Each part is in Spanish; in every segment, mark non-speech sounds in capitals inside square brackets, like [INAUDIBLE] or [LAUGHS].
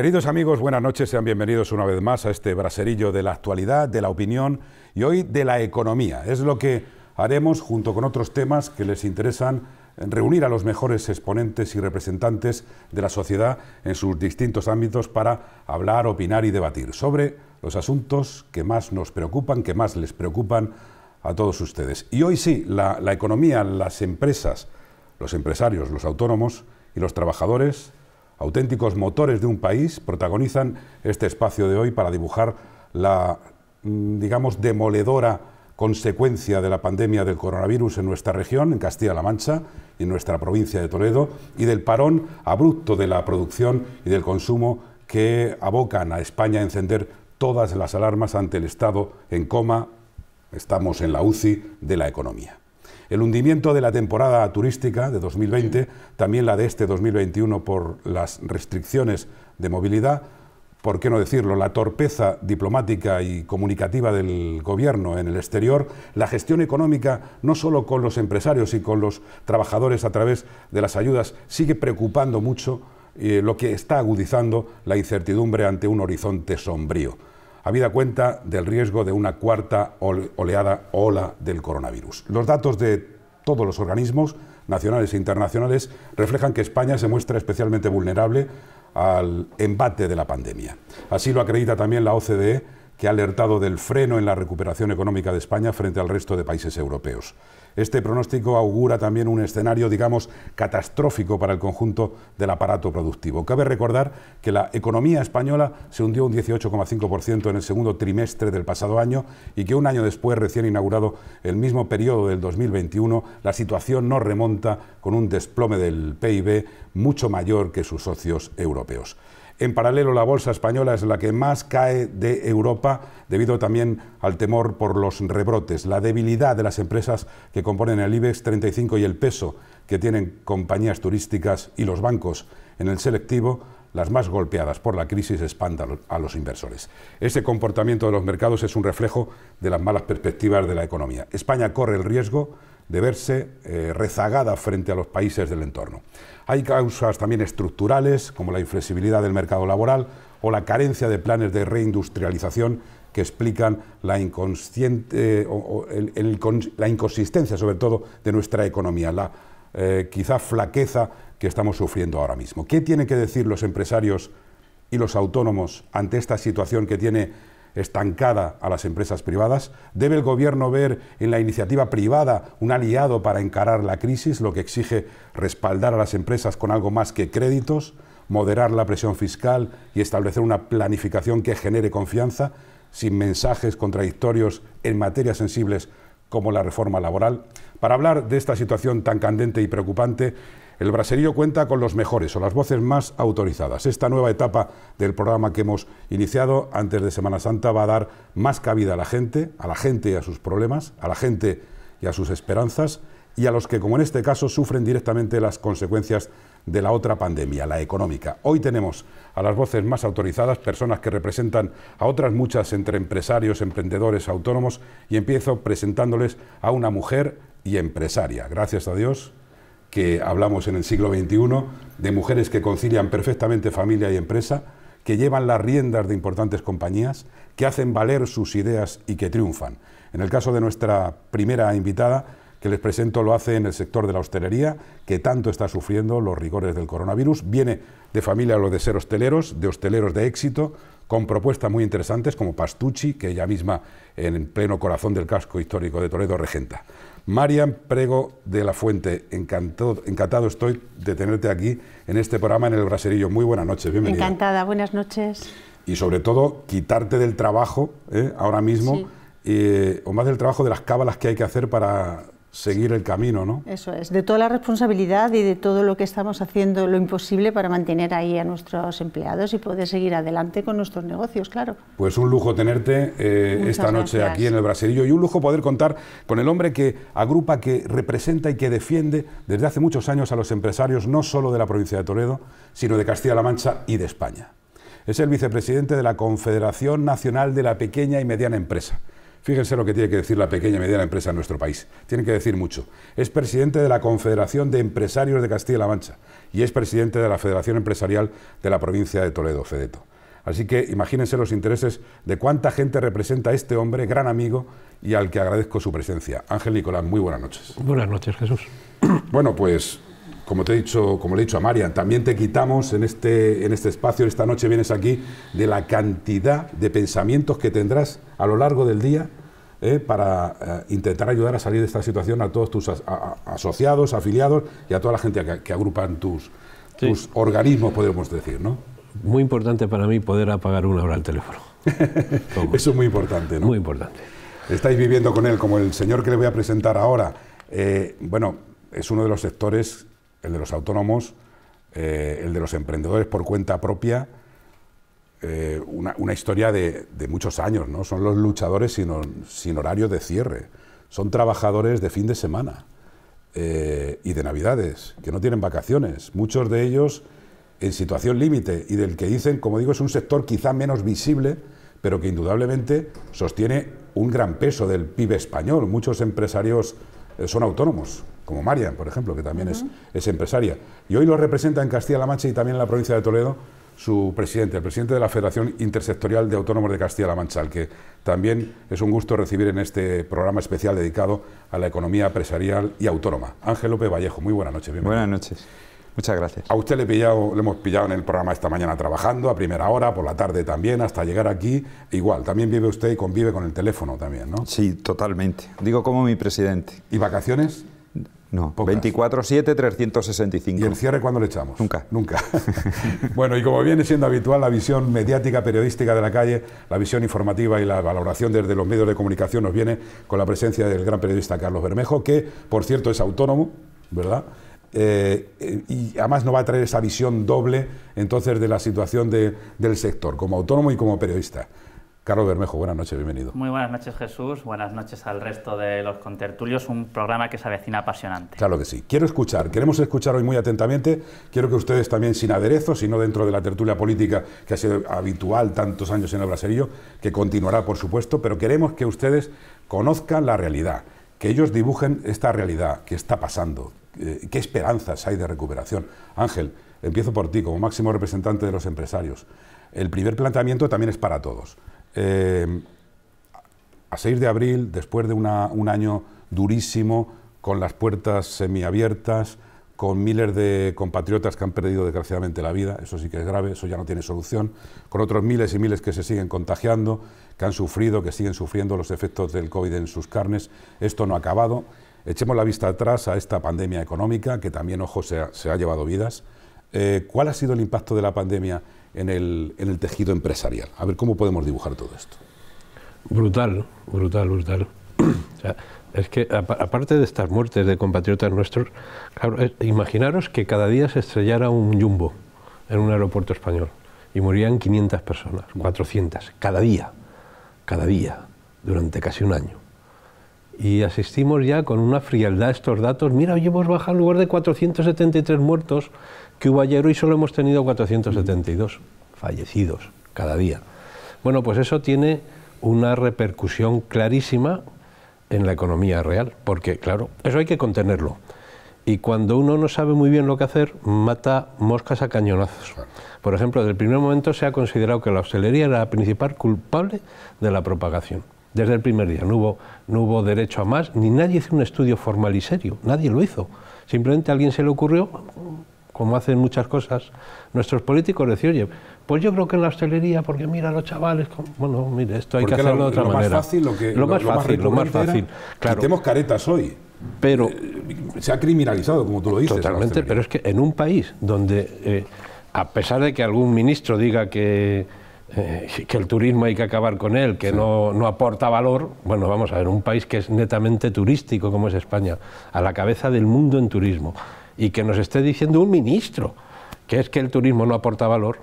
Queridos amigos, buenas noches, sean bienvenidos una vez más a este braserillo de la actualidad, de la opinión y hoy de la economía. Es lo que haremos junto con otros temas que les interesan reunir a los mejores exponentes y representantes de la sociedad en sus distintos ámbitos para hablar, opinar y debatir sobre los asuntos que más nos preocupan, que más les preocupan a todos ustedes. Y hoy sí, la, la economía, las empresas, los empresarios, los autónomos y los trabajadores auténticos motores de un país, protagonizan este espacio de hoy para dibujar la, mm, digamos, demoledora consecuencia de la pandemia del coronavirus en nuestra región, en Castilla-La Mancha, en nuestra provincia de Toledo, y del parón abrupto de la producción y del consumo que abocan a España a encender todas las alarmas ante el Estado en coma, estamos en la UCI, de la economía. El hundimiento de la temporada turística de 2020, también la de este 2021 por las restricciones de movilidad, por qué no decirlo, la torpeza diplomática y comunicativa del gobierno en el exterior, la gestión económica no solo con los empresarios y con los trabajadores a través de las ayudas sigue preocupando mucho eh, lo que está agudizando la incertidumbre ante un horizonte sombrío habida cuenta del riesgo de una cuarta oleada ola del coronavirus. Los datos de todos los organismos nacionales e internacionales reflejan que España se muestra especialmente vulnerable al embate de la pandemia. Así lo acredita también la OCDE, que ha alertado del freno en la recuperación económica de España frente al resto de países europeos. Este pronóstico augura también un escenario, digamos, catastrófico para el conjunto del aparato productivo. Cabe recordar que la economía española se hundió un 18,5% en el segundo trimestre del pasado año y que un año después, recién inaugurado el mismo periodo del 2021, la situación no remonta con un desplome del PIB mucho mayor que sus socios europeos. En paralelo, la bolsa española es la que más cae de Europa, debido también al temor por los rebrotes, la debilidad de las empresas que componen el IBEX 35 y el peso que tienen compañías turísticas y los bancos en el selectivo, las más golpeadas por la crisis espanta a los inversores. ese comportamiento de los mercados es un reflejo de las malas perspectivas de la economía. España corre el riesgo de verse eh, rezagada frente a los países del entorno. Hay causas también estructurales, como la inflexibilidad del mercado laboral o la carencia de planes de reindustrialización que explican la, inconsciente, o, la inconsistencia, sobre todo, de nuestra economía, la eh, quizá flaqueza que estamos sufriendo ahora mismo. ¿Qué tienen que decir los empresarios y los autónomos ante esta situación que tiene estancada a las empresas privadas? ¿Debe el Gobierno ver en la iniciativa privada un aliado para encarar la crisis, lo que exige respaldar a las empresas con algo más que créditos, moderar la presión fiscal y establecer una planificación que genere confianza, sin mensajes contradictorios en materias sensibles como la reforma laboral? Para hablar de esta situación tan candente y preocupante, el braserío cuenta con los mejores o las voces más autorizadas. Esta nueva etapa del programa que hemos iniciado antes de Semana Santa va a dar más cabida a la gente, a la gente y a sus problemas, a la gente y a sus esperanzas y a los que, como en este caso, sufren directamente las consecuencias de la otra pandemia, la económica. Hoy tenemos a las voces más autorizadas, personas que representan a otras muchas entre empresarios, emprendedores, autónomos, y empiezo presentándoles a una mujer y empresaria. Gracias a Dios, que hablamos en el siglo XXI, de mujeres que concilian perfectamente familia y empresa, que llevan las riendas de importantes compañías, que hacen valer sus ideas y que triunfan. En el caso de nuestra primera invitada, que les presento, lo hace en el sector de la hostelería, que tanto está sufriendo los rigores del coronavirus. Viene de familia lo de ser hosteleros, de hosteleros de éxito, con propuestas muy interesantes como Pastucci, que ella misma en pleno corazón del casco histórico de Toledo regenta. Marian Prego de la Fuente, encantado, encantado estoy de tenerte aquí en este programa en el Braserillo. Muy buenas noches, bienvenida. Encantada, buenas noches. Y sobre todo, quitarte del trabajo ¿eh? ahora mismo, eh, o más del trabajo de las cábalas que hay que hacer para seguir el camino, ¿no? Eso es, de toda la responsabilidad y de todo lo que estamos haciendo, lo imposible para mantener ahí a nuestros empleados y poder seguir adelante con nuestros negocios, claro. Pues un lujo tenerte eh, esta noche aquí en el Brasilillo y un lujo poder contar con el hombre que agrupa, que representa y que defiende desde hace muchos años a los empresarios no solo de la provincia de Toledo, sino de Castilla-La Mancha y de España. Es el vicepresidente de la Confederación Nacional de la Pequeña y Mediana Empresa. Fíjense lo que tiene que decir la pequeña y mediana empresa en nuestro país. Tiene que decir mucho. Es presidente de la Confederación de Empresarios de Castilla-La Mancha y es presidente de la Federación Empresarial de la provincia de Toledo, Fedeto. Así que imagínense los intereses de cuánta gente representa este hombre, gran amigo, y al que agradezco su presencia. Ángel Nicolás, muy buenas noches. Buenas noches, Jesús. Bueno, pues como te he dicho, como le he dicho a Marian, también te quitamos en este, en este espacio, esta noche vienes aquí, de la cantidad de pensamientos que tendrás a lo largo del día eh, para eh, intentar ayudar a salir de esta situación a todos tus asociados, afiliados y a toda la gente que, agrupan tus, tus organismos, podemos decir, ¿no? Muy importante para mí poder apagar una hora el teléfono. [LAUGHS] Eso es muy importante, Muy importante. Estáis viviendo con él, como el señor que le voy a presentar ahora. Eh, bueno, es uno de los sectores el de los autónomos, eh, el de los emprendedores por cuenta propia, eh, una, historia de, muchos años, ¿no? Son los luchadores sin, sin, horario de cierre, son trabajadores de fin de semana eh, y de navidades, que no tienen vacaciones, muchos de ellos en situación límite y del que dicen, como digo, es un sector quizá menos visible, pero que indudablemente sostiene un gran peso del PIB español. Muchos empresarios eh, son autónomos, como Marian, por ejemplo, que también es, empresaria. Y hoy lo representa en Castilla-La Mancha y también en la provincia de Toledo su presidente, el presidente de la Federación Intersectorial de Autónomos de Castilla-La Mancha, al que también es un gusto recibir en este programa especial dedicado a la economía empresarial y autónoma. Ángel López Vallejo, muy buenas noches. Buenas noches. Muchas gracias. A usted le, pillado, le hemos pillado en el programa esta mañana trabajando, a primera hora, por la tarde también, hasta llegar aquí. Igual, también vive usted y convive con el teléfono también, ¿no? Sí, totalmente. Digo como mi presidente. ¿Y vacaciones? No, 24-7, 365. ¿Y el cierre cuándo le echamos? Nunca. Nunca. [LAUGHS] bueno, y como viene siendo habitual, la visión mediática, periodística de la calle, la visión informativa y la valoración desde los medios de comunicación nos viene con la presencia del gran periodista Carlos Bermejo, que, por cierto, es autónomo, ¿verdad? Eh, y además no va a traer esa visión doble entonces de la situación de, del sector, como autónomo y como periodista. Carlos Bermejo, buenas noches, bienvenido. Muy buenas noches, Jesús. Buenas noches al resto de los contertulios. Un programa que se avecina apasionante. Claro que sí. Quiero escuchar, queremos escuchar hoy muy atentamente. Quiero que ustedes también, sin aderezos, sino dentro de la tertulia política que ha sido habitual tantos años en el Braserillo, que continuará, por supuesto, pero queremos que ustedes conozcan la realidad, que ellos dibujen esta realidad que está pasando, eh, qué esperanzas hay de recuperación. Ángel, empiezo por ti, como máximo representante de los empresarios. El primer planteamiento también es para todos. Eh, a 6 de abril, después de un año durísimo, con las puertas semiabiertas, con miles de compatriotas que han perdido desgraciadamente la vida, eso sí que es grave, eso ya no tiene solución, con otros miles y miles que se siguen contagiando, que han sufrido, que siguen sufriendo los efectos del COVID en sus carnes, esto no ha acabado. Echemos la vista atrás a esta pandemia económica que también, ojo, se ha, llevado vidas. Eh, ¿Cuál ha sido el impacto de la pandemia en el, tejido empresarial? A ver, ¿cómo podemos dibujar todo esto? Brutal, brutal, brutal. [CLEARS THROAT] es que aparte de estas muertes de compatriotas nuestros, eh, imaginaros que cada día se estrellara un jumbo en un aeropuerto español y morían 500 personas, 400, cada día, cada día, durante casi un año y asistimos ya con una frialdad a estos datos. Mira, hoy hemos bajado en lugar de 473 muertos que hubo ayer, y solo hemos tenido 472 fallecidos cada día. Bueno, pues eso tiene una repercusión clarísima en la economía real, porque claro, eso hay que contenerlo. Y cuando uno no sabe muy bien lo que hacer, mata moscas a cañonazos. Por ejemplo, desde el primer momento se ha considerado que la hostelería era la principal culpable de la propagación desde el primer día. No hubo, no hubo derecho a más, ni nadie hizo un estudio formal y serio, nadie lo hizo. Simplemente a alguien se le ocurrió, como hacen muchas cosas nuestros políticos, decir, oye, pues yo creo que en la hostelería, porque mira los chavales, bueno, mire, esto hay que hacerlo de otra manera. Más fácil, lo, más fácil, lo más fácil. Claro. caretas hoy. Pero eh, se ha criminalizado, como tú lo dices. Totalmente, pero es que en un país donde, eh, a pesar de que algún ministro diga que eh, que el turismo hay que acabar con él, que no, no, aporta valor, bueno, vamos a ver, un país que es netamente turístico como es España, a la cabeza del mundo en turismo, y que nos esté diciendo un ministro que es que el turismo no aporta valor,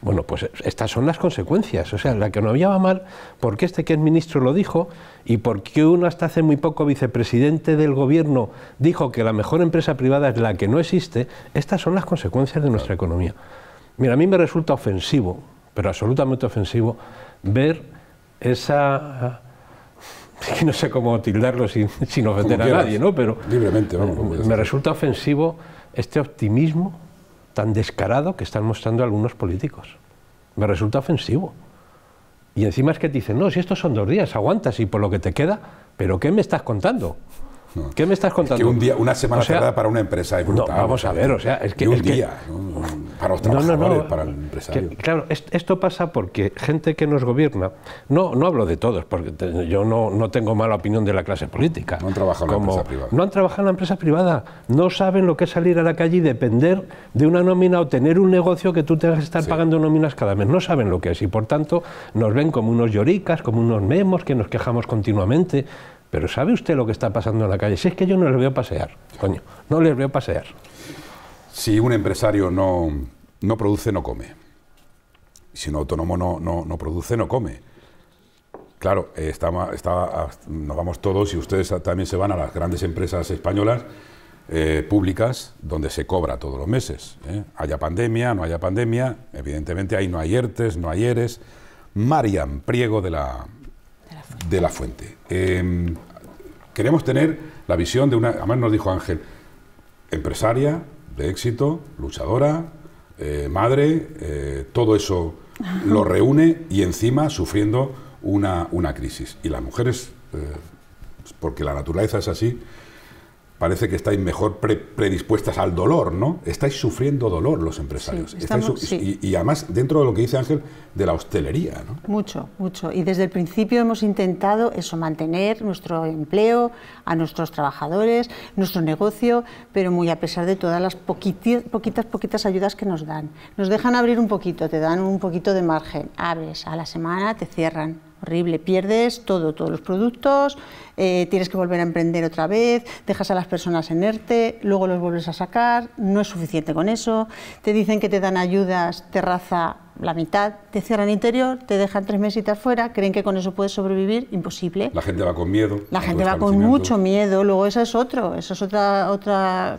bueno, pues estas son las consecuencias. O sea, la que no había va mal, porque este que es ministro lo dijo y porque uno hasta hace muy poco vicepresidente del gobierno dijo que la mejor empresa privada es la que no existe, estas son las consecuencias de nuestra economía. Mira, a mí me resulta ofensivo pero absolutamente ofensivo, ver esa no sé cómo tildarlo sin, [LAUGHS] ofender a nadie, ¿no? Pero libremente, vamos, me resulta ofensivo este optimismo tan descarado que están mostrando algunos políticos. Me resulta ofensivo. Y encima es que te dicen, no, si estos son dos días, aguantas y por lo que te queda, pero ¿qué me estás contando? Ah. ¿Qué me estás contando? que un día, una semana cerrada para una empresa No, vamos a ver, o sea, es que... día, para los trabajadores, para el empresario. claro, esto pasa porque gente que nos gobierna, no, no hablo de todos, porque yo no, tengo mala opinión de la clase política. No han trabajado en la empresa privada. No han trabajado en la empresa privada, no saben lo que es salir a la calle y depender de una nómina o tener un negocio que tú tengas que estar pagando nóminas cada mes. No saben lo que es y, por tanto, nos ven como unos lloricas, como unos memos que nos quejamos continuamente. Pero ¿sabe usted lo que está pasando en la calle? Si es que yo no les veo pasear, coño, no les veo pasear. Si un empresario no, produce, no come. Si un autónomo no, no, produce, no come. Claro, está, nos vamos todos y ustedes también se van a las grandes empresas españolas eh, públicas donde se cobra todos los meses. ¿eh? Haya pandemia, no haya pandemia, evidentemente ahí no hay no hay ERES. Marian Priego de la de la fuente. Em, queremos tener la visión de una, además nos dijo Ángel, empresaria, de éxito, luchadora, eh, madre, eh, todo eso [LAUGHS] lo reúne y encima sufriendo una crisis. Y las mujeres, eh, porque la naturaleza es así, parece que estáis mejor predispuestas al dolor, ¿no? Estáis sufriendo dolor los empresarios. y, además, dentro de lo que dice Ángel, de la hostelería, ¿no? Mucho, mucho. Y desde el principio hemos intentado eso, mantener nuestro empleo, a nuestros trabajadores, nuestro negocio, pero muy a pesar de todas las poquitas, poquitas, poquitas ayudas que nos dan. Nos dejan abrir un poquito, te dan un poquito de margen, abres, a la semana te cierran, horrible, pierdes todo, todos los productos, eh, tienes que volver a emprender otra vez, dejas a las personas en ERTE, luego los vuelves a sacar, no es suficiente con eso, te dicen que te dan ayudas, te raza la mitad, te cierran interior, te dejan tres mesitas fuera, creen que con eso puedes sobrevivir, imposible. La gente va con miedo. La gente va con mucho miedo, luego eso es otro, eso es otra, otra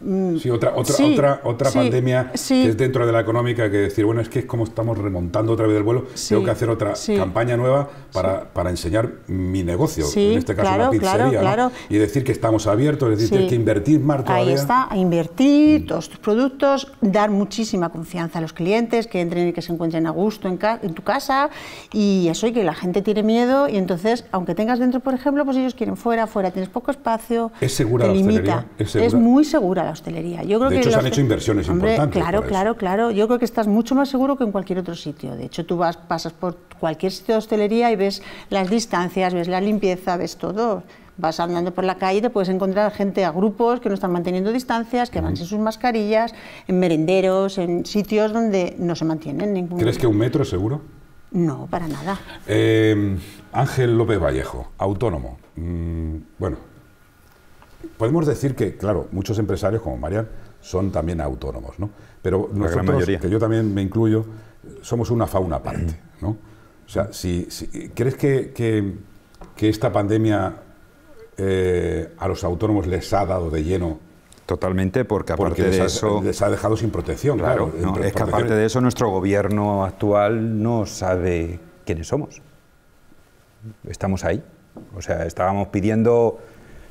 Mm. Sí, otra, otra, otra, otra pandemia que es dentro de la económica que decir, bueno, es que es como estamos remontando otra vez el vuelo, tengo que hacer otra campaña nueva para, enseñar mi negocio, en este caso la pizzería, y decir que estamos abiertos, es decir, que hay que invertir más todavía. Ahí está, invertir mm. todos tus productos, dar muchísima confianza a los clientes, que entren y que se encuentren a gusto en, tu casa, y eso, y que la gente tiene miedo, y entonces, aunque tengas dentro, por ejemplo, pues ellos quieren fuera, fuera, tienes poco espacio, ¿Es segura es, es muy segura hostelería. Yo creo de que hecho, se han hecho inversiones hombre, importantes. Claro, claro, claro. Yo creo que estás mucho más seguro que en cualquier otro sitio. De hecho, tú vas, pasas por cualquier sitio de hostelería y ves las distancias, ves la limpieza, ves todo vas andando por la calle te puedes encontrar gente a grupos que no están manteniendo distancias, que van sin sus mascarillas, en merenderos, en sitios donde no se mantienen ningún. ¿Crees que un metro es seguro? No, para nada. Eh, Ángel López Vallejo, autónomo. Mm, bueno, podemos decir que, claro, muchos empresarios como Marian son también autónomos, ¿no? Pero nuestra nosotros, mayoría. que yo también me incluyo, somos una fauna aparte, [CLEARS THROAT] ¿no? O sea, si, ¿crees que, esta pandemia eh, a los autónomos les ha dado de lleno Totalmente, porque aparte de eso... Les ha dejado sin protección, claro. es que aparte de eso, nuestro gobierno actual no sabe quiénes somos. Estamos ahí. O sea, estábamos pidiendo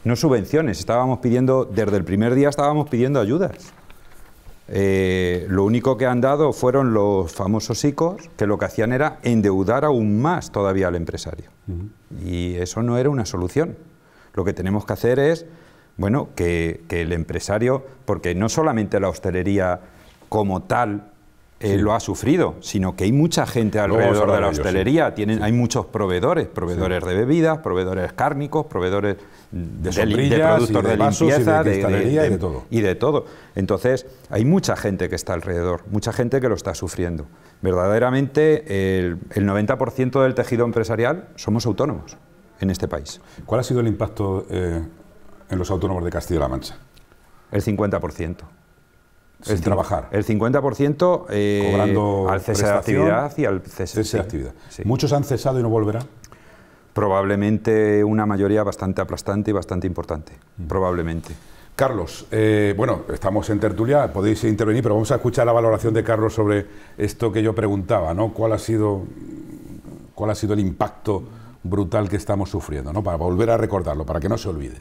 no subvenciones, estábamos pidiendo, desde el primer día estábamos pidiendo ayudas. Eh, lo único que han dado fueron los famosos ICOs, que lo que hacían era endeudar aún más todavía al empresario. Y eso no era una solución. Lo que tenemos que hacer es, bueno, que el empresario, porque no solamente la hostelería como tal eh, lo ha sufrido, sino que hay mucha gente alrededor de la hostelería. Tienen, Hay muchos proveedores, proveedores de bebidas, proveedores cárnicos, proveedores de, productos de, limpieza, y de, todo. y de todo. Entonces, hay mucha gente que está alrededor, mucha gente que lo está sufriendo. Verdaderamente, el, 90% del tejido empresarial somos autónomos en este país. ¿Cuál ha sido el impacto eh, en los autónomos de Castilla-La Mancha? El 50% el trabajar. El 50% eh, cobrando al cesar actividad y al cese, de actividad. ¿Muchos han cesado y no volverán? Probablemente una mayoría bastante aplastante y bastante importante. Mm. Probablemente. Carlos, eh, bueno, estamos en tertulia, podéis intervenir, pero vamos a escuchar la valoración de Carlos sobre esto que yo preguntaba, ¿no? ¿Cuál ha sido, cuál ha sido el impacto brutal que estamos sufriendo, ¿no? Para volver a recordarlo, para que no se olvide.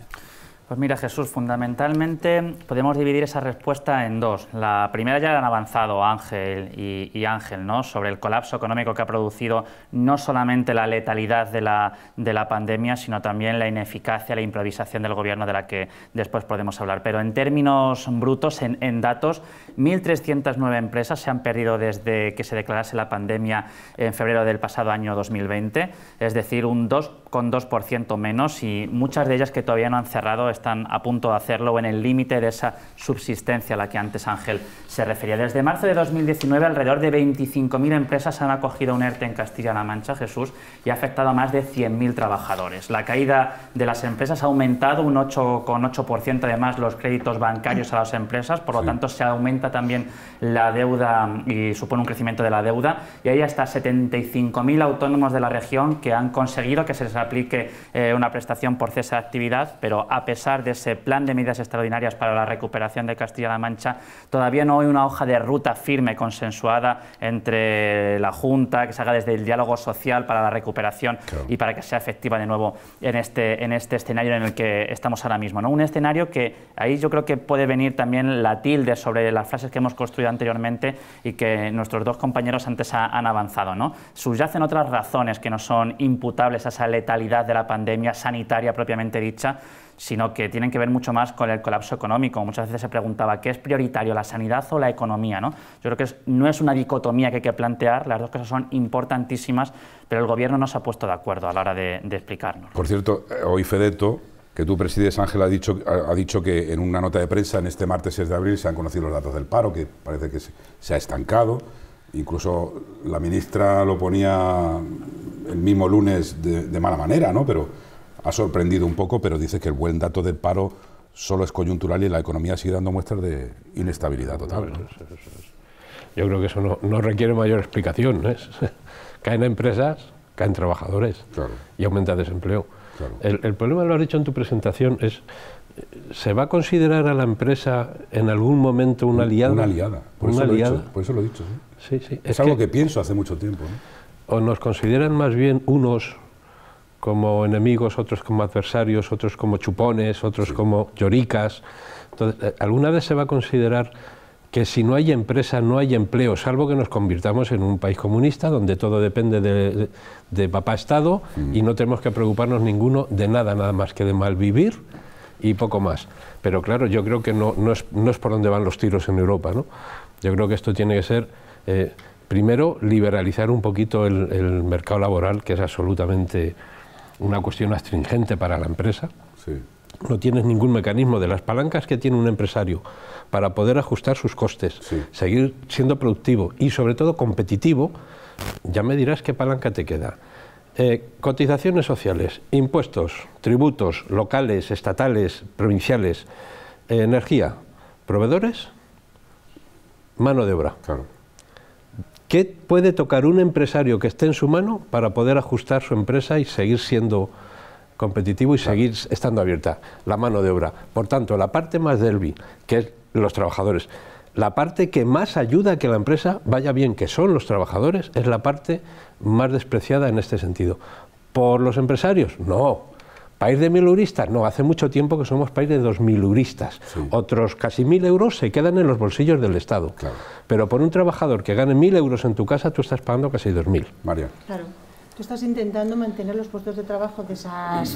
Pues mira Jesús, fundamentalmente podemos dividir esa respuesta en dos. La primera ya la han avanzado Ángel y, Ángel, ¿no? Sobre el colapso económico que ha producido no solamente la letalidad de la, pandemia, sino también la ineficacia, la improvisación del gobierno de la que después podemos hablar. Pero en términos brutos, en, en datos, 1.309 empresas se han perdido desde que se declarase la pandemia en febrero del pasado año 2020, es decir, un 2 2% menos y muchas de ellas que todavía no han cerrado están a punto de hacerlo o en el límite de esa subsistencia a la que antes Ángel se refería. Desde marzo de 2019 alrededor de 25.000 empresas han acogido un ERTE en Castilla-La Mancha, Jesús, y ha afectado a más de 100.000 trabajadores. La caída de las empresas ha aumentado un 8,8% además los créditos bancarios a las empresas, por lo tanto se aumenta también la deuda y supone un crecimiento de la deuda y hay hasta 75.000 autónomos de la región que han conseguido que se les aplique eh, una prestación por cese de actividad, pero a pesar de ese plan de medidas extraordinarias para la recuperación de Castilla-La Mancha, todavía no hay una hoja de ruta firme consensuada entre la Junta, que se haga desde el diálogo social para la recuperación y para que sea efectiva de nuevo en este, en este escenario en el que estamos ahora mismo. ¿no? Un escenario que ahí yo creo que puede venir también la tilde sobre las frases que hemos construido anteriormente y que nuestros dos compañeros antes han avanzado. ¿no? Subyacen otras razones que no son imputables a esa letra de la pandemia sanitaria propiamente dicha, sino que tienen que ver mucho más con el colapso económico. Muchas veces se preguntaba qué es prioritario, la sanidad o la economía. ¿no? Yo creo que no es una dicotomía que hay que plantear, las dos cosas son importantísimas, pero el Gobierno no se ha puesto de acuerdo a la hora de, de explicarnos. Por cierto, eh, hoy Fedeto que tú presides, Ángel, ha dicho, ha dicho que en una nota de prensa en este martes 6 de abril se han conocido los datos del paro, que parece que se, se ha estancado incluso la ministra lo ponía el mismo lunes de, mala manera, ¿no? Pero ha sorprendido un poco, pero dice que el buen dato del paro solo es coyuntural y la economía sigue dando muestras de inestabilidad total. Yo creo que eso no, requiere mayor explicación. ¿no? ¿eh? [LAUGHS] caen empresas, caen trabajadores y aumenta el desempleo. El, problema, lo has dicho en tu presentación, es ¿Se va a considerar a la empresa en algún momento una aliada? Una aliada, por, eso, Lo he dicho, es, algo que, pienso hace mucho tiempo. O nos consideran más bien unos como enemigos, otros como adversarios, otros como chupones, otros como lloricas. Eh, ¿alguna vez se va a considerar que si no hay empresa no hay empleo, salvo que nos convirtamos en un país comunista donde todo depende de, papá Estado mm. y no tenemos que preocuparnos ninguno de nada, nada más que de mal vivir y poco más. Pero claro, yo creo que no, no, es, por donde van los tiros en Europa. Yo creo que esto tiene que ser eh, primero, liberalizar un poquito el, mercado laboral, que es absolutamente una cuestión astringente para la empresa. No tienes ningún mecanismo de las palancas que tiene un empresario para poder ajustar sus costes, seguir siendo productivo y sobre todo competitivo, ya me dirás qué palanca te queda. Eh, cotizaciones sociales, impuestos, tributos locales, estatales, provinciales, eh, energía, proveedores, mano de obra. ¿Qué puede tocar un empresario que esté en su mano para poder ajustar su empresa y seguir siendo competitivo y seguir estando abierta? La mano de obra. Por tanto, la parte más del que es los trabajadores, la parte que más ayuda a que la empresa vaya bien, que son los trabajadores, es la parte más despreciada en este sentido. ¿Por los empresarios? No. País de mil no, hace mucho tiempo que somos país de dos mil euristas. Otros casi mil euros se quedan en los bolsillos del Estado. Claro. Pero por un trabajador que gane mil euros en tu casa, tú estás pagando casi dos mil. Tú estás intentando mantener los puestos de trabajo de esos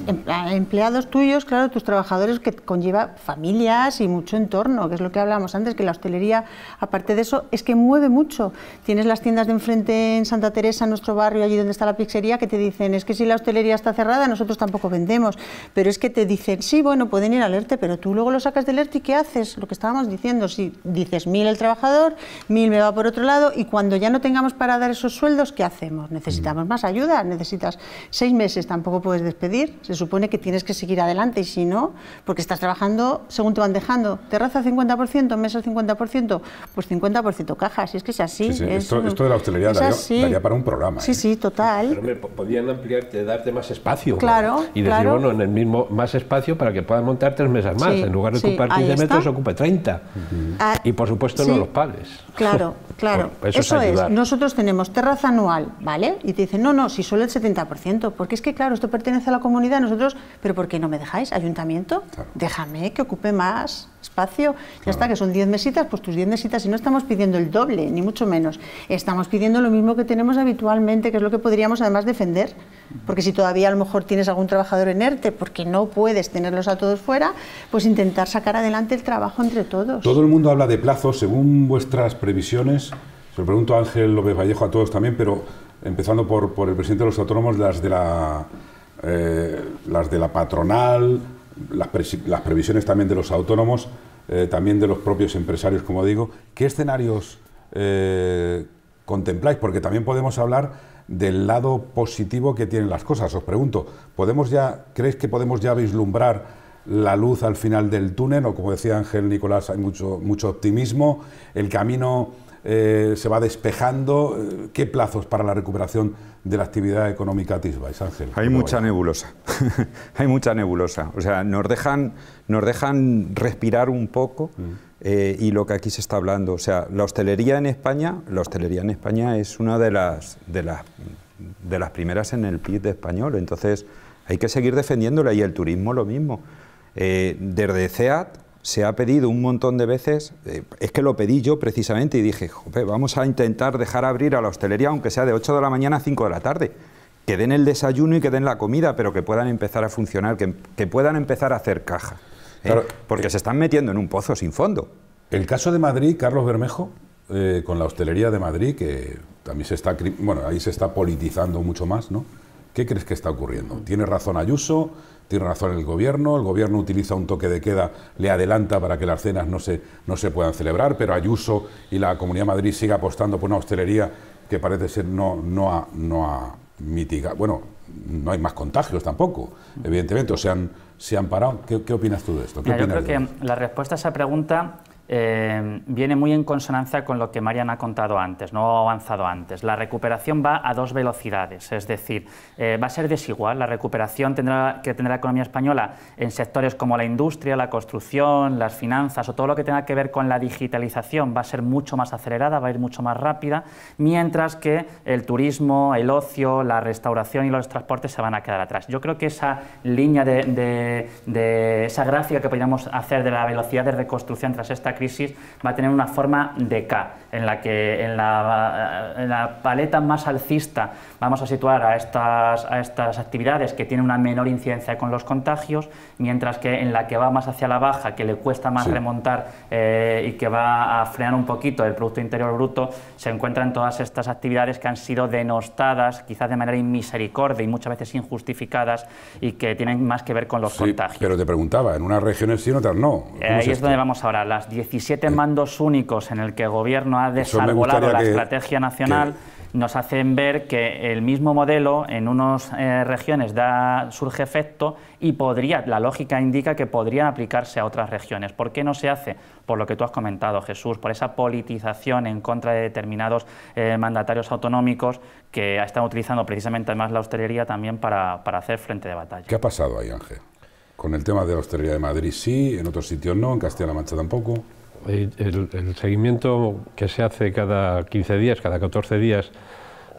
em-, empleados tuyos, claro, tus trabajadores, que conlleva familias y mucho entorno, que es lo que hablábamos antes, que la hostelería, aparte de eso, es que mueve mucho. Tienes las tiendas de enfrente en Santa Teresa, en nuestro barrio, allí donde está la pizzería, que te dicen, es que si la hostelería está cerrada, nosotros tampoco vendemos. Pero es que te dicen, sí, bueno, pueden ir al ERTE, pero tú luego lo sacas del ERTE y ¿qué haces? Lo que estábamos diciendo, si dices mil el trabajador, mil me va por otro lado, y cuando ya no tengamos para dar esos sueldos, ¿qué hacemos? ¿Necesitamos más ayuda? necesitas seis meses, tampoco puedes despedir, se supone que tienes que seguir adelante y si no, porque estás trabajando según te van dejando, terraza 50%, mesa 50%, pues 50% caja, si es que es así. esto, de la hostelería daría, para un programa. Sí, ¿eh? sí, total. Pero podían ampliarte, darte más espacio. Claro. Y decir, bueno, en el mismo, más espacio para que puedan montar tres mesas más, en lugar de ocupar 15 metros, ocupe 30. Ah, y por supuesto no los padres Claro, [LAUGHS] claro. eso, es, nosotros tenemos terraza anual, ¿vale? Y te dicen, no, no, si ...y solo el 70%, porque es que claro, esto pertenece a la comunidad, nosotros, pero ¿por qué no me dejáis? Ayuntamiento, déjame que ocupe más espacio, ya está, que son 10 mesitas, pues tus 10 mesitas, y no estamos pidiendo el doble, ni mucho menos, estamos pidiendo lo mismo que tenemos habitualmente, que es lo que podríamos además defender, porque si todavía a lo mejor tienes algún trabajador en ERTE, porque no puedes tenerlos a todos fuera, pues intentar sacar adelante el trabajo entre todos. Todo el mundo habla de plazos, según vuestras previsiones, se lo pregunto a Ángel López Vallejo a todos también, pero empezando por, por el presidente de los autónomos, las de la, eh, las de la patronal, las, previsiones también de los autónomos, eh, también de los propios empresarios, como digo. ¿Qué escenarios eh, contempláis? Porque también podemos hablar del lado positivo que tienen las cosas. Os pregunto, ¿podemos ya, ¿creéis que podemos ya vislumbrar la luz al final del túnel? O como decía Ángel Nicolás, hay mucho, mucho optimismo. El camino eh, se va despejando. Eh, ¿Qué plazos para la recuperación de la actividad económica Tisbais, Ángel? Hay mucha nebulosa, [LAUGHS] hay mucha nebulosa. O sea, nos dejan, nos dejan respirar un poco mm. eh, y lo que aquí se está hablando. O sea, la hostelería en España, la hostelería en España es una de las, de las, de las primeras en el PIB de español. Entonces, hay que seguir defendiéndola y el turismo lo mismo. desde CEAT se ha pedido un montón de veces, eh, es que lo pedí yo precisamente y dije, vamos a intentar dejar abrir a la hostelería, aunque sea de 8 de la mañana a 5 de la tarde, que den el desayuno y que den la comida, pero que puedan empezar a funcionar, que, puedan empezar a hacer caja, ¿eh? porque eh, se están metiendo en un pozo sin fondo. El caso de Madrid, Carlos Bermejo, con la hostelería de Madrid, que también se está, bueno, ahí se está politizando mucho más, ¿no? ¿Qué crees que está ocurriendo? ¿Tiene razón Ayuso? tiene razón el gobierno, el gobierno utiliza un toque de queda, le adelanta para que las cenas no se, no se puedan celebrar, pero Ayuso y la Comunidad de Madrid sigue apostando por una hostelería que parece ser no, no ha, no mitigado, bueno, no hay más contagios tampoco, evidentemente, o sea, se han parado. ¿Qué, opinas tú de esto? yo creo que la respuesta a esa pregunta Em, viene muy en consonancia con lo que Marian ha contado antes, no ha avanzado antes. La recuperación va a dos velocidades, es decir, eh, va a ser desigual. La recuperación tendrá, que tendrá la economía española en sectores como la industria, la construcción, las finanzas o todo lo que tenga que ver con la digitalización va a ser mucho más acelerada, va a ir mucho más rápida, mientras que el turismo, el ocio, la restauración y los transportes se van a quedar atrás. Yo creo que esa línea de, de esa gráfica que podríamos hacer de la velocidad de reconstrucción tras esta crisis va a tener una forma de K, en la que en la eh, paleta más alcista Vamos a situar a estas, a estas actividades que tienen una menor incidencia con los contagios, mientras que en la que va más hacia la baja, que le cuesta más remontar eh, y que va a frenar un poquito el Producto Interior Bruto, se encuentran todas estas actividades que han sido denostadas, quizás de manera inmisericordia y muchas veces injustificadas, y que tienen más que ver con los contagios. Pero te preguntaba, en unas regiones sí, en otras no. Eh, ahí es, donde vamos ahora. Las 17 eh. mandos únicos en el que el Gobierno ha desarrollado la estrategia nacional nos hacen ver que el mismo modelo en unas eh, regiones da, surge efecto y podría, la lógica indica que podrían aplicarse a otras regiones. ¿Por qué no se hace? Por lo que tú has comentado, Jesús, por esa politización en contra de determinados eh, mandatarios autonómicos que están utilizando precisamente además la hostelería también para, para hacer frente de batalla. ¿Qué ha pasado ahí, Ángel? Con el tema de la hostelería de Madrid sí, en otros sitios no, en Castilla-La Mancha tampoco. Eh, el, seguimiento que se hace cada 15 días, cada 14 días,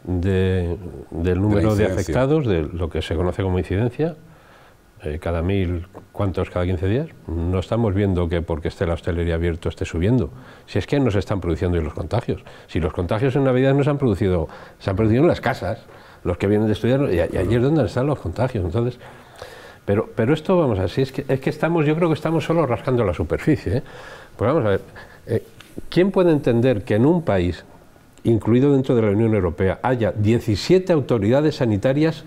del número de, afectados, de lo que se conoce como incidencia, eh, cada mil, ¿cuántos cada 15 días? No estamos viendo que porque esté la hostelería abierto esté subiendo. Si es que no se están produciendo los contagios. Si los contagios en Navidad no se han producido, se han producido en las casas, los que vienen de estudiar, y, y es donde están los contagios. Entonces, pero, pero esto, vamos así, es que, es que estamos, yo creo que estamos solo rascando la superficie. ¿eh? Pues vamos a ver, eh, ¿quién puede entender que en un país, incluido dentro de la Unión Europea, haya 17 autoridades sanitarias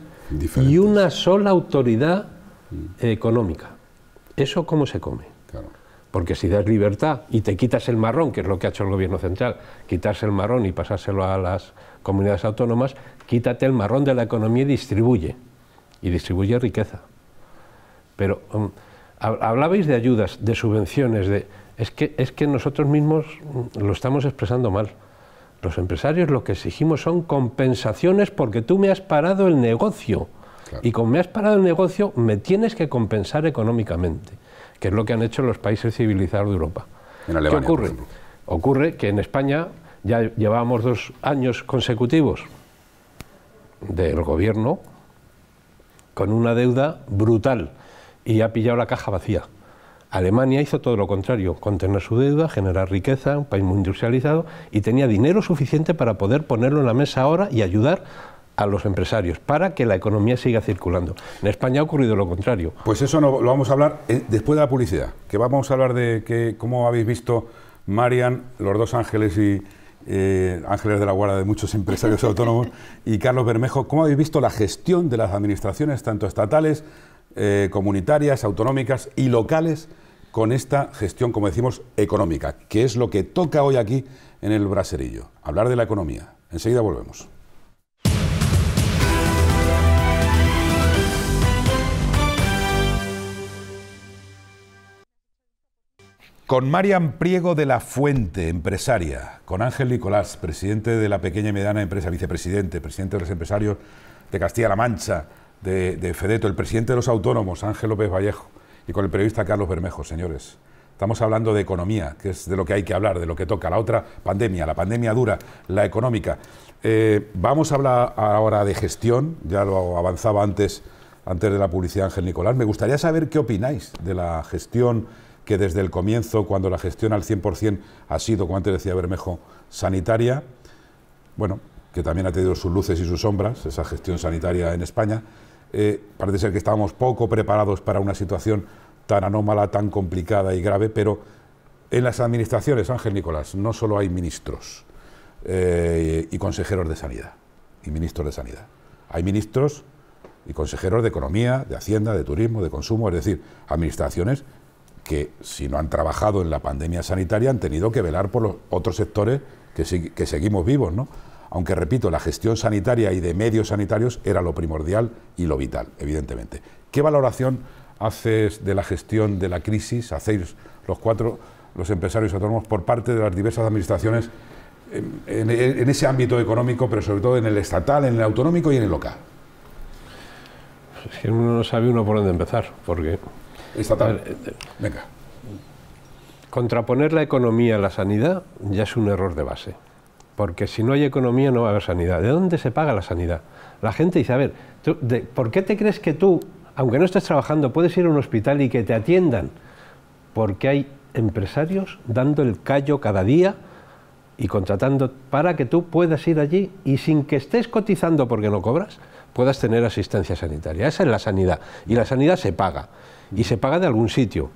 y una sola autoridad eh, económica? ¿Eso cómo se come? Porque si das libertad y te quitas el marrón, que es lo que ha hecho el gobierno central, quitarse el marrón y pasárselo a las comunidades autónomas, quítate el marrón de la economía y distribuye. Y distribuye riqueza. Pero mm, hablabais de ayudas, de subvenciones, de es que, es que nosotros mismos lo estamos expresando mal. Los empresarios lo que exigimos son compensaciones porque tú me has parado el negocio. Y como me has parado el negocio, me tienes que compensar económicamente, que es lo que han hecho los países civilizados de Europa. ¿Qué ocurre? ocurre que en España ya llevábamos dos años consecutivos del gobierno con una deuda brutal y ha pillado la caja vacía. Alemania hizo todo lo contrario, contener su deuda, generar riqueza, un país muy industrializado, y tenía dinero suficiente para poder ponerlo en la mesa ahora y ayudar a los empresarios para que la economía siga circulando. En España ha ocurrido lo contrario. Pues eso no, lo vamos a hablar eh, después de la publicidad, que vamos a hablar de que, cómo habéis visto Marian, los dos ángeles y eh, ángeles de la guarda de muchos empresarios [LAUGHS] autónomos, y Carlos Bermejo, cómo habéis visto la gestión de las administraciones, tanto estatales, eh, comunitarias, autonómicas y locales, con esta gestión, como decimos, económica, que es lo que toca hoy aquí en el braserillo, hablar de la economía. Enseguida volvemos. Con Marian Priego de la Fuente, empresaria, con Ángel Nicolás, presidente de la pequeña y mediana empresa, vicepresidente, presidente de los empresarios de Castilla-La Mancha, de, de Fedeto, el presidente de los autónomos, Ángel López Vallejo, y con el periodista Carlos Bermejo, señores. Estamos hablando de economía, que es de lo que hay que hablar, de lo que toca. La otra pandemia, la pandemia dura, la económica. Eh, vamos a hablar ahora de gestión, ya lo avanzaba antes, antes de la publicidad Ángel Nicolás. Me gustaría saber qué opináis de la gestión que desde el comienzo, cuando la gestión al 100% ha sido, como antes decía Bermejo, sanitaria, bueno, que también ha tenido sus luces y sus sombras, esa gestión sanitaria en España, eh, parece ser que estábamos poco preparados para una situación tan anómala, tan complicada y grave, pero en las administraciones, Ángel Nicolás, no solo hay ministros eh, y consejeros de sanidad, y ministros de sanidad, hay ministros y consejeros de economía, de hacienda, de turismo, de consumo, es decir, administraciones que si no han trabajado en la pandemia sanitaria han tenido que velar por los otros sectores que, que seguimos vivos, ¿no? Aunque repito, la gestión sanitaria y de medios sanitarios era lo primordial y lo vital, evidentemente. ¿Qué valoración haces de la gestión de la crisis, hacéis los cuatro, los empresarios autónomos, por parte de las diversas administraciones en, ese ámbito económico, pero sobre todo en el estatal, en el autonómico y en el local? Si uno no sabe uno por dónde empezar, porque... Estatal, eh, venga. Contraponer la economía a la sanidad ya es un error de base porque si no hay economía no va a haber sanidad. ¿De dónde se paga la sanidad? La gente dice, a ver, ¿por qué te crees que tú, aunque no estés trabajando, puedes ir a un hospital y que te atiendan? Porque hay empresarios dando el callo cada día y contratando para que tú puedas ir allí y sin que estés cotizando porque no cobras, puedas tener asistencia sanitaria. Esa es la sanidad. Y la sanidad se paga. Y se paga de algún sitio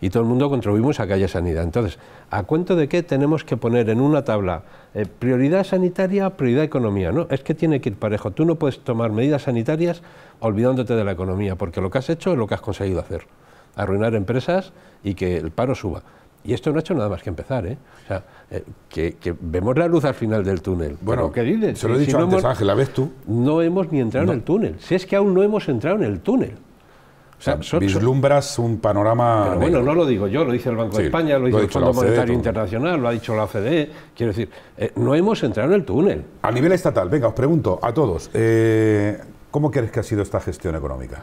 y todo el mundo contribuimos a que haya sanidad. Entonces, ¿a cuento de qué tenemos que poner en una tabla eh, prioridad sanitaria, prioridad economía? No, es que tiene que ir parejo. Tú no puedes tomar medidas sanitarias olvidándote de la economía, porque lo que has hecho es lo que has conseguido hacer, arruinar empresas y que el paro suba. Y esto no ha hecho nada más que empezar, ¿eh? O sea, eh, que, vemos la luz al final del túnel. Bueno, se lo he dicho antes, no ¿la ves tú? No hemos ni entrado en el túnel. Si es que aún no hemos entrado en el túnel vislumbras un panorama. Pero bueno, no lo digo yo, lo dice el Banco de España, lo dice el Fondo Monetario Internacional, lo ha dicho la OCDE. Quiero decir, eh, no hemos entrado en el túnel. A nivel estatal, venga, os pregunto a todos, eh, ¿cómo crees que ha sido esta gestión económica?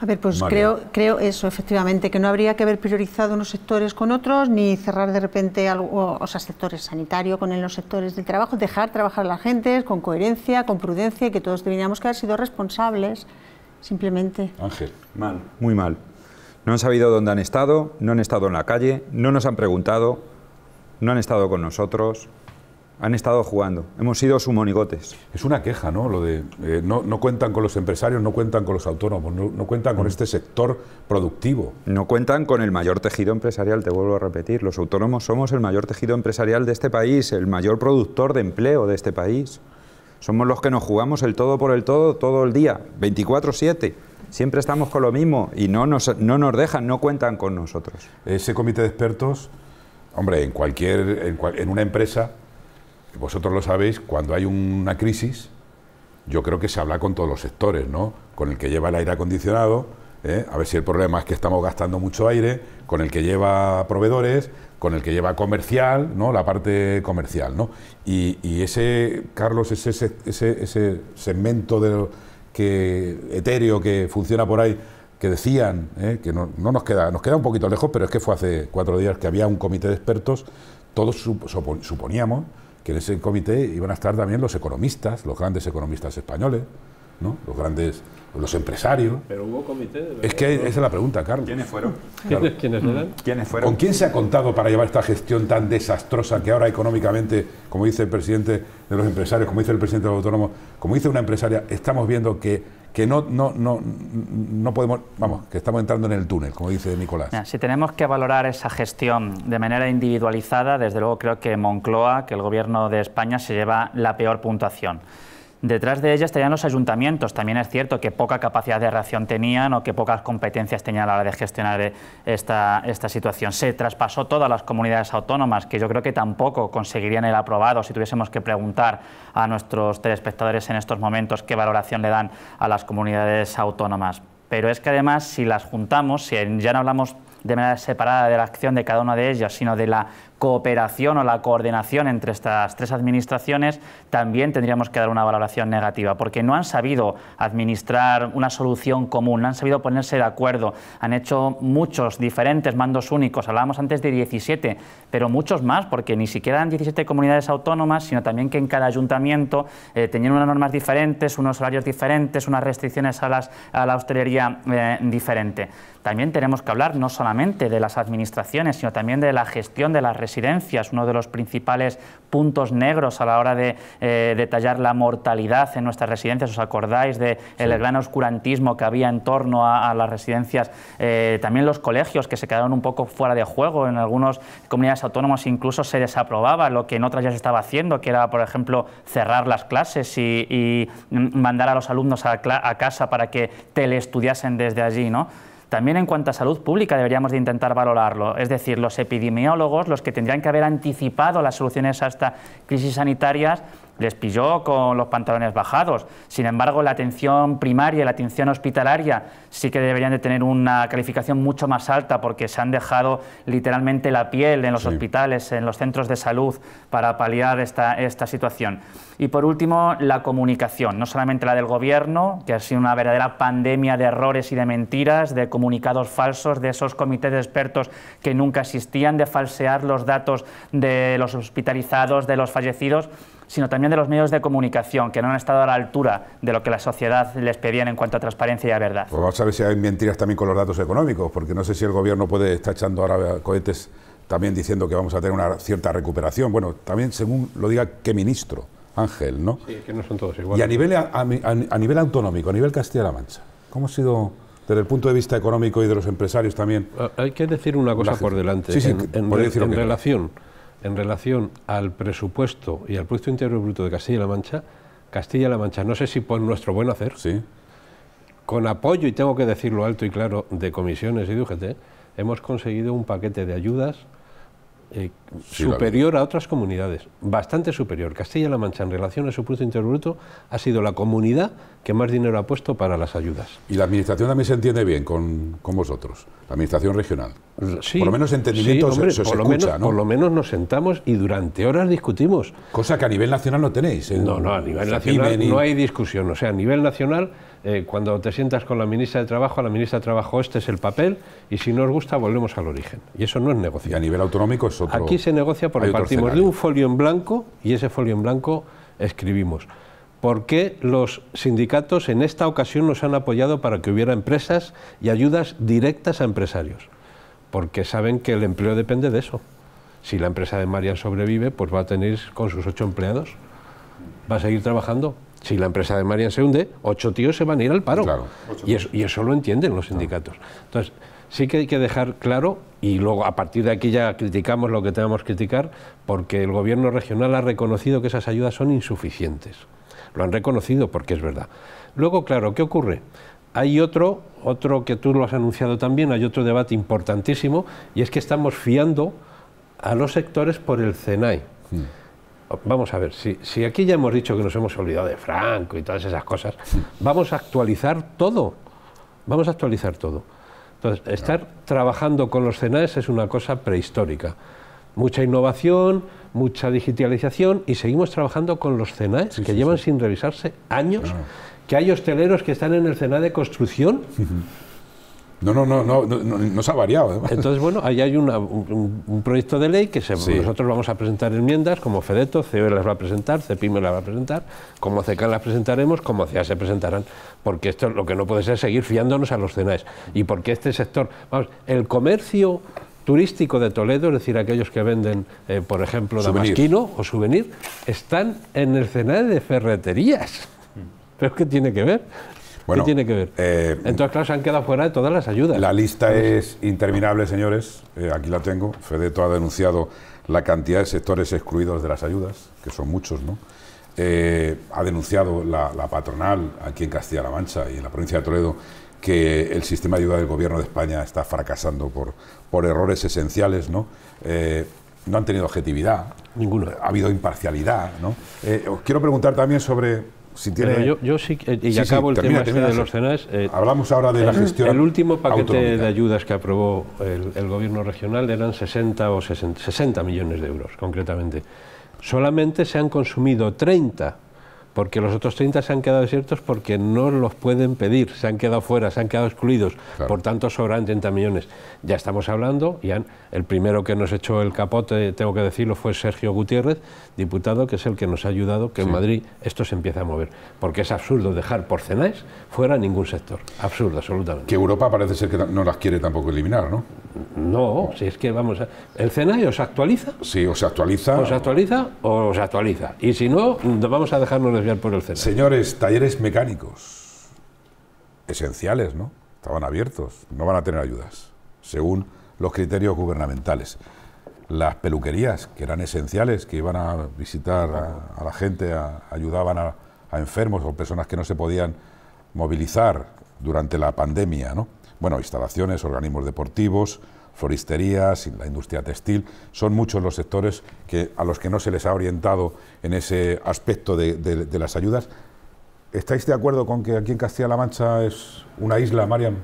A ver, pues creo, creo eso, efectivamente, que no habría que haber priorizado unos sectores con otros, ni cerrar de repente algo, o sea, sectores sanitarios con los sectores del trabajo, dejar trabajar a la gente con coherencia, con prudencia, y que todos deberíamos que haber sido responsables simplemente. Ángel, mal. Muy mal. No han sabido dónde han estado, no han estado en la calle, no nos han preguntado, no han estado con nosotros, han estado jugando. Hemos sido sus monigotes. Es una queja, ¿no? Lo de eh, no, cuentan con los empresarios, no cuentan con los autónomos, no, cuentan con mm. este sector productivo. No cuentan con el mayor tejido empresarial, te vuelvo a repetir. Los autónomos somos el mayor tejido empresarial de este país, el mayor productor de empleo de este país. Somos los que nos jugamos el todo por el todo todo el día, 24-7. Siempre estamos con lo mismo y no nos, no nos dejan, no cuentan con nosotros. Ese comité de expertos, hombre, en cualquier, en, una empresa, vosotros lo sabéis, cuando hay una crisis, yo creo que se habla con todos los sectores, ¿no? Con el que lleva el aire acondicionado, ¿eh? a ver si el problema es que estamos gastando mucho aire, con el que lleva proveedores, con el que lleva comercial, ¿no? la parte comercial. ¿no? Y, ese, Carlos, ese, ese, segmento del que, etéreo que funciona por ahí, que decían, ¿eh? que no, no, nos queda, nos queda un poquito lejos, pero es que fue hace cuatro días que había un comité de expertos, todos suponíamos que en ese comité iban a estar también los economistas, los grandes economistas españoles, los grandes, los empresarios. Pero hubo comité. es que esa es la pregunta, Carlos. ¿Quiénes fueron? Mm. fueron? ¿Con quién se ha contado para llevar esta gestión tan desastrosa que ahora económicamente, como dice el presidente de los empresarios, como dice el presidente de los autónomos, como dice una empresaria, estamos viendo que que no, no, no, no podemos, vamos, que estamos entrando en el túnel, como dice Nicolás. Si tenemos que valorar esa gestión de manera individualizada, desde luego creo que Moncloa, que el gobierno de España, se lleva la peor puntuación. Detrás de ellas estarían los ayuntamientos. También es cierto que poca capacidad de reacción tenían o que pocas competencias tenían a la hora de gestionar eh, esta, situación. Se traspasó todas las comunidades autónomas, que yo creo que tampoco conseguirían el aprobado si tuviésemos que preguntar a nuestros telespectadores en estos momentos qué valoración le dan a las comunidades autónomas. Pero es que además, si las juntamos, si ya no hablamos de manera separada de la acción de cada una de ellas, sino de la cooperación o la coordinación entre estas tres administraciones, también tendríamos que dar una valoración negativa, porque no han sabido administrar una solución común, no han sabido ponerse de acuerdo, han hecho muchos diferentes mandos únicos, hablábamos antes de 17, pero muchos más, porque ni siquiera eran 17 comunidades autónomas, sino también que en cada ayuntamiento eh, tenían unas normas diferentes, unos salarios diferentes, unas restricciones a, la hostelería eh, diferente. También tenemos que hablar no solamente de las administraciones, sino también de la gestión de las residencias, uno de los principales puntos negros a la hora de eh, detallar la mortalidad en nuestras residencias. ¿Os acordáis del de gran oscurantismo que había en torno a, las residencias? Eh, también los colegios que se quedaron un poco fuera de juego. En algunas comunidades autónomas incluso se desaprobaba lo que en otras ya se estaba haciendo, que era, por ejemplo, cerrar las clases y, mandar a los alumnos a, a casa para que teleestudiasen desde allí. ¿no? También en cuanto a salud pública deberíamos de intentar valorarlo, es decir, los epidemiólogos, los que tendrían que haber anticipado las soluciones a esta crisis sanitarias, les pilló con los pantalones bajados. Sin embargo, la atención primaria, la atención hospitalaria, sí que deberían de tener una calificación mucho más alta porque se han dejado literalmente la piel en los hospitales, en los centros de salud, para paliar esta, esta situación. Y por último, la comunicación, no solamente la del Gobierno, que ha sido una verdadera pandemia de errores y de mentiras, de comunicados falsos, de esos comités de expertos que nunca existían, de falsear los datos de los hospitalizados, de los fallecidos, sino también de los medios de comunicación, que no han estado a la altura de lo que la sociedad les pedía en cuanto a transparencia y a verdad. Pues vamos a ver si hay mentiras también con los datos económicos, porque no sé si el gobierno puede estar echando ahora cohetes también diciendo que vamos a tener una cierta recuperación. Bueno, también según lo diga qué ministro, Ángel, ¿no? Sí, que no son todos iguales. Y a nivel, a, nivel autonómico, a nivel Castilla-La Mancha, ¿cómo ha sido desde el punto de vista económico y de los empresarios también? Ah, hay que decir una cosa por delante. en, relación en relación al presupuesto y al Producto Interior Bruto de Castilla-La Mancha, Castilla-La Mancha, no sé si por nuestro buen hacer, sí. con apoyo, y tengo que decirlo alto y claro, de comisiones y de UGT, hemos conseguido un paquete de ayudas eh, superior a otras comunidades, bastante superior. Castilla-La Mancha, en relación a su Producto interbruto ha sido la comunidad que más dinero ha puesto para las ayudas. Y la Administración también se entiende bien con, con vosotros, la Administración regional. por lo menos entendimiento se, lo escucha, menos, Por lo menos nos sentamos y durante horas discutimos. Cosa que a nivel nacional no tenéis. ¿eh? No, no, a nivel nacional no hay discusión. O sea, a nivel nacional eh, cuando te sientas con la ministra de Trabajo, a la ministra de Trabajo este es el papel y si no os gusta volvemos al origen. Y eso no es negocio. Y a nivel autonómico es otro... Aquí se negocia porque partimos de un folio en blanco y ese folio en blanco escribimos. ¿Por qué los sindicatos en esta ocasión nos han apoyado para que hubiera empresas y ayudas directas a empresarios? Porque saben que el empleo depende de eso. Si la empresa de María sobrevive, pues va a tener con sus ocho empleados. Va a seguir trabajando, si la empresa de Marian se hunde, ocho tíos se van a ir al paro. y, eso, lo entienden los sindicatos. Entonces, sí que hay que dejar claro, y luego a partir de aquí ya criticamos lo que tenemos que criticar, porque el gobierno regional ha reconocido que esas ayudas son insuficientes. Lo han reconocido porque es verdad. Luego, claro, ¿qué ocurre? Hay otro, otro que tú lo has anunciado también, hay otro debate importantísimo, y es que estamos fiando a los sectores por el CENAI. Hmm vamos a ver, si, aquí ya hemos dicho que nos hemos olvidado de Franco y todas esas cosas, vamos a actualizar todo. Vamos a actualizar todo. Entonces, estar trabajando con los CENAES es una cosa prehistórica. Mucha innovación, mucha digitalización y seguimos trabajando con los CENAES que llevan sin revisarse años, que hay hosteleros que están en el CENAE de construcción. [LAUGHS] No, no, no, no, no, no se ha variado. Entonces, bueno, ahí hay un, proyecto de ley que se, nosotros vamos a presentar enmiendas, como Fedeto, ceo las va a presentar, CEPIME las va a presentar, como CECAN las presentaremos, como CEA se presentarán, porque esto es lo que no puede ser seguir fiándonos a los CENAES. Y porque este sector, vamos, el comercio turístico de Toledo, es decir, aquellos que venden, eh, por ejemplo, damasquino o souvenir, están en el CENAE e de ferreterías. Mm. ¿Pero que tiene que ver? Bueno, ¿Qué tiene que ver? Eh, Entonces, han quedado fuera de todas las ayudas. La lista es interminable, señores. Eh, aquí la tengo. Fedeto ha denunciado la cantidad de sectores excluidos de las ayudas, que son muchos, ¿no? Eh, ha denunciado la, patronal aquí en Castilla-La Mancha y en la provincia de Toledo que el sistema de ayuda del gobierno de España está fracasando por, por errores esenciales, ¿no? no han tenido objetividad. Ninguno. Ha habido imparcialidad, ¿no? os quiero preguntar también sobre yo, sí, eh, y acabo el tema este de los cenas. Eh, Hablamos ahora de la gestión. El último paquete de ayudas que aprobó el, gobierno regional eran 60 o 60 millones de euros, concretamente. Solamente se han consumido 30 porque los otros 30 se han quedado desiertos porque no los pueden pedir, se han quedado fuera, se han quedado excluidos, por tanto sobran 30 millones. Ya estamos hablando, y el primero que nos echó el capote, tengo que decirlo, fue Sergio Gutiérrez, diputado, que es el que nos ha ayudado que en Madrid esto se empiece a mover, porque es absurdo dejar por CENAES fuera ningún sector, absurdo, absolutamente. Que Europa parece ser que no las quiere tampoco eliminar, ¿no? No, si es que vamos a... ¿El CENAI os actualiza? Sí, os actualiza. ¿Os actualiza o os actualiza? Y si no, vamos a dejarnos de Señores, talleres mecánicos, esenciales, ¿no? Estaban abiertos, no van a tener ayudas, según los criterios gubernamentales. Las peluquerías, que eran esenciales, que iban a visitar a, la gente, ayudaban a, a enfermos o personas que no se podían movilizar durante la pandemia, ¿no? Bueno, instalaciones, organismos deportivos, floristerías, la industria textil, son muchos los sectores que, a los que no se les ha orientado en ese aspecto de, de las ayudas. ¿Estáis de acuerdo con que aquí en Castilla-La Mancha es una isla, Mariam?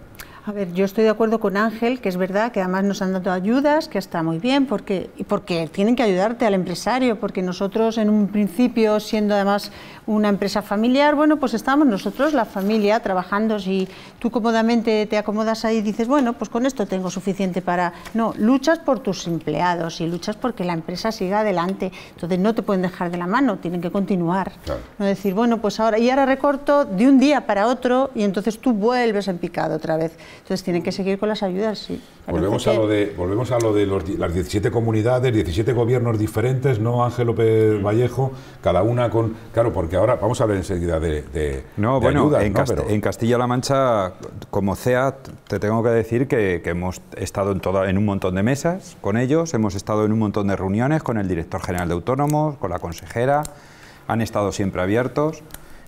A ver, yo estoy de acuerdo con Ángel, que es verdad que además nos han dado ayudas, que está muy bien, porque, porque tienen que ayudarte al empresario, porque nosotros en un principio, siendo además una empresa familiar, bueno, pues estamos nosotros, la familia, trabajando, si tú cómodamente te acomodas ahí y dices, bueno, pues con esto tengo suficiente para... No, luchas por tus empleados y luchas porque la empresa siga adelante, entonces no te pueden dejar de la mano, tienen que continuar. No decir, bueno, pues ahora, y ahora recorto de un día para otro y entonces tú vuelves en picado otra vez. Entonces tienen que seguir con las ayudas, sí. Volvemos a, lo de, volvemos a lo de los, las 17 comunidades, 17 gobiernos diferentes, ¿no, Ángel López mm. Vallejo? Cada una con... Claro, porque ahora vamos a hablar enseguida de, de No, bueno, en, en Castilla-La Mancha, como CEA, te tengo que decir que, hemos estado en, toda, en un montón de mesas con ellos, hemos estado en un montón de reuniones con el director general de Autónomos, con la consejera, han estado siempre abiertos,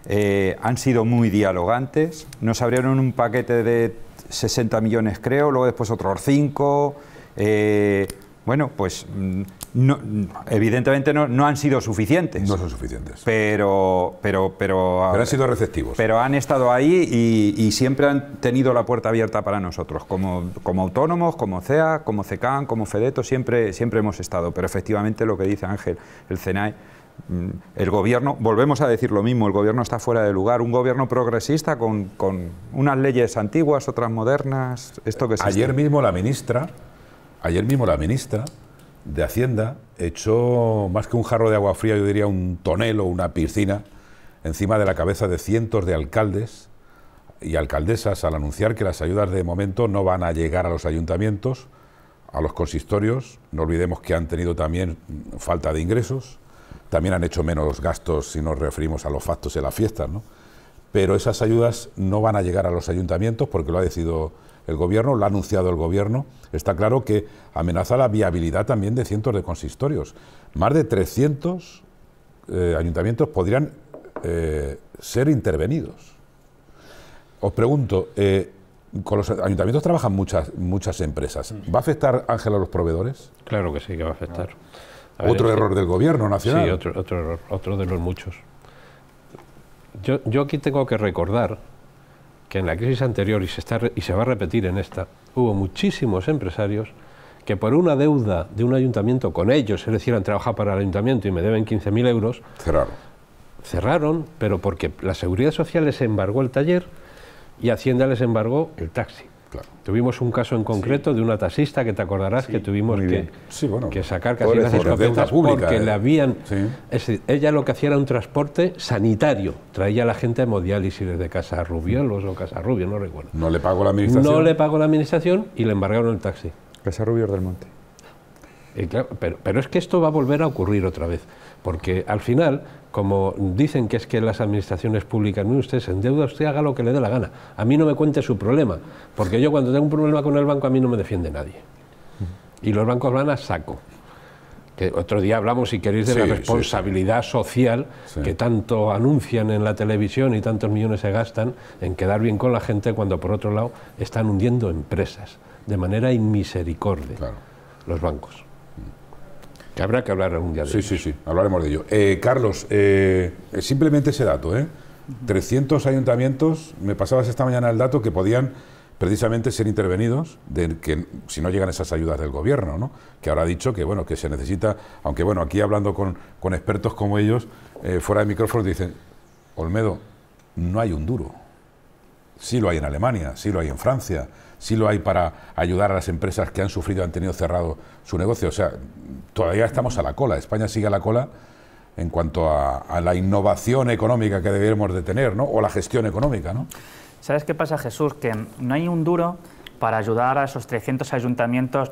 eh, han sido muy dialogantes, nos abrieron un paquete de 60 millones creo, luego después otros 5. Eh, bueno, pues mm, no, mm, evidentemente no, han sido suficientes. No son suficientes. Pero, pero, pero, han sido receptivos. Pero han estado ahí y, siempre han tenido la puerta abierta para nosotros, como, como autónomos, como CEA, como CECAN, como FEDETO, siempre, siempre hemos estado. Pero efectivamente lo que dice Ángel, el Cenai Mm, el gobierno, volvemos a decir lo mismo, el gobierno está fuera de lugar, un gobierno progresista con, unas leyes antiguas, otras modernas, esto que Ayer mismo la ministra, ayer mismo la ministra de Hacienda echó más que un jarro de agua fría, yo diría un tonel o una piscina encima de la cabeza de cientos de alcaldes y alcaldesas al anunciar que las ayudas de momento no van a llegar a los ayuntamientos, a los consistorios, no olvidemos que han tenido también falta de ingresos también han hecho menos gastos si nos referimos a los factos y a las fiestas, ¿no? Pero esas ayudas no van a llegar a los ayuntamientos porque lo ha decidido el gobierno, lo ha anunciado el gobierno. Está claro que amenaza la viabilidad también de cientos de consistorios. Más de 300 eh, ayuntamientos podrían eh, ser intervenidos. Os pregunto, eh, con los ayuntamientos trabajan muchas, muchas empresas. Mm. ¿Va a afectar, ángel a los proveedores? Claro que sí, que va a afectar otro error del gobierno nacional. Sí, otro, otro error, otro de los muchos. Yo, aquí tengo que recordar que en la crisis anterior, y se, está, y se va a repetir en esta, hubo muchísimos empresarios que por una deuda de un ayuntamiento con ellos, es decir, han trabajado para el ayuntamiento y me deben 15.000 euros, cerraron. Cerraron, pero porque la Seguridad Social les embargó el taller y Hacienda les embargó el taxi. Tuvimos un caso en concreto de una taxista que te acordarás que tuvimos que, sacar casi las escopetas públicas porque ¿eh? la le habían. ella lo que hacía era un transporte sanitario. Traía a la gente a hemodiálisis desde Casa Rubiolos o Casa Rubio, no recuerdo. No le pagó la administración. No le pagó la administración y le embargaron el taxi. Casa rubio del Monte pero, es que esto va a volver a ocurrir otra vez, porque al final, como dicen que es que las administraciones públicas, no, usted en endeuda, usted haga lo que le dé la gana, a mí no me cuente su problema, porque yo cuando tengo un problema con el banco a mí no me defiende nadie. Y los bancos van a saco. Que otro día hablamos, si queréis, de la responsabilidad social que tanto anuncian en la televisión y tantos millones se gastan en quedar bien con la gente cuando, por otro lado, están hundiendo empresas de manera inmisericordia los bancos. Que habrá que hablar algún día de sí, Sí, sí, hablaremos de ello. Eh, Carlos, eh, eh, simplemente ese dato, ¿eh? 300 ayuntamientos, me pasabas esta mañana el dato que podían precisamente ser intervenidos de que si no llegan esas ayudas del gobierno, ¿no? que ahora ha dicho que bueno que se necesita, aunque bueno, aquí hablando con, expertos como ellos, eh, fuera de micrófono dicen, Olmedo, no hay un duro. Sí lo hay en Alemania, sí lo hay en Francia, sí lo hay para ayudar a las empresas que han sufrido, han tenido cerrado su negocio. O sea, todavía estamos a la cola. España sigue a la cola en cuanto a, la innovación económica que deberíamos de tener, ¿no? O la gestión económica, ¿no? ¿Sabes qué pasa, Jesús? Que no hay un duro para ayudar a esos 300 ayuntamientos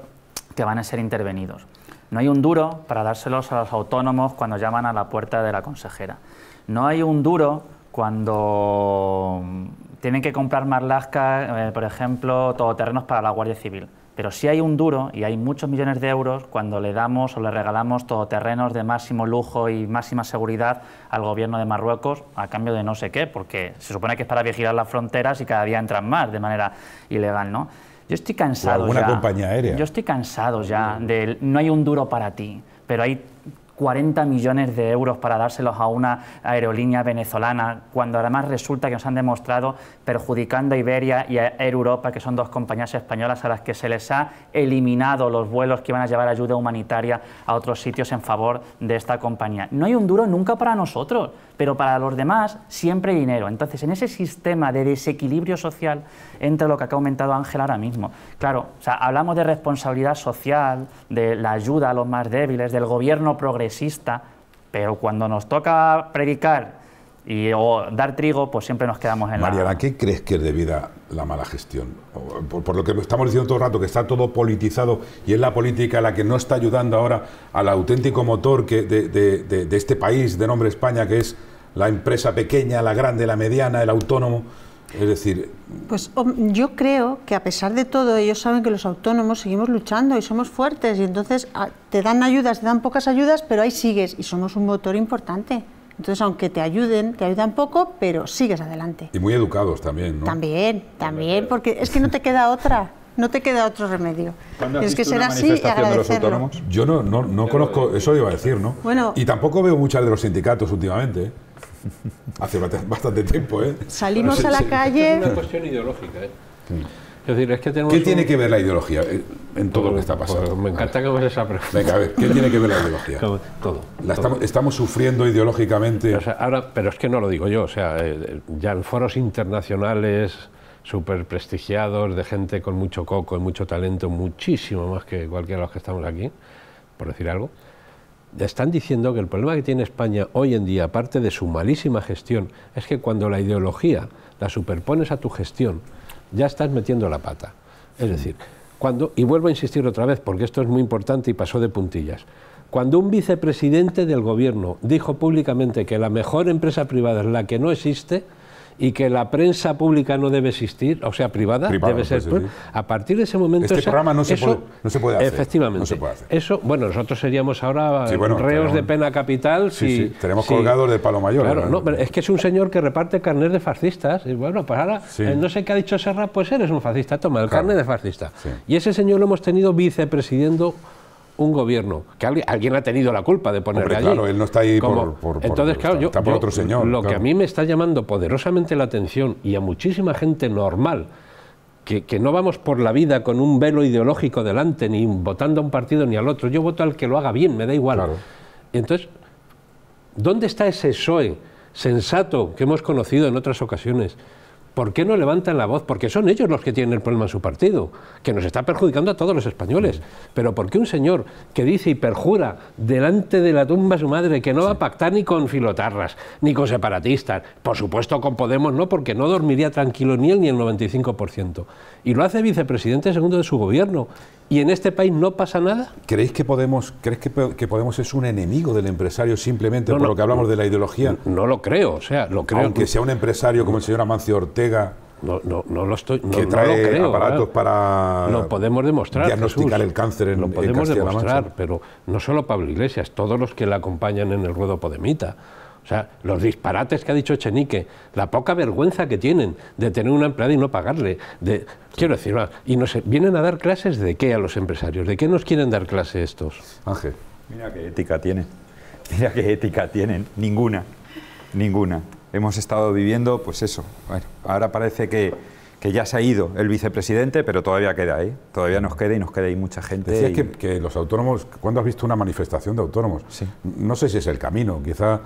que van a ser intervenidos. No hay un duro para dárselos a los autónomos cuando llaman a la puerta de la consejera. No hay un duro cuando tienen que comprar más eh, por ejemplo, todoterrenos para la Guardia Civil. Pero si hay un duro y hay muchos millones de euros cuando le damos o le regalamos todoterrenos de máximo lujo y máxima seguridad al gobierno de Marruecos a cambio de no sé qué, porque se supone que es para vigilar las fronteras y cada día entran más de manera ilegal, ¿no? Yo estoy cansado o alguna compañía aérea. Yo estoy cansado ya de... no hay un duro para ti, pero hay 40 millones de euros para dárselos a una aerolínea venezolana, cuando además resulta que nos han demostrado perjudicando a Iberia y a Europa, que son dos compañías españolas a las que se les ha eliminado los vuelos que iban a llevar ayuda humanitaria a otros sitios en favor de esta compañía. No hay un duro nunca para nosotros pero para los demás siempre dinero. Entonces, en ese sistema de desequilibrio social entra lo que ha comentado Ángel ahora mismo. Claro, o sea, hablamos de responsabilidad social, de la ayuda a los más débiles, del gobierno progresista, pero cuando nos toca predicar y o dar trigo, pues siempre nos quedamos en la... Mariana, ¿qué crees que es debida la mala gestión? Por, lo que estamos diciendo todo el rato, que está todo politizado y es la política la que no está ayudando ahora al auténtico motor de este país de nombre España, que es la empresa pequeña, la grande, la mediana, el autónomo? Es decir... Pues yo creo que a pesar de todo ellos saben que los autónomos seguimos luchando y somos fuertes y entonces ah, te dan ayudas, te dan pocas ayudas, pero ahí sigues y somos un motor importante. Entonces, aunque te ayuden, te ayudan poco, pero sigues adelante. Y muy educados también, También, también, porque es que no te queda otra. No te queda otro remedio. Es que ser así y agradecerlo. Yo no, no, no conozco, eso iba a decir, ¿no? Bueno, y tampoco veo muchas de los sindicatos últimamente. ¿eh? [LAUGHS] Hace bastante tiempo, ¿eh? Salimos a la calle... Es una cuestión ideológica, ¿eh? Mm. Es es que ¿Qué tiene que ver la ideología en todo lo que está pasando? me encanta que hagas esa pregunta. ¿qué tiene que ver la ideología? todo. estamos, sufriendo ideológicamente. ahora, pero es que no lo digo yo, o sea, eh, ya en foros internacionales súper prestigiados, de gente con mucho coco y mucho talento, muchísimo más que cualquiera de los que estamos aquí, por decir algo están diciendo que el problema que tiene España hoy en día, aparte de su malísima gestión, es que cuando la ideología la superpones a tu gestión, ya estás metiendo la pata. Es decir, cuando, y vuelvo a insistir otra vez, porque esto es muy importante y pasó de puntillas, cuando un vicepresidente del gobierno dijo públicamente que la mejor empresa privada es la que no existe, y que la prensa pública no debe existir, o sea, privada, debe ser. A partir de ese momento. ese programa no se, eso, hacer. Efectivamente. Eso, bueno, nosotros seríamos ahora eh, reos de pena capital. si, sí, tenemos colgados de palo mayor. Claro, ¿no? pero es que es un señor que reparte carnet de fascistas. Y bueno, para pues ahora, eh, no sé qué ha dicho Serra, pues eres un fascista, toma el carnet de fascista. Y ese señor lo hemos tenido vicepresidiendo un gobierno, que alguien, ha tenido la culpa de ponerle Claro, él no está ahí por, por, Entonces, claro, yo, señor. Lo que a mí me está llamando poderosamente la atención y a muchísima gente normal, que, no vamos por la vida con un velo ideológico delante, ni votando a un partido ni al otro. Yo voto al que lo haga bien, me da igual. Entonces, ¿dónde está ese PSOE sensato que hemos conocido en otras ocasiones? ¿Por qué no levantan la voz? Porque son ellos los que tienen el problema en su partido, que nos está perjudicando a todos los españoles. Pero ¿por qué un señor que dice y perjura delante de la tumba de su madre que no va a pactar ni con filotarras, ni con separatistas, por supuesto con Podemos no, porque no dormiría tranquilo ni él ni el 95%, y lo hace vicepresidente segundo de su gobierno, ¿Y en este país no pasa nada? ¿Creéis que Podemos, ¿crees que, Podemos es un enemigo del empresario simplemente por lo que hablamos de la ideología? No, lo creo, o sea, lo creo. Aunque sea un empresario como el señor Amancio Ortega. No, no, no lo estoy. que trae aparatos ¿eh? para. podemos demostrar. Diagnosticar el cáncer en Lo podemos demostrar, pero no solo Pablo Iglesias, todos los que le acompañan en el ruedo Podemita. O sea, los disparates que ha dicho chenique la poca vergüenza que tienen de tener una empleada y no pagarle. De, Quiero decir, y vienen a dar clases de qué a los empresarios, de qué nos quieren dar clase estos. Ángel. Mira qué ética tienen, mira qué ética tienen, ninguna, ninguna. Hemos estado viviendo, pues eso, bueno, ahora parece que, ya se ha ido el vicepresidente, pero todavía queda ahí. ¿eh? Todavía nos queda y nos queda ahí mucha gente. Decías que, los autónomos, ¿cuándo has visto una manifestación de autónomos? No sé si es el camino, quizá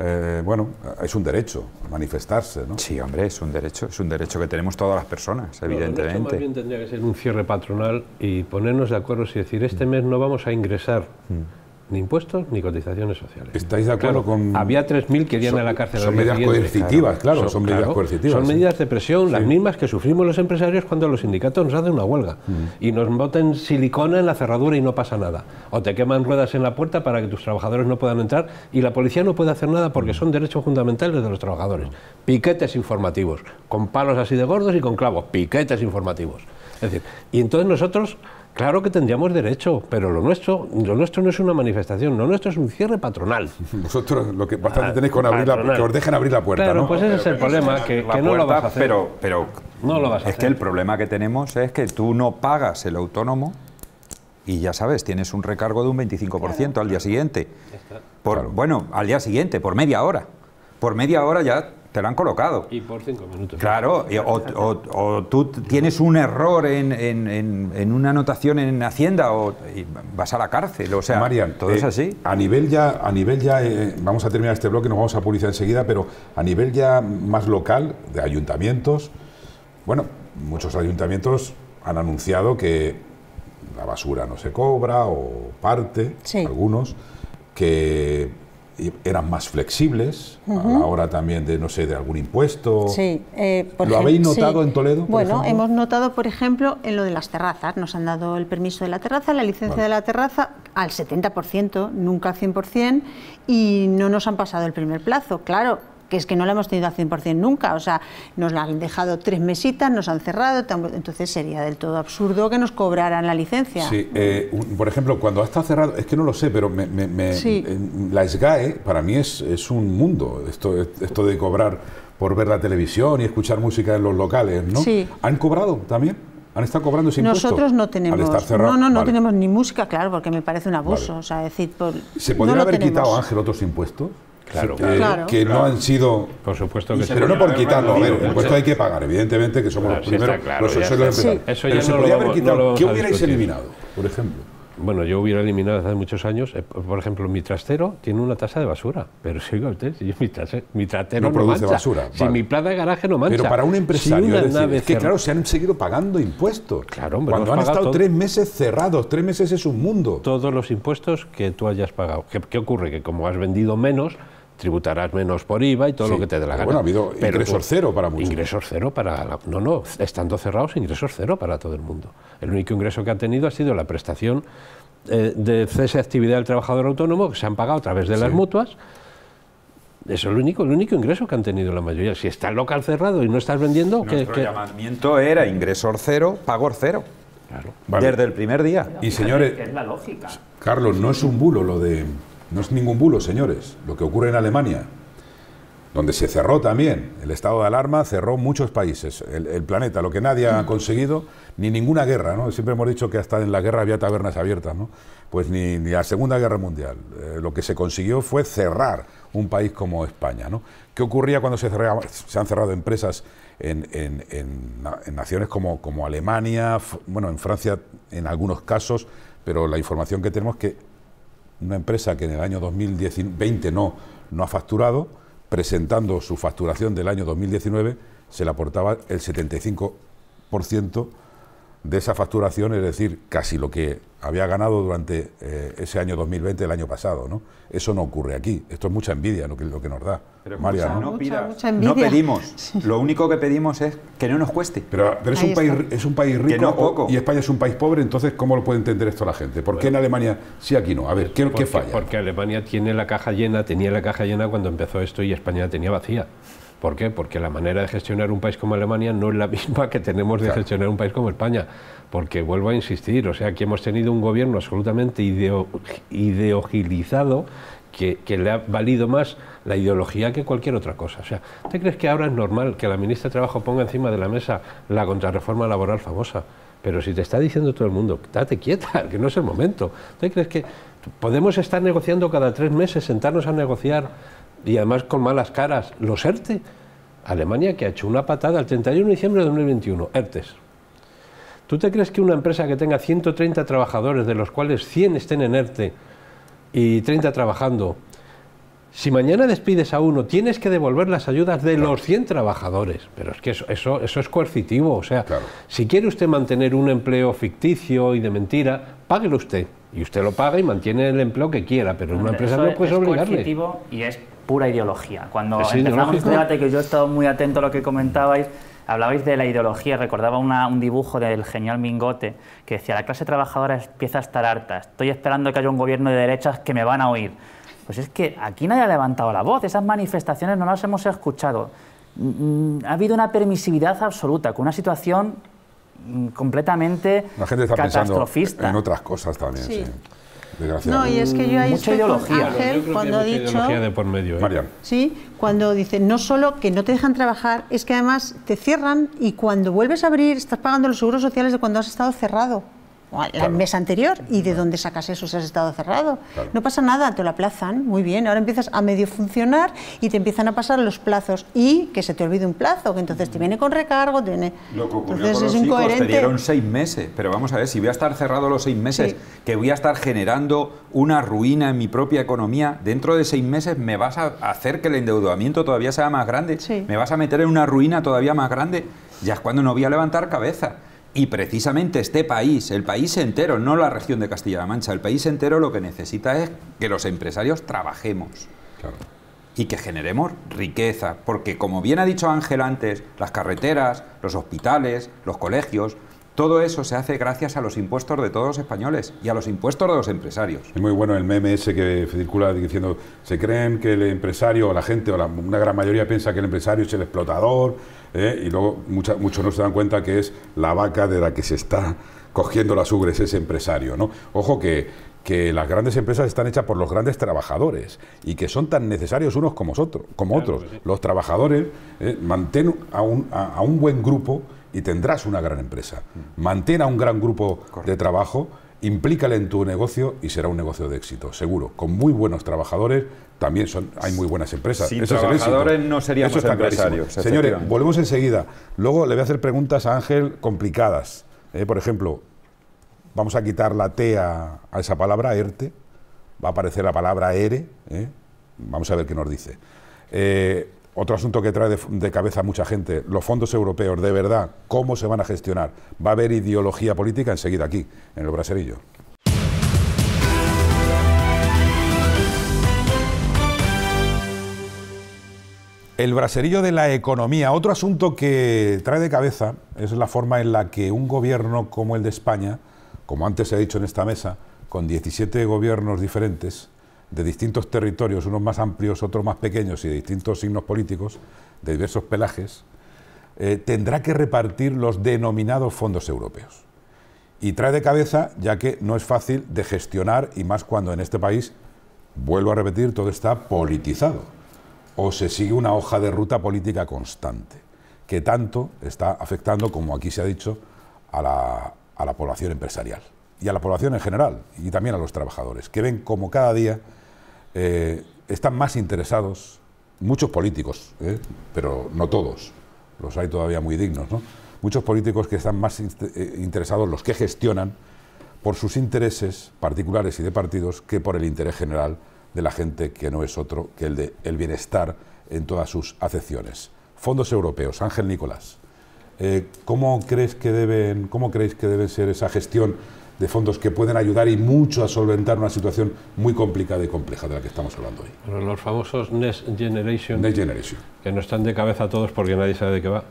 eh, bueno, es un derecho manifestarse, ¿no? Sí, hombre, es un derecho, es un derecho que tenemos todas las personas, evidentemente. Más tendría que ser un cierre patronal y ponernos de acuerdo y decir, este mes no vamos a ingresar. Mm ni impuestos ni cotizaciones sociales. ¿Estáis de acuerdo con...? Había 3.000 que irían a la cárcel. Son medidas coercitivas, claro, son, medidas coercitivas. Son medidas de presión, las mismas que sufrimos los empresarios cuando los sindicatos nos hacen una huelga mm. y nos boten silicona en la cerradura y no pasa nada. O te queman ruedas en la puerta para que tus trabajadores no puedan entrar y la policía no puede hacer nada porque mm. son derechos fundamentales de los trabajadores. Piquetes informativos, con palos así de gordos y con clavos, piquetes informativos. Es decir, y entonces nosotros Claro que tendríamos derecho, pero lo nuestro, lo nuestro no es una manifestación, lo nuestro es un cierre patronal. [LAUGHS] Vosotros lo que bastante ah, tenéis con abrir la, que os dejen abrir la puerta, claro, pues ese es el problema, que, no lo vas a hacer. Pero, pero no lo vas a es que el problema que tenemos es que tú no pagas el autónomo y ya sabes, tienes un recargo de un 25% al día siguiente. Bueno, al día siguiente, por media hora. Por media hora ya te lo han colocado. Y por cinco minutos. Claro, o, tú tienes un error en, una anotación en Hacienda o vas a la cárcel. O sea, Marian, todo es eh, así. A nivel ya, a nivel ya eh, vamos a terminar este bloque, nos vamos a publicar enseguida, pero a nivel ya más local, de ayuntamientos, bueno, muchos ayuntamientos han anunciado que la basura no se cobra o parte, algunos, que eran más flexibles ahora a la hora también de, no sé, de algún impuesto. Eh, ¿Lo habéis notado en Toledo? bueno, hemos notado, por ejemplo, en lo de las terrazas. Nos han dado el permiso de la terraza, la licencia de la terraza al 70%, nunca al 100%, y no nos han pasado el primer plazo. Claro, que es que no la hemos tenido al 100% nunca. O sea, nos la han dejado tres mesitas, nos han cerrado, entonces sería del todo absurdo que nos cobraran la licencia. Sí, eh, por ejemplo, cuando ha estado cerrado, es que no lo sé, pero la SGAE para mí es, un mundo, esto, de cobrar por ver la televisión y escuchar música en los locales, ¿no? Sí. ¿Han cobrado también? ¿Han estado cobrando sin Nosotros no tenemos. no, no, no tenemos ni música, claro, porque me parece un abuso. O sea, decir, por, ¿Se podría haber quitado, Ángel, otros impuestos? Eh, claro, que no han sido. Por supuesto que Pero no por quitarlo, a ver, hay que pagar, evidentemente, que somos los primeros. Eso ya ¿Qué hubierais eliminado, por ejemplo? Bueno, yo hubiera eliminado hace muchos años, eh, por ejemplo, mi trastero tiene una tasa de basura, pero si usted, si mi, trastero, mi trastero no, produce basura. Si mi plata de garaje no mancha. Pero para una empresa decir, es, que claro, se han seguido pagando impuestos. Claro, hombre, Cuando han estado tres meses cerrados, tres meses es un mundo. Todos los impuestos que tú hayas pagado. qué ocurre? Que como has vendido menos, tributarás menos por IVA y todo lo que te dé la gana. Bueno, ha habido pero ingresos cero para muchos. Ingresos cero para... no, no, estando cerrados, ingresos cero para todo el mundo. El único ingreso que ha tenido ha sido la prestación eh, de cese de actividad del trabajador autónomo, que se han pagado a través de las mutuas, eso es lo único, el único ingreso que han tenido la mayoría. Si está el local cerrado y no estás vendiendo... El llamamiento era ingresor cero, pagor cero. Claro. Desde el primer día. Y señores... Es la lógica. Carlos, no es un bulo lo de... No es ningún bulo, señores, lo que ocurre en Alemania, donde se cerró también el estado de alarma, cerró muchos países, el, planeta, lo que nadie ha mm. conseguido, ni ninguna guerra, ¿no? Siempre hemos dicho que hasta en la guerra había tabernas abiertas, ¿no? Pues ni, la Segunda Guerra Mundial. Eh, lo que se consiguió fue cerrar un país como España, ¿no? ¿Qué ocurría cuando se, se han cerrado empresas en, naciones como, como Alemania, bueno, en Francia en algunos casos, pero la información que tenemos es que una empresa que en el año 2020 no, no ha facturado, presentando su facturación del año 2019, se le aportaba el 75% de esa facturación, es decir, casi lo que había ganado durante eh, ese año 2020, el año pasado, ¿no? Eso no ocurre aquí. Esto es mucha envidia lo que, lo que nos da. Pero ¿no? pedimos. [LAUGHS] Lo único que pedimos es que no nos cueste. Pero, es, un país, es un país rico y España es un país pobre, entonces ¿cómo lo puede entender esto la gente? ¿Por qué en Alemania sí, aquí no? A ver, ¿qué, falla? Porque Alemania tiene la caja llena, tenía la caja llena cuando empezó esto y España la tenía vacía. ¿Por qué? Porque la manera de gestionar un país como Alemania no es la [LAUGHS] misma que tenemos de gestionar un país como España porque vuelvo a insistir, o sea, que hemos tenido un gobierno absolutamente ideogilizado que, le ha valido más la ideología que cualquier otra cosa. O sea, te crees que ahora es normal que la ministra de Trabajo ponga encima de la mesa la contrarreforma laboral famosa? Pero si te está diciendo todo el mundo, date quieta, [LAUGHS] que no es el momento. ¿Tú crees que podemos estar negociando cada tres meses, sentarnos a negociar y además con malas caras los ERTE? Alemania que ha hecho una patada el 31 de diciembre de 2021, ERTES. ¿Tú te crees que una empresa que tenga 130 trabajadores, de los cuales 100 estén en ERTE y 30 trabajando, si mañana despides a uno, tienes que devolver las ayudas de los 100 trabajadores. Pero es que eso, eso, eso es coercitivo. O sea, si quiere usted mantener un empleo ficticio y de mentira, páguelo usted. Y usted lo paga y mantiene el empleo que quiera, pero una empresa no puede obligarle. Es coercitivo y es pura ideología. Cuando empezamos debate, que yo he estado muy atento a lo que comentabais, Hablabais de la ideología, recordaba un dibujo del genial Mingote que decía, la clase trabajadora empieza a estar harta, estoy esperando que haya un gobierno de derechas que me van a oír. Pues es que aquí nadie ha levantado la voz, esas manifestaciones no las hemos escuchado. Mm, mm, ha habido una permisividad absoluta, con una situación mm, completamente la gente está Pensando en otras cosas también. No, y es que yo ahí ideología. cuando ha dicho por medio, ¿eh? Sí, cuando dice no solo que no te dejan trabajar, es que además te cierran y cuando vuelves a abrir estás pagando los seguros sociales de cuando has estado cerrado o al mes anterior y de dónde sacas eso si has estado cerrado. No pasa nada, te lo aplazan, muy bien, ahora empiezas a medio funcionar y te empiezan a pasar los plazos y que se te olvide un plazo, que entonces te viene con recargo, tiene Lo que ocurrió es incoherente. Te dieron seis meses, pero vamos a ver, si voy a estar cerrado los seis meses, que voy a estar generando una ruina en mi propia economía, dentro de seis meses me vas a hacer que el endeudamiento todavía sea más grande, me vas a meter en una ruina todavía más grande, ya es cuando no voy a levantar cabeza. Y precisamente este país, el país entero, no la región de Castilla-La Mancha, el país entero lo que necesita es que los empresarios trabajemos. Y que generemos riqueza, porque como bien ha dicho Ángel antes, las carreteras, los hospitales, los colegios, todo eso se hace gracias a los impuestos de todos los españoles y a los impuestos de los empresarios. Es muy bueno el meme ese que circula diciendo, se creen que el empresario o la gente o la, una gran mayoría piensa que el empresario es el explotador, ¿eh? y luego muchos no se dan cuenta que es la vaca de la que se está cogiendo las ugres ese empresario. ¿no? Ojo que, las grandes empresas están hechas por los grandes trabajadores y que son tan necesarios unos como, otros. como otros. Pues los trabajadores ¿eh? mantén a un, buen grupo y tendrás una gran empresa. Mm. Mantén a un gran grupo de trabajo implícale en tu negocio y será un negocio de éxito, seguro. Con muy buenos trabajadores, también son, hay muy buenas empresas. Sin trabajadores no serían Eso empresarios. Señores, volvemos enseguida. Luego le voy a hacer preguntas a Ángel complicadas. ¿eh? por ejemplo, vamos a quitar la T a, esa palabra, ERTE. Va a aparecer la palabra ERE. ¿eh? Vamos a ver qué nos dice. Eh, otro asunto que trae de, cabeza cabeza mucha gente, los fondos europeos, de verdad, ¿cómo se van a gestionar? ¿Va a haber ideología política enseguida aquí, en el Braserillo? El braserillo de la economía. Otro asunto que trae de cabeza es la forma en la que un gobierno como el de España, como antes se ha dicho en esta mesa, con 17 gobiernos diferentes, de distintos territorios, unos más amplios, otros más pequeños y de distintos signos políticos, de diversos pelajes, eh, tendrá que repartir los denominados fondos europeos. Y trae de cabeza, ya que no es fácil de gestionar, y más cuando en este país, vuelvo a repetir, todo está politizado, o se sigue una hoja de ruta política constante, que tanto está afectando, como aquí se ha dicho, a la, a la población empresarial y a la población en general, y también a los trabajadores, que ven como cada día eh, están más interesados, muchos políticos, ¿eh? pero no todos, los hay todavía muy dignos, muchos políticos que están más eh, interesados, los que gestionan, por sus intereses particulares y de partidos que por el interés general de la gente que no es otro que el de el bienestar en todas sus acepciones. Fondos europeos, Ángel Nicolás. ¿cómo, crees que deben, ¿Cómo creéis que debe ser esa gestión de fondos que pueden ayudar y mucho a solventar una situación muy complicada y compleja de la que estamos hablando hoy. los famosos Next Generation, Next Generation, que no están de cabeza a todos porque nadie sabe de qué va.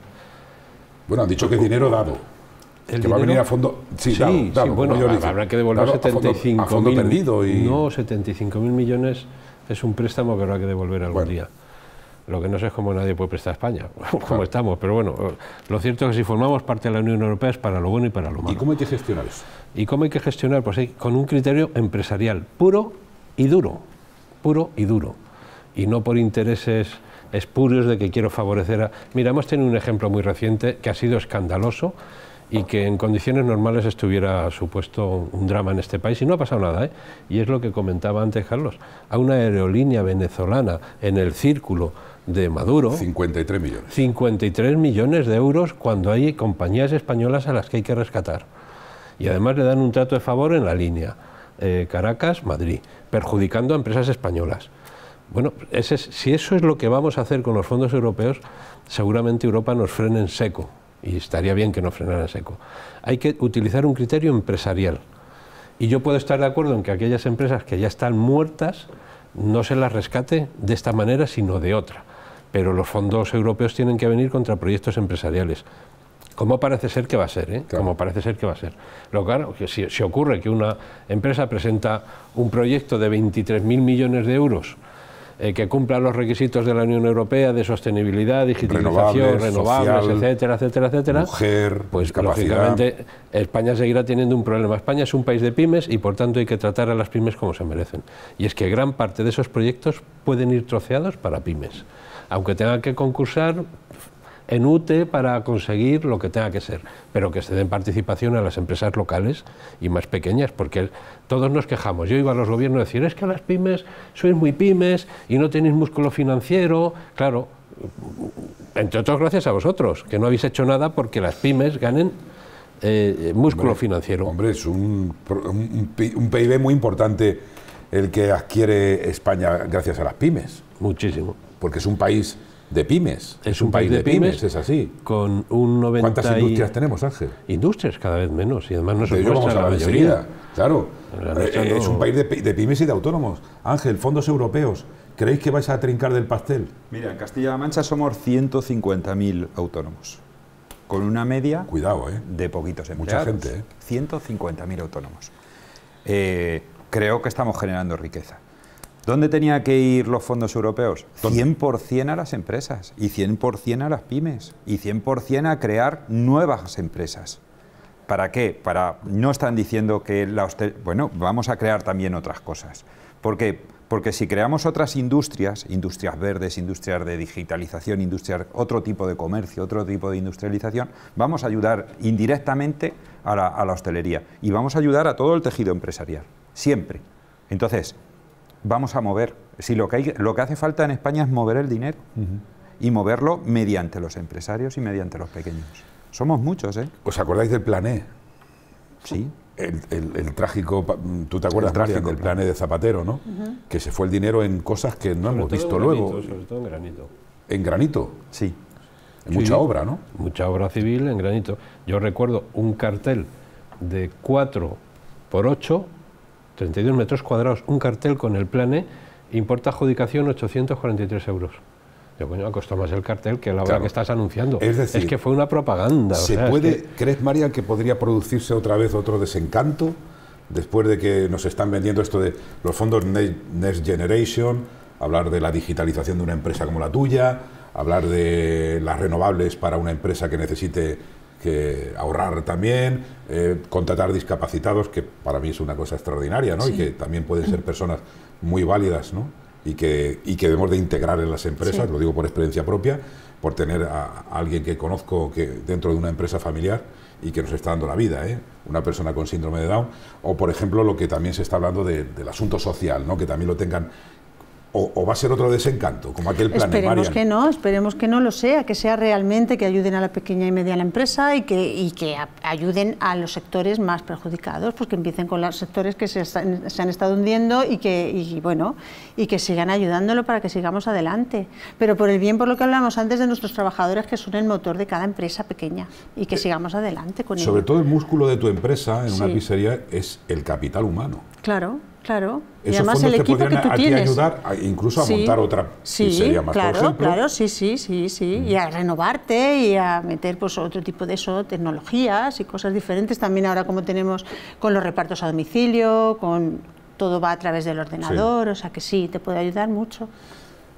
Bueno, han dicho que dinero dado. ¿El que va a venir a fondo. Sí, sí, sí bueno, habrá que devolver 75 perdido y... No, 75.000 millones es un préstamo que habrá que devolver algún día. Lo que no sé es cómo nadie puede prestar a España, [LAUGHS] como estamos. Pero bueno, lo cierto es que si formamos parte de la Unión Europea es para lo bueno y para lo malo. ¿Y cómo hay que gestionar eso? ¿Y cómo hay que gestionar? Pues con un criterio empresarial, puro y duro, puro y duro, y no por intereses espurios de que quiero favorecer a... Mira, hemos tenido un ejemplo muy reciente que ha sido escandaloso y que en condiciones normales estuviera supuesto un drama en este país y no ha pasado nada. ¿eh? Y es lo que comentaba antes Carlos. A una aerolínea venezolana en el círculo de Maduro... 53 millones. 53 millones de euros cuando hay compañías españolas a las que hay que rescatar y además le dan un trato de favor en la línea eh, Caracas-Madrid, perjudicando a empresas españolas. Bueno, si eso es lo que vamos a hacer con los fondos europeos, seguramente Europa nos frene en seco, y estaría bien que nos frenara en seco. Hay que utilizar un criterio empresarial. Y yo puedo estar de acuerdo en que aquellas empresas que ya están muertas no se las rescate de esta manera, sino de otra. Pero los fondos europeos tienen que venir contra proyectos empresariales, como parece ser que va a ser, ¿eh? Como parece ser que va a ser. Lo claro, que si, ocurre que una empresa presenta un proyecto de 23.000 millones de euros eh, que cumpla los requisitos de la Unión Europea de sostenibilidad, digitalización, renovables, etcétera, etcétera, etcétera. Mujer, pues lógicamente España seguirá teniendo un problema. España es un país de pymes y por tanto hay que tratar a las pymes como se merecen. Y es que gran parte de esos proyectos pueden ir troceados para pymes. Aunque tengan que concursar, en UTE para conseguir lo que tenga que ser, pero que se den participación a las empresas locales y más pequeñas, porque todos nos quejamos. Yo iba a los gobiernos a decir, es que las pymes sois muy pymes y no tenéis músculo financiero, claro, entre otros gracias a vosotros, que no habéis hecho nada porque las pymes ganen eh, músculo financiero. Hombre, es un PIB muy importante el que adquiere España gracias a las pymes. Muchísimo. Porque es un país de pymes. Es, un, país, de, pymes, es así. Con un 90 ¿Cuántas industrias tenemos, Ángel? Industrias cada vez menos y además no se vamos a la mayoría, claro. Eh, eh, es un país de, pymes y de autónomos. Ángel, fondos europeos, ¿creéis que vais a trincar del pastel? Mira, en Castilla-La Mancha somos 150.000 autónomos, con una media Cuidado, ¿eh? de poquitos empleados. Mucha gente, ¿eh? 150.000 autónomos. Eh, creo que estamos generando riqueza ¿Dónde tenía que ir los fondos europeos? 100% a las empresas y 100% a las pymes y 100% a crear nuevas empresas. ¿Para qué? Para no están diciendo que la bueno, vamos a crear también otras cosas. ¿Por qué? Porque si creamos otras industrias, industrias verdes, industrias de digitalización, industrias otro tipo de comercio, otro tipo de industrialización, vamos a ayudar indirectamente a la, a la hostelería y vamos a ayudar a todo el tejido empresarial, siempre. Entonces, vamos a mover. Si lo que, hay, lo que hace falta en España es mover el dinero y moverlo mediante los empresarios y mediante los pequeños. Somos muchos, ¿eh? ¿Os acordáis del plan e? Sí. El, trágico, mm, tú te acuerdas, trágico del plan e de Zapatero, ¿no? Que se fue el dinero en cosas que no hemos visto luego. en granito. Sí. mucha obra, ¿no? Mucha obra civil en granito. Yo recuerdo un cartel de 4 por 8 32 metros cuadrados, un cartel con el plane, importa adjudicación 843 euros. Yo, coño, ha costado más el cartel que la hora que estás anunciando. Es decir, que fue una propaganda. Se puede, ¿Crees, María, que podría producirse otra vez otro desencanto? Después de que nos están vendiendo esto de los fondos Next Generation, hablar de la digitalización de una empresa como la tuya, hablar de las renovables para una empresa que necesite que ahorrar también, eh, contratar discapacitados, que para mí es una cosa extraordinaria, ¿no? Y que también pueden ser personas muy válidas, ¿no? Y que, y que debemos de integrar en las empresas, lo digo por experiencia propia, por tener a, alguien que conozco que dentro de una empresa familiar y que nos está dando la vida, ¿eh? una persona con síndrome de Down, o por ejemplo lo que también se está hablando del asunto social, ¿no? que también lo tengan o, va a ser otro desencanto, como aquel plan Esperemos que no, esperemos que no lo sea, que sea realmente que ayuden a la pequeña y mediana empresa y que, y que ayuden a los sectores más perjudicados, pues que empiecen con los sectores que se, han estado hundiendo y que, y, bueno, y que sigan ayudándolo para que sigamos adelante. Pero por el bien, por lo que hablamos antes de nuestros trabajadores, que son el motor de cada empresa pequeña y que eh, sigamos adelante con Sobre todo el músculo de tu empresa en una pizzería es el capital humano. Claro. Claro, y además el equipo que tú tienes. que ayudar incluso a montar otra sí, más, claro, Claro, sí, sí, sí, sí, mm. y a renovarte y a meter pues otro tipo de eso, tecnologías y cosas diferentes también ahora como tenemos con los repartos a domicilio, con todo va a través del ordenador, o sea que sí, te puede ayudar mucho.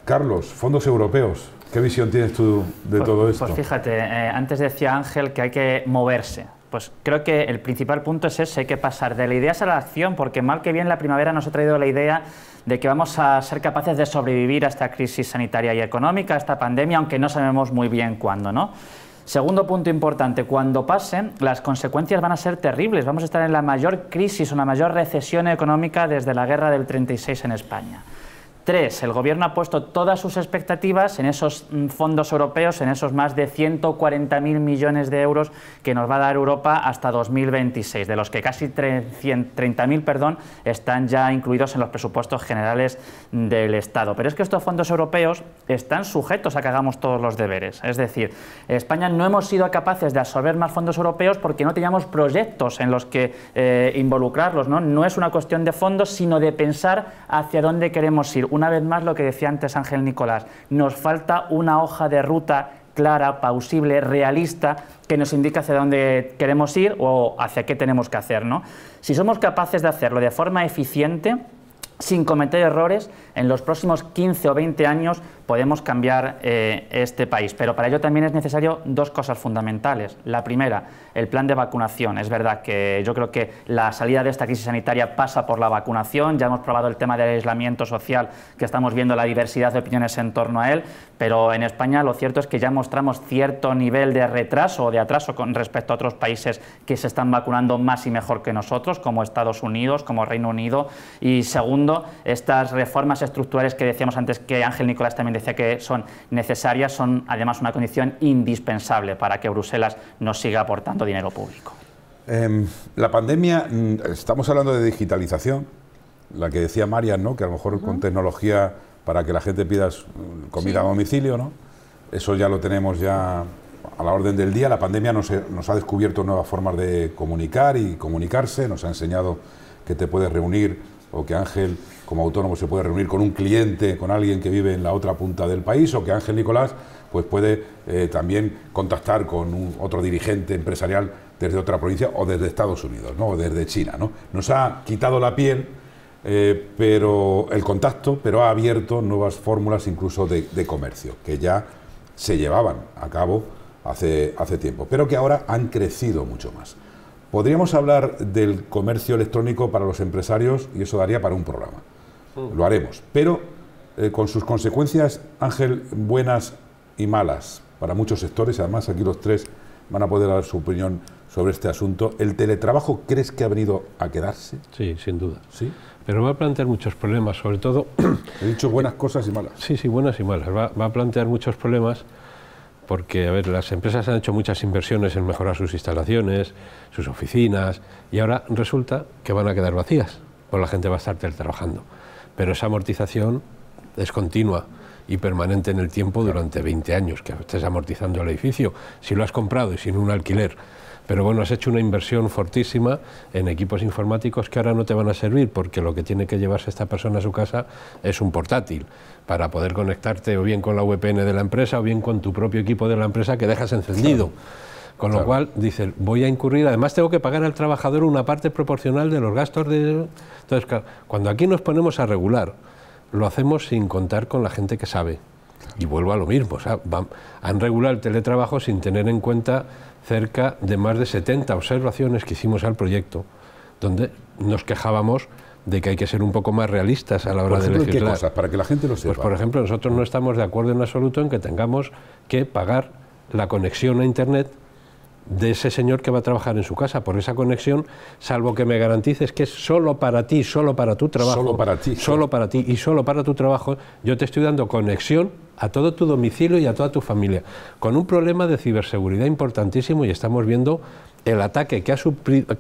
Carlos, fondos europeos, ¿qué visión tienes tú de pues, todo pues esto? Pues fíjate, eh, antes decía Ángel que hay que moverse, pues creo que el principal punto es ese, hay que pasar de la idea a la acción, porque mal que bien la primavera nos ha traído la idea de que vamos a ser capaces de sobrevivir a esta crisis sanitaria y económica, a esta pandemia, aunque no sabemos muy bien cuándo, ¿no? Segundo punto importante, cuando pasen, las consecuencias van a ser terribles. Vamos a estar en la mayor crisis, una mayor recesión económica desde la guerra del 36 en España. Tres, el Gobierno ha puesto todas sus expectativas en esos mm, fondos europeos, en esos más de 140.000 millones de euros que nos va a dar Europa hasta 2026, de los que casi 30.000 perdón, están ya incluidos en los presupuestos generales del Estado. Pero es que estos fondos europeos están sujetos a que hagamos todos los deberes. Es decir, España no hemos sido capaces de absorber más fondos europeos porque no teníamos proyectos en los que eh, involucrarlos. no es una cuestión de fondos, sino de pensar hacia dónde queremos ir una vez más lo que decía antes Ángel Nicolás, nos falta una hoja de ruta clara, pausible, realista, que nos indique hacia dónde queremos ir o hacia qué tenemos que hacer. ¿no? Si somos capaces de hacerlo de forma eficiente, sin cometer errores, en los próximos 15 o 20 años podemos cambiar eh, este país. Pero para ello también es necesario dos cosas fundamentales. La primera, el plan de vacunación. Es verdad que yo creo que la salida de esta crisis sanitaria pasa por la vacunación. Ya hemos probado el tema del aislamiento social, que estamos viendo la diversidad de opiniones en torno a él. Pero en España lo cierto es que ya mostramos cierto nivel de retraso o de atraso con respecto a otros países que se están vacunando más y mejor que nosotros, como Estados Unidos, como Reino Unido. Y segundo, estas reformas estructurales que decíamos antes que Ángel Nicolás también parece que son necesarias, son además una condición indispensable para que Bruselas nos siga aportando dinero público. Eh, la pandemia, mm, estamos hablando de digitalización, la que decía maría ¿no? que a lo mejor con tecnología para que la gente pida mm, comida a domicilio, ¿no? eso ya lo tenemos ya a la orden del día. La pandemia nos, eh, nos ha descubierto nuevas formas de comunicar y comunicarse, nos ha enseñado que te puedes reunir o que Ángel como autónomo se puede reunir con un cliente, con alguien que vive en la otra punta del país, o que Ángel Nicolás pues puede eh, también contactar con otro dirigente empresarial desde otra provincia o desde Estados Unidos, ¿no? o desde China. ¿no? Nos ha quitado la piel eh, pero el contacto, pero ha abierto nuevas fórmulas incluso de, de, comercio, que ya se llevaban a cabo hace, hace tiempo, pero que ahora han crecido mucho más. Podríamos hablar del comercio electrónico para los empresarios y eso daría para un programa. Mm. Lo haremos. Pero eh, con sus consecuencias, Ángel, buenas y malas para muchos sectores. Además, aquí los tres van a poder dar su opinión sobre este asunto. ¿El teletrabajo crees que ha venido a quedarse? Sí, sin duda. Sí. Pero va a plantear muchos problemas, sobre todo... He dicho buenas cosas y malas. Sí, sí, buenas y malas. Va, a plantear muchos problemas porque, a ver, las empresas han hecho muchas inversiones en mejorar sus instalaciones, sus oficinas, y ahora resulta que van a quedar vacías, porque la gente va a estar teletrabajando pero esa amortización es continua y permanente en el tiempo durante 20 años que estés amortizando el edificio, si lo has comprado y sin un alquiler. Pero bueno, has hecho una inversión fortísima en equipos informáticos que ahora no te van a servir porque lo que tiene que llevarse esta persona a su casa es un portátil para poder conectarte o bien con la VPN de la empresa o bien con tu propio equipo de la empresa que dejas encendido. Con lo cual, dicen, voy a incurrir, además tengo que pagar al trabajador una parte proporcional de los gastos de... Entonces, claro, cuando aquí nos ponemos a regular, lo hacemos sin contar con la gente que sabe. Y vuelvo a lo mismo, han regular el teletrabajo sin tener en cuenta cerca de más de 70 observaciones que hicimos al proyecto, donde nos quejábamos de que hay que ser un poco más realistas a la hora de legislar. ¿Qué cosas? Para que la gente lo pues, sepa. Pues, por ejemplo, nosotros no estamos de acuerdo en absoluto en que tengamos que pagar la conexión a Internet de ese señor que va a trabajar en su casa, ...por esa conexión, salvo que me garantices que es solo para ti, solo para tu trabajo, solo para ti, solo para ti y solo para tu trabajo, yo te estoy dando conexión a todo tu domicilio y a toda tu familia, con un problema de ciberseguridad importantísimo y estamos viendo el ataque que ha,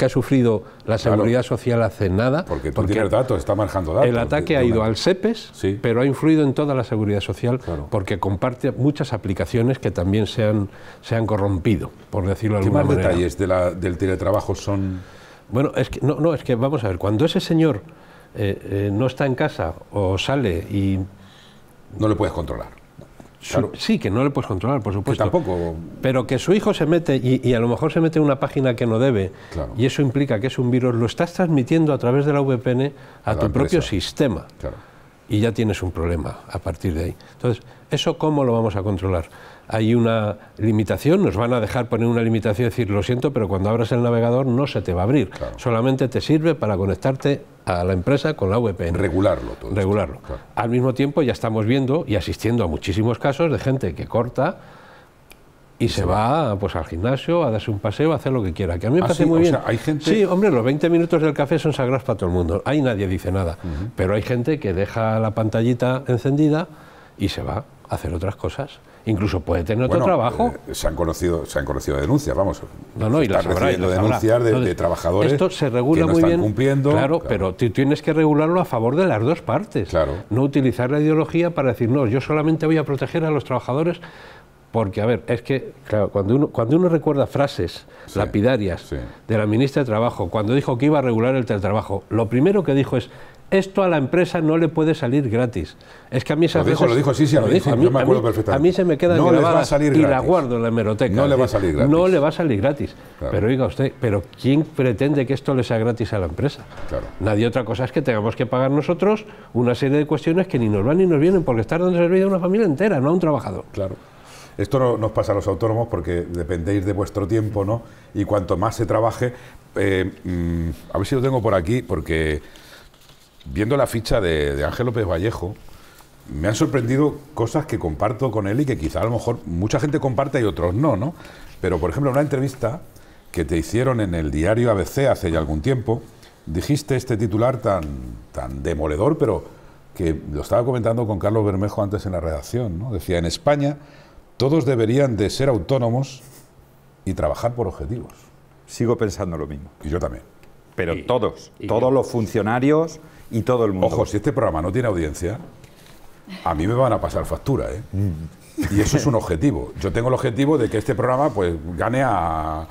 sufrido, la seguridad social hace nada. Porque tú datos, está manejando datos. El ataque ha ido al SEPES, sí. pero ha influido en toda la seguridad social porque comparte muchas aplicaciones que también se han, se han corrompido, por decirlo de alguna manera. más detalles la, del teletrabajo son...? Bueno, es que, no, no, es que vamos a ver, cuando ese señor eh, eh, no está en casa o sale y... No le puedes controlar sí, que no le puedes controlar, por supuesto. tampoco. Pero que su hijo se mete y, a lo mejor se mete en una página que no debe y eso implica que es un virus, lo estás transmitiendo a través de la VPN a, tu propio sistema. Y ya tienes un problema a partir de ahí. Entonces, ¿eso cómo lo vamos a controlar? hay una limitación, nos van a dejar poner una limitación y decir, lo siento, pero cuando abras el navegador no se te va a abrir, solamente te sirve para conectarte a la empresa con la VPN. Regularlo todo. Regularlo. Al mismo tiempo ya estamos viendo y asistiendo a muchísimos casos de gente que corta y, se, va, pues, al gimnasio a darse un paseo, a hacer lo que quiera. Que a mí me ah, parece muy bien. Sí, hombre, los 20 minutos del café son sagrados para todo el mundo. Ahí nadie dice nada. Pero hay gente que deja la pantallita encendida y se va a hacer otras cosas incluso puede tener otro trabajo. Eh, se han conocido, se han conocido denuncias, vamos. No, no, y las De, trabajadores esto se regula muy bien, cumpliendo. Claro, pero tú tienes que regularlo a favor de las dos partes. Claro. No utilizar la ideología para decir, no, yo solamente voy a proteger a los trabajadores. Porque, a ver, es que, claro, cuando uno, cuando uno recuerda frases lapidarias de la ministra de Trabajo, cuando dijo que iba a regular el teletrabajo, lo primero que dijo es, esto a la empresa no le puede salir gratis. Es que a mí dijo, lo sí, sí, me se me queda y la guardo en la hemeroteca. No le va a salir gratis. No le va a salir gratis. Pero oiga usted, pero ¿quién pretende que esto le sea gratis a la empresa? Claro. Nadie otra cosa es que tengamos que pagar nosotros una serie de cuestiones que ni nos van ni nos vienen, porque estar donde servicio a una familia entera, no a un trabajador. Claro. Esto no, nos pasa a los autónomos porque dependéis de vuestro tiempo, ¿no? Y cuanto más se trabaje, eh, mm, a ver si lo tengo por aquí, porque viendo la ficha de, Ángel López Vallejo, me han sorprendido cosas que comparto con él y que quizá a lo mejor mucha gente comparte y otros no, ¿no? Pero, por ejemplo, en una entrevista que te hicieron en el diario ABC hace ya algún tiempo, dijiste este titular tan, tan demoledor, pero que lo estaba comentando con Carlos Bermejo antes en la redacción, ¿no? Decía, en España todos deberían de ser autónomos y trabajar por objetivos. Sigo pensando lo mismo. Y yo también. Pero todos, todos los funcionarios y todo el mundo. Ojo, si este programa no tiene audiencia, a mí me van a pasar factura, ¿eh? Mm. Y eso es un objetivo. Yo tengo el objetivo de que este programa pues gane a,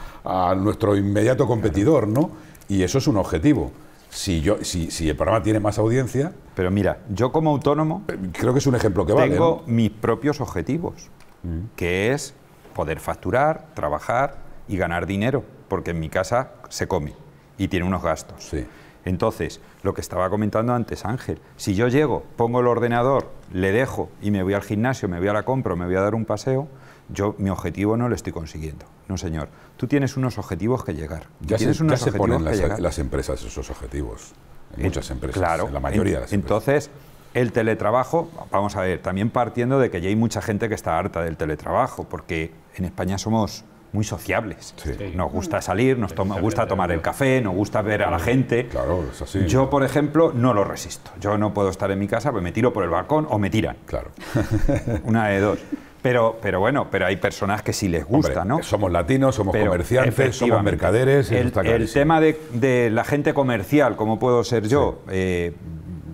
nuestro inmediato competidor, ¿no? Y eso es un objetivo. Si, yo, si, el programa tiene más audiencia... Pero mira, yo como autónomo... Eh, creo que es un ejemplo que vale. Tengo mis propios objetivos, mm. que es poder facturar, trabajar y ganar dinero, porque en mi casa se come y tiene unos gastos. Sí. Entonces, lo que estaba comentando antes Ángel, si yo llego, pongo el ordenador, le dejo y me voy al gimnasio, me voy a la compra, me voy a dar un paseo, yo mi objetivo no lo estoy consiguiendo. No, señor. Tú tienes unos objetivos que llegar. Ya tienes se, ponen las, empresas esos objetivos. En eh, muchas empresas, claro, la mayoría de las empresas. Entonces, el teletrabajo, vamos a ver, también partiendo de que ya hay mucha gente que está harta del teletrabajo, porque en España somos muy sociables. Nos gusta salir, nos gusta tomar el café, nos gusta ver a la gente. Claro, es así. Yo, por ejemplo, no lo resisto. Yo no puedo estar en mi casa, pues me tiro por el balcón o me tiran. Claro. [LAUGHS] Una de dos. Pero, pero bueno, pero hay personas que sí les gusta, ¿no? Somos latinos, somos comerciantes, somos mercaderes. El, tema de, la gente comercial, como puedo ser yo, eh,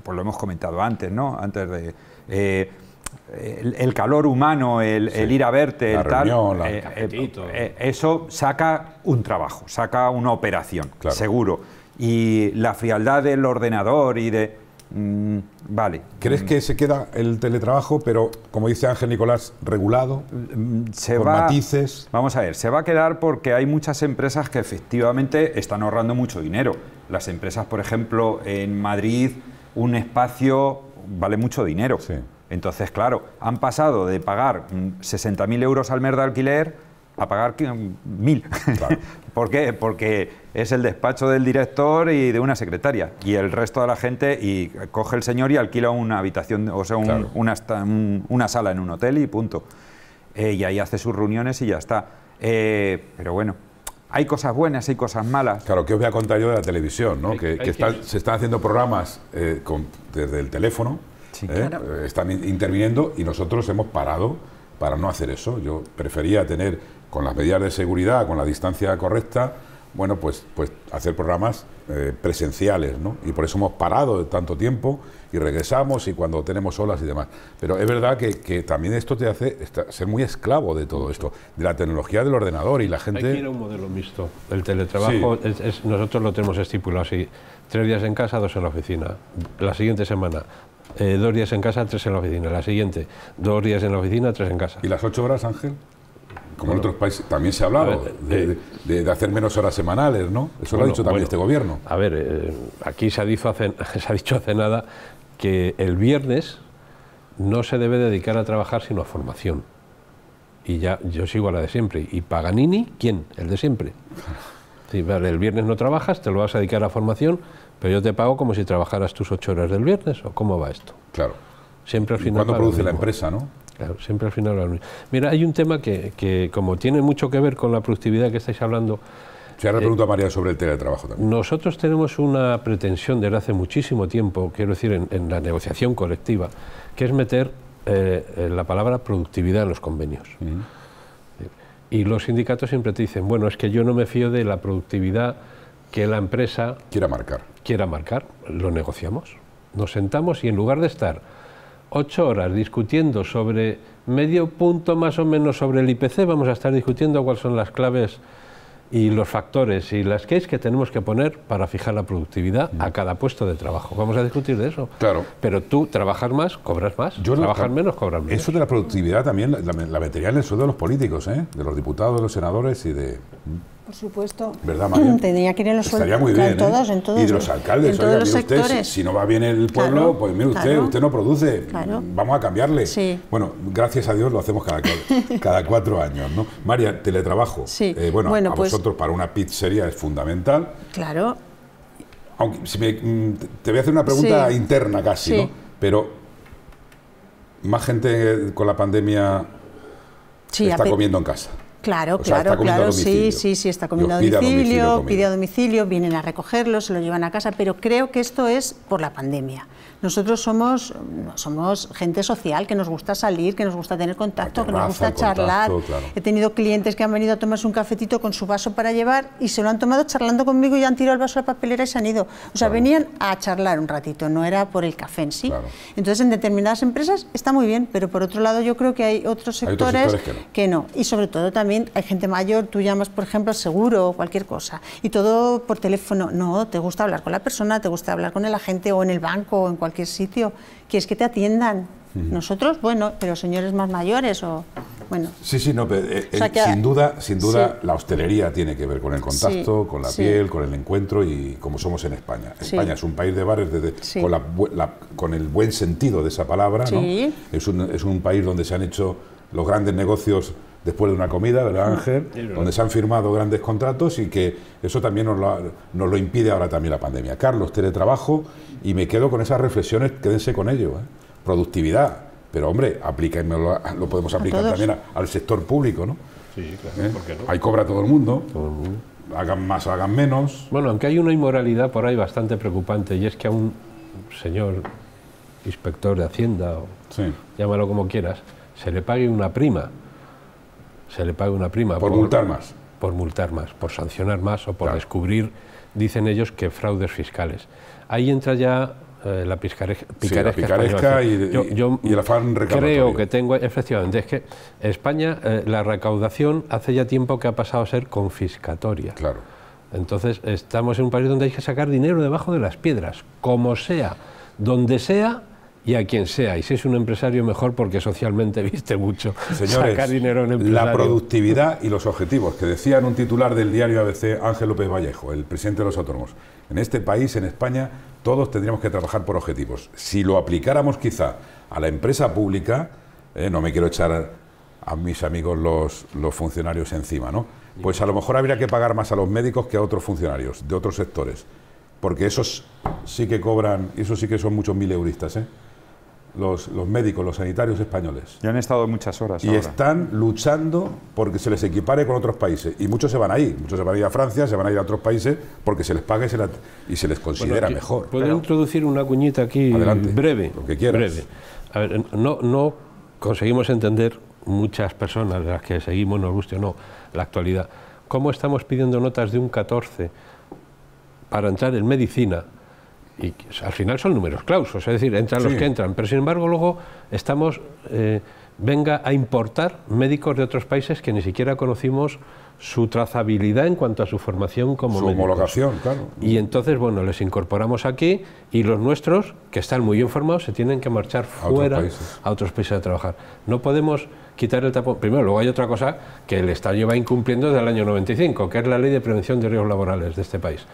pues lo hemos comentado antes, ¿no? Antes de. Eh, el, calor humano, el, ir a verte, el eh, eh, eh, eso saca un trabajo, saca una operación, seguro. Y la frialdad del ordenador y de... Mm, vale. ¿Crees mm. que se queda el teletrabajo, pero como dice Ángel Nicolás, regulado? Mm, se con matices. Vamos a ver, se va a quedar porque hay muchas empresas que efectivamente están ahorrando mucho dinero. Las empresas, por ejemplo, en Madrid, un espacio vale mucho dinero. Sí. Entonces, claro, han pasado de pagar 60.000 mm, euros al mes de alquiler a pagar 1.000. Mm, [LAUGHS] ¿Por qué? Porque es el despacho del director y de una secretaria. Y el resto de la gente y coge el señor y alquila una habitación, o sea, una, sala en un hotel y punto. Eh, y ahí hace sus reuniones y ya está. Eh, pero bueno, hay cosas buenas, y cosas malas. Claro, que os voy a contar yo de la televisión, ¿no? que, se están haciendo programas eh, desde el teléfono ¿Eh? Eh, están interviniendo y nosotros hemos parado para no hacer eso. Yo prefería tener, con las medidas de seguridad, con la distancia correcta, bueno, pues, pues hacer programas eh, presenciales, ¿no? Y por eso hemos parado tanto tiempo y regresamos y cuando tenemos olas y demás. Pero es verdad que, también esto te hace ser muy esclavo de todo esto, de la tecnología del ordenador y la gente... Hay un modelo mixto. El teletrabajo, nosotros lo tenemos estipulado así. Tres días en casa, dos en la oficina. La siguiente semana, eh, dos días en casa, tres en la oficina. La siguiente, dos días en la oficina, tres en casa. ¿Y las ocho horas, Ángel? Como en otros países también se ha hablado eh, de, hacer menos horas semanales, ¿no? Eso lo ha dicho también este gobierno. A ver, eh, aquí se ha, dicho hace, [LAUGHS] ha dicho hace nada que el viernes no se debe dedicar a trabajar sino a formación. Y ya yo sigo a la de siempre. ¿Y Paganini? ¿Quién? El de siempre. [LAUGHS] el viernes no trabajas, te lo vas a dedicar a formación pero yo te pago como si trabajaras tus ocho horas del viernes, o cómo va esto. Claro. Siempre al final. ¿Cuándo produce la empresa, no? Claro, siempre al final lo Mira, hay un tema que, que, como tiene mucho que ver con la productividad que estáis hablando. Se ahora a eh, María sobre el teletrabajo también. Nosotros tenemos una pretensión desde hace muchísimo tiempo, quiero decir, en, la negociación colectiva, que es meter eh, eh, la palabra productividad en los convenios. Y los sindicatos siempre te dicen, bueno, es que yo no me fío de la productividad que la empresa... Quiera marcar. Quiera marcar, lo negociamos. Nos sentamos y en lugar de estar ocho horas discutiendo sobre medio punto más o menos sobre el IPC, vamos a estar discutiendo cuáles son las claves y los factores y las keys que tenemos que poner para fijar la productividad a cada puesto de trabajo. Vamos a discutir de eso. Claro. Pero tú trabajar más, cobras más. Yo trabajar menos, cobras menos. Eso de la productividad también la, la, es en el de los políticos, ¿eh? de los diputados, de los senadores y de... Por supuesto. ¿Verdad, María? [CLEARS THROAT] que ir en los Estaría muy bien, Y los alcaldes, si, no va bien el pueblo, pues mire usted, usted no produce, vamos a cambiarle. Bueno, gracias a Dios lo hacemos cada, [LAUGHS] cada cuatro años, ¿no? María, teletrabajo. Eh, bueno, a pues vosotros para una pizzería es fundamental. Claro. Aunque, mm, te voy a hacer una pregunta interna casi, ¿no? Pero, ¿más gente con la pandemia está comiendo en casa? Claro, claro, claro, sí, sí, sí, está comiendo a domicilio pide a domicilio, vienen a recogerlo, se lo llevan a casa, pero creo que esto es por la pandemia. Nosotros somos, somos gente social, que nos gusta salir, que nos gusta tener contacto, que nos gusta charlar. He tenido clientes que han venido a tomarse un cafetito con su vaso para llevar y se lo han tomado charlando conmigo y han tirado el vaso a la papelera y se han ido. O sea, venían a charlar un ratito, no era por el café en sí. Entonces, en determinadas empresas está muy bien, pero por otro lado yo creo que hay otros sectores, que, no. Y sobre todo también hay gente mayor, tú llamas, por ejemplo, seguro o cualquier cosa. Y todo por teléfono. No, te gusta hablar con la persona, te gusta hablar con el agente o en el banco o en cualquier qué sitio, quieres que te atiendan. Nosotros, bueno, pero señores más mayores o... Bueno. Sí, sí, no, pero, eh, eh, sin duda, sin duda la hostelería tiene que ver con el contacto, con la piel, con el encuentro y como somos en España. España es un país de bares desde, con, con, el buen sentido de esa palabra, ¿no? es, un, es un país donde se han hecho los grandes negocios después de una comida, del Ángel? Donde se han firmado grandes contratos y que eso también nos lo, impide ahora también la pandemia. Carlos, teletrabajo, y me quedo con esas reflexiones, quédense con ello. ¿eh? Productividad, pero hombre, lo podemos aplicar también al sector público, ¿no? Sí, claro, ¿Eh? Ahí cobra todo el mundo. Hagan más, hagan menos. Bueno, aunque hay una inmoralidad por ahí bastante preocupante, y es que a un señor inspector de Hacienda, o llámalo como quieras, se le pague una prima se le pague una prima. Por, multar más. Por multar más, por sancionar más o por descubrir, dicen ellos, que fraudes fiscales. Ahí entra ya eh, la picaresca, y, el afán Creo que tengo, efectivamente, es que España, eh, la recaudación hace ya tiempo que ha pasado a ser confiscatoria. Claro. Entonces, estamos en un país donde hay que sacar dinero debajo de las piedras, como sea, donde sea, y a quien sea. Y si es un empresario, mejor porque socialmente [LAUGHS] viste mucho. sacar dinero en La productividad y los objetivos, que decía en un titular del diario ABC Ángel López Vallejo, el presidente de los autónomos. En este país, en España, todos tendríamos que trabajar por objetivos. Si lo aplicáramos quizá a la empresa pública, eh, no me quiero echar a mis amigos los, los funcionarios encima, ¿no? Pues a lo mejor habría que pagar más a los médicos que a otros funcionarios de otros sectores, porque esos sí que cobran, esos sí que son muchos euristas, ¿eh? los, los, médicos, los sanitarios españoles. ya han estado muchas horas. Y están luchando porque se les equipare con otros países. Y muchos se van ahí, muchos se van a ir a Francia, se van a ir a otros países porque se les pague y se les considera mejor. Puedo introducir una cuñita aquí breve. Lo que A ver, no, no conseguimos entender muchas personas, de las que seguimos, nos guste o no, la actualidad. ¿Cómo estamos pidiendo notas de un 14 para entrar en medicina y al final son números clausos, es decir, entran los que entran, pero sin embargo luego estamos, eh, venga a importar médicos de otros países que ni siquiera conocimos su trazabilidad en cuanto a su formación como su homologación, claro. Y entonces, bueno, les incorporamos aquí y los nuestros, que están muy informados, se tienen que marchar fuera a otros, países a, trabajar. No podemos quitar el tapón. Primero, luego hay otra cosa que el Estado lleva incumpliendo desde el año 95, que es la ley de prevención de riesgos laborales de este país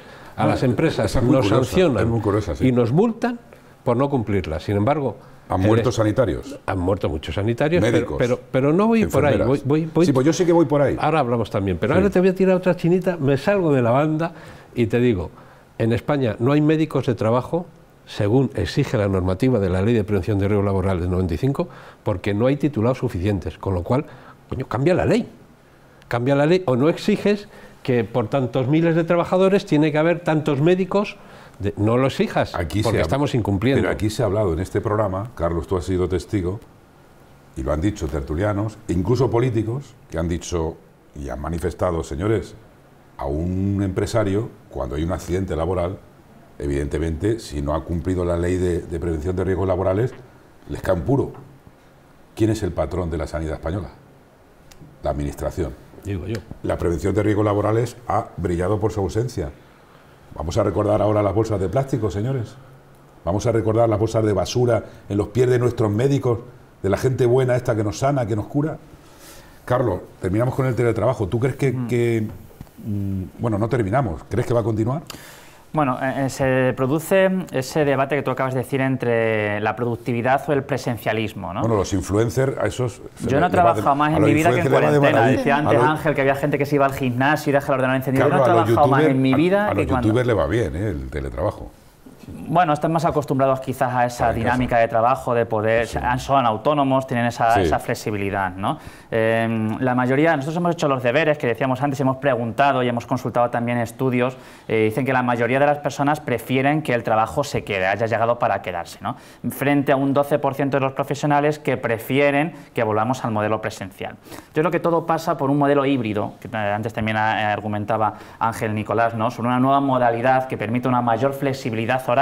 a las ah, empresas nos sancionan y nos multan por no cumplirlas. Sin embargo... Han muerto sanitarios. Han muerto muchos sanitarios. Pero, pero, no voy por ahí. sí, pues yo sí que voy por ahí. Ahora hablamos también. Pero ahora te voy a tirar otra chinita, me salgo de la banda y te digo, en España no hay médicos de trabajo, según exige la normativa de la Ley de Prevención de Riesgo Laboral del 95, porque no hay titulados suficientes. Con lo cual, coño, cambia la ley. Cambia la ley o no exiges que por tantos miles de trabajadores tiene que haber tantos médicos. no los hijas aquí porque estamos incumpliendo. aquí se ha hablado en este programa, Carlos, tú has sido testigo, y lo han dicho tertulianos, e incluso políticos, que han dicho y han manifestado, señores, a un empresario, cuando hay un accidente laboral, evidentemente, si no ha cumplido la ley de, de prevención de riesgos laborales, les cae un puro. ¿Quién es el patrón de la sanidad española? La administración. La prevención de riesgos laborales ha brillado por su ausencia. Vamos a recordar ahora las bolsas de plástico, señores. Vamos a recordar las bolsas de basura en los pies de nuestros médicos, de la gente buena esta que nos sana, que nos cura. Carlos, terminamos con el teletrabajo. ¿Tú crees que mm. Mm, bueno, no terminamos? ¿Crees que va a continuar? Bueno, eh, eh, se produce ese debate que tú acabas de decir entre la productividad o el presencialismo, ¿no? Bueno, los influencers, a esos... Yo no he trabajado más en mi vida que en cuarentena. Decía antes Ángel que había gente que se iba al gimnasio y dejaba el ordenador encendido. Yo no he trabajado más en mi vida a, que los youtubers le va bien ¿eh? el teletrabajo. Bueno, están más acostumbrados quizás a esa dinámica de trabajo, de poder, son autónomos, tienen esa, flexibilidad. Em, la mayoría, nosotros hemos hecho los deberes que decíamos antes, hemos preguntado y hemos consultado también estudios, eh, dicen que la mayoría de las personas prefieren que el trabajo se quede, haya llegado para quedarse, frente a un 12% de los profesionales que prefieren que volvamos al modelo presencial. Yo creo que todo pasa por un modelo híbrido, que eh, antes también eh, argumentaba Ángel Nicolás, ¿no? sobre una nueva modalidad que permite una mayor flexibilidad horaria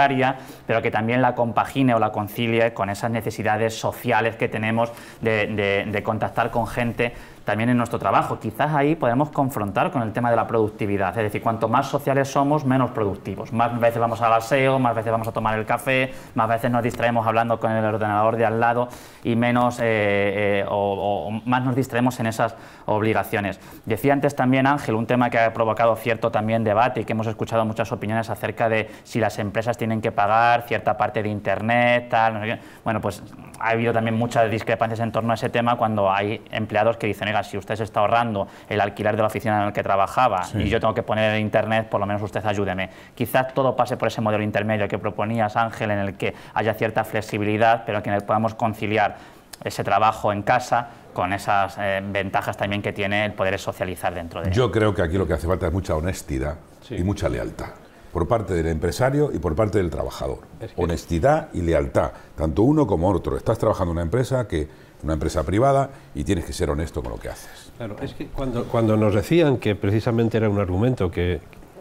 pero que también la compagine o la concilie con esas necesidades sociales que tenemos de contactar con gente también en nuestro trabajo. Quizás ahí podemos confrontar con el tema de la productividad, es decir, cuanto más sociales somos, menos productivos. Más veces vamos al aseo, más veces vamos a tomar el café, más veces nos distraemos hablando con el ordenador de al lado y menos eh, eh, o, más nos distraemos en esas obligaciones. Decía antes también Ángel, un tema que ha provocado cierto también debate y que hemos escuchado muchas opiniones acerca de si las empresas tienen que pagar cierta parte de internet, tal, Bueno, pues ha habido también muchas discrepancias en torno a ese tema cuando hay empleados que dicen, si usted se está ahorrando el alquiler de la oficina en la que trabajaba y yo tengo que poner el internet, por lo menos usted ayúdeme. Quizás todo pase por ese modelo intermedio que proponías, Ángel, en el que haya cierta flexibilidad, pero que podamos conciliar ese trabajo en casa con esas eh, ventajas también que tiene el poder socializar dentro de él. Yo creo que aquí lo que hace falta es mucha honestidad y mucha lealtad por parte del empresario y por parte del trabajador. Honestidad y lealtad, tanto uno como otro. Estás trabajando en una empresa que una empresa privada y tienes que ser honesto con lo que haces. Claro, es que cuando, nos decían que precisamente era un argumento que,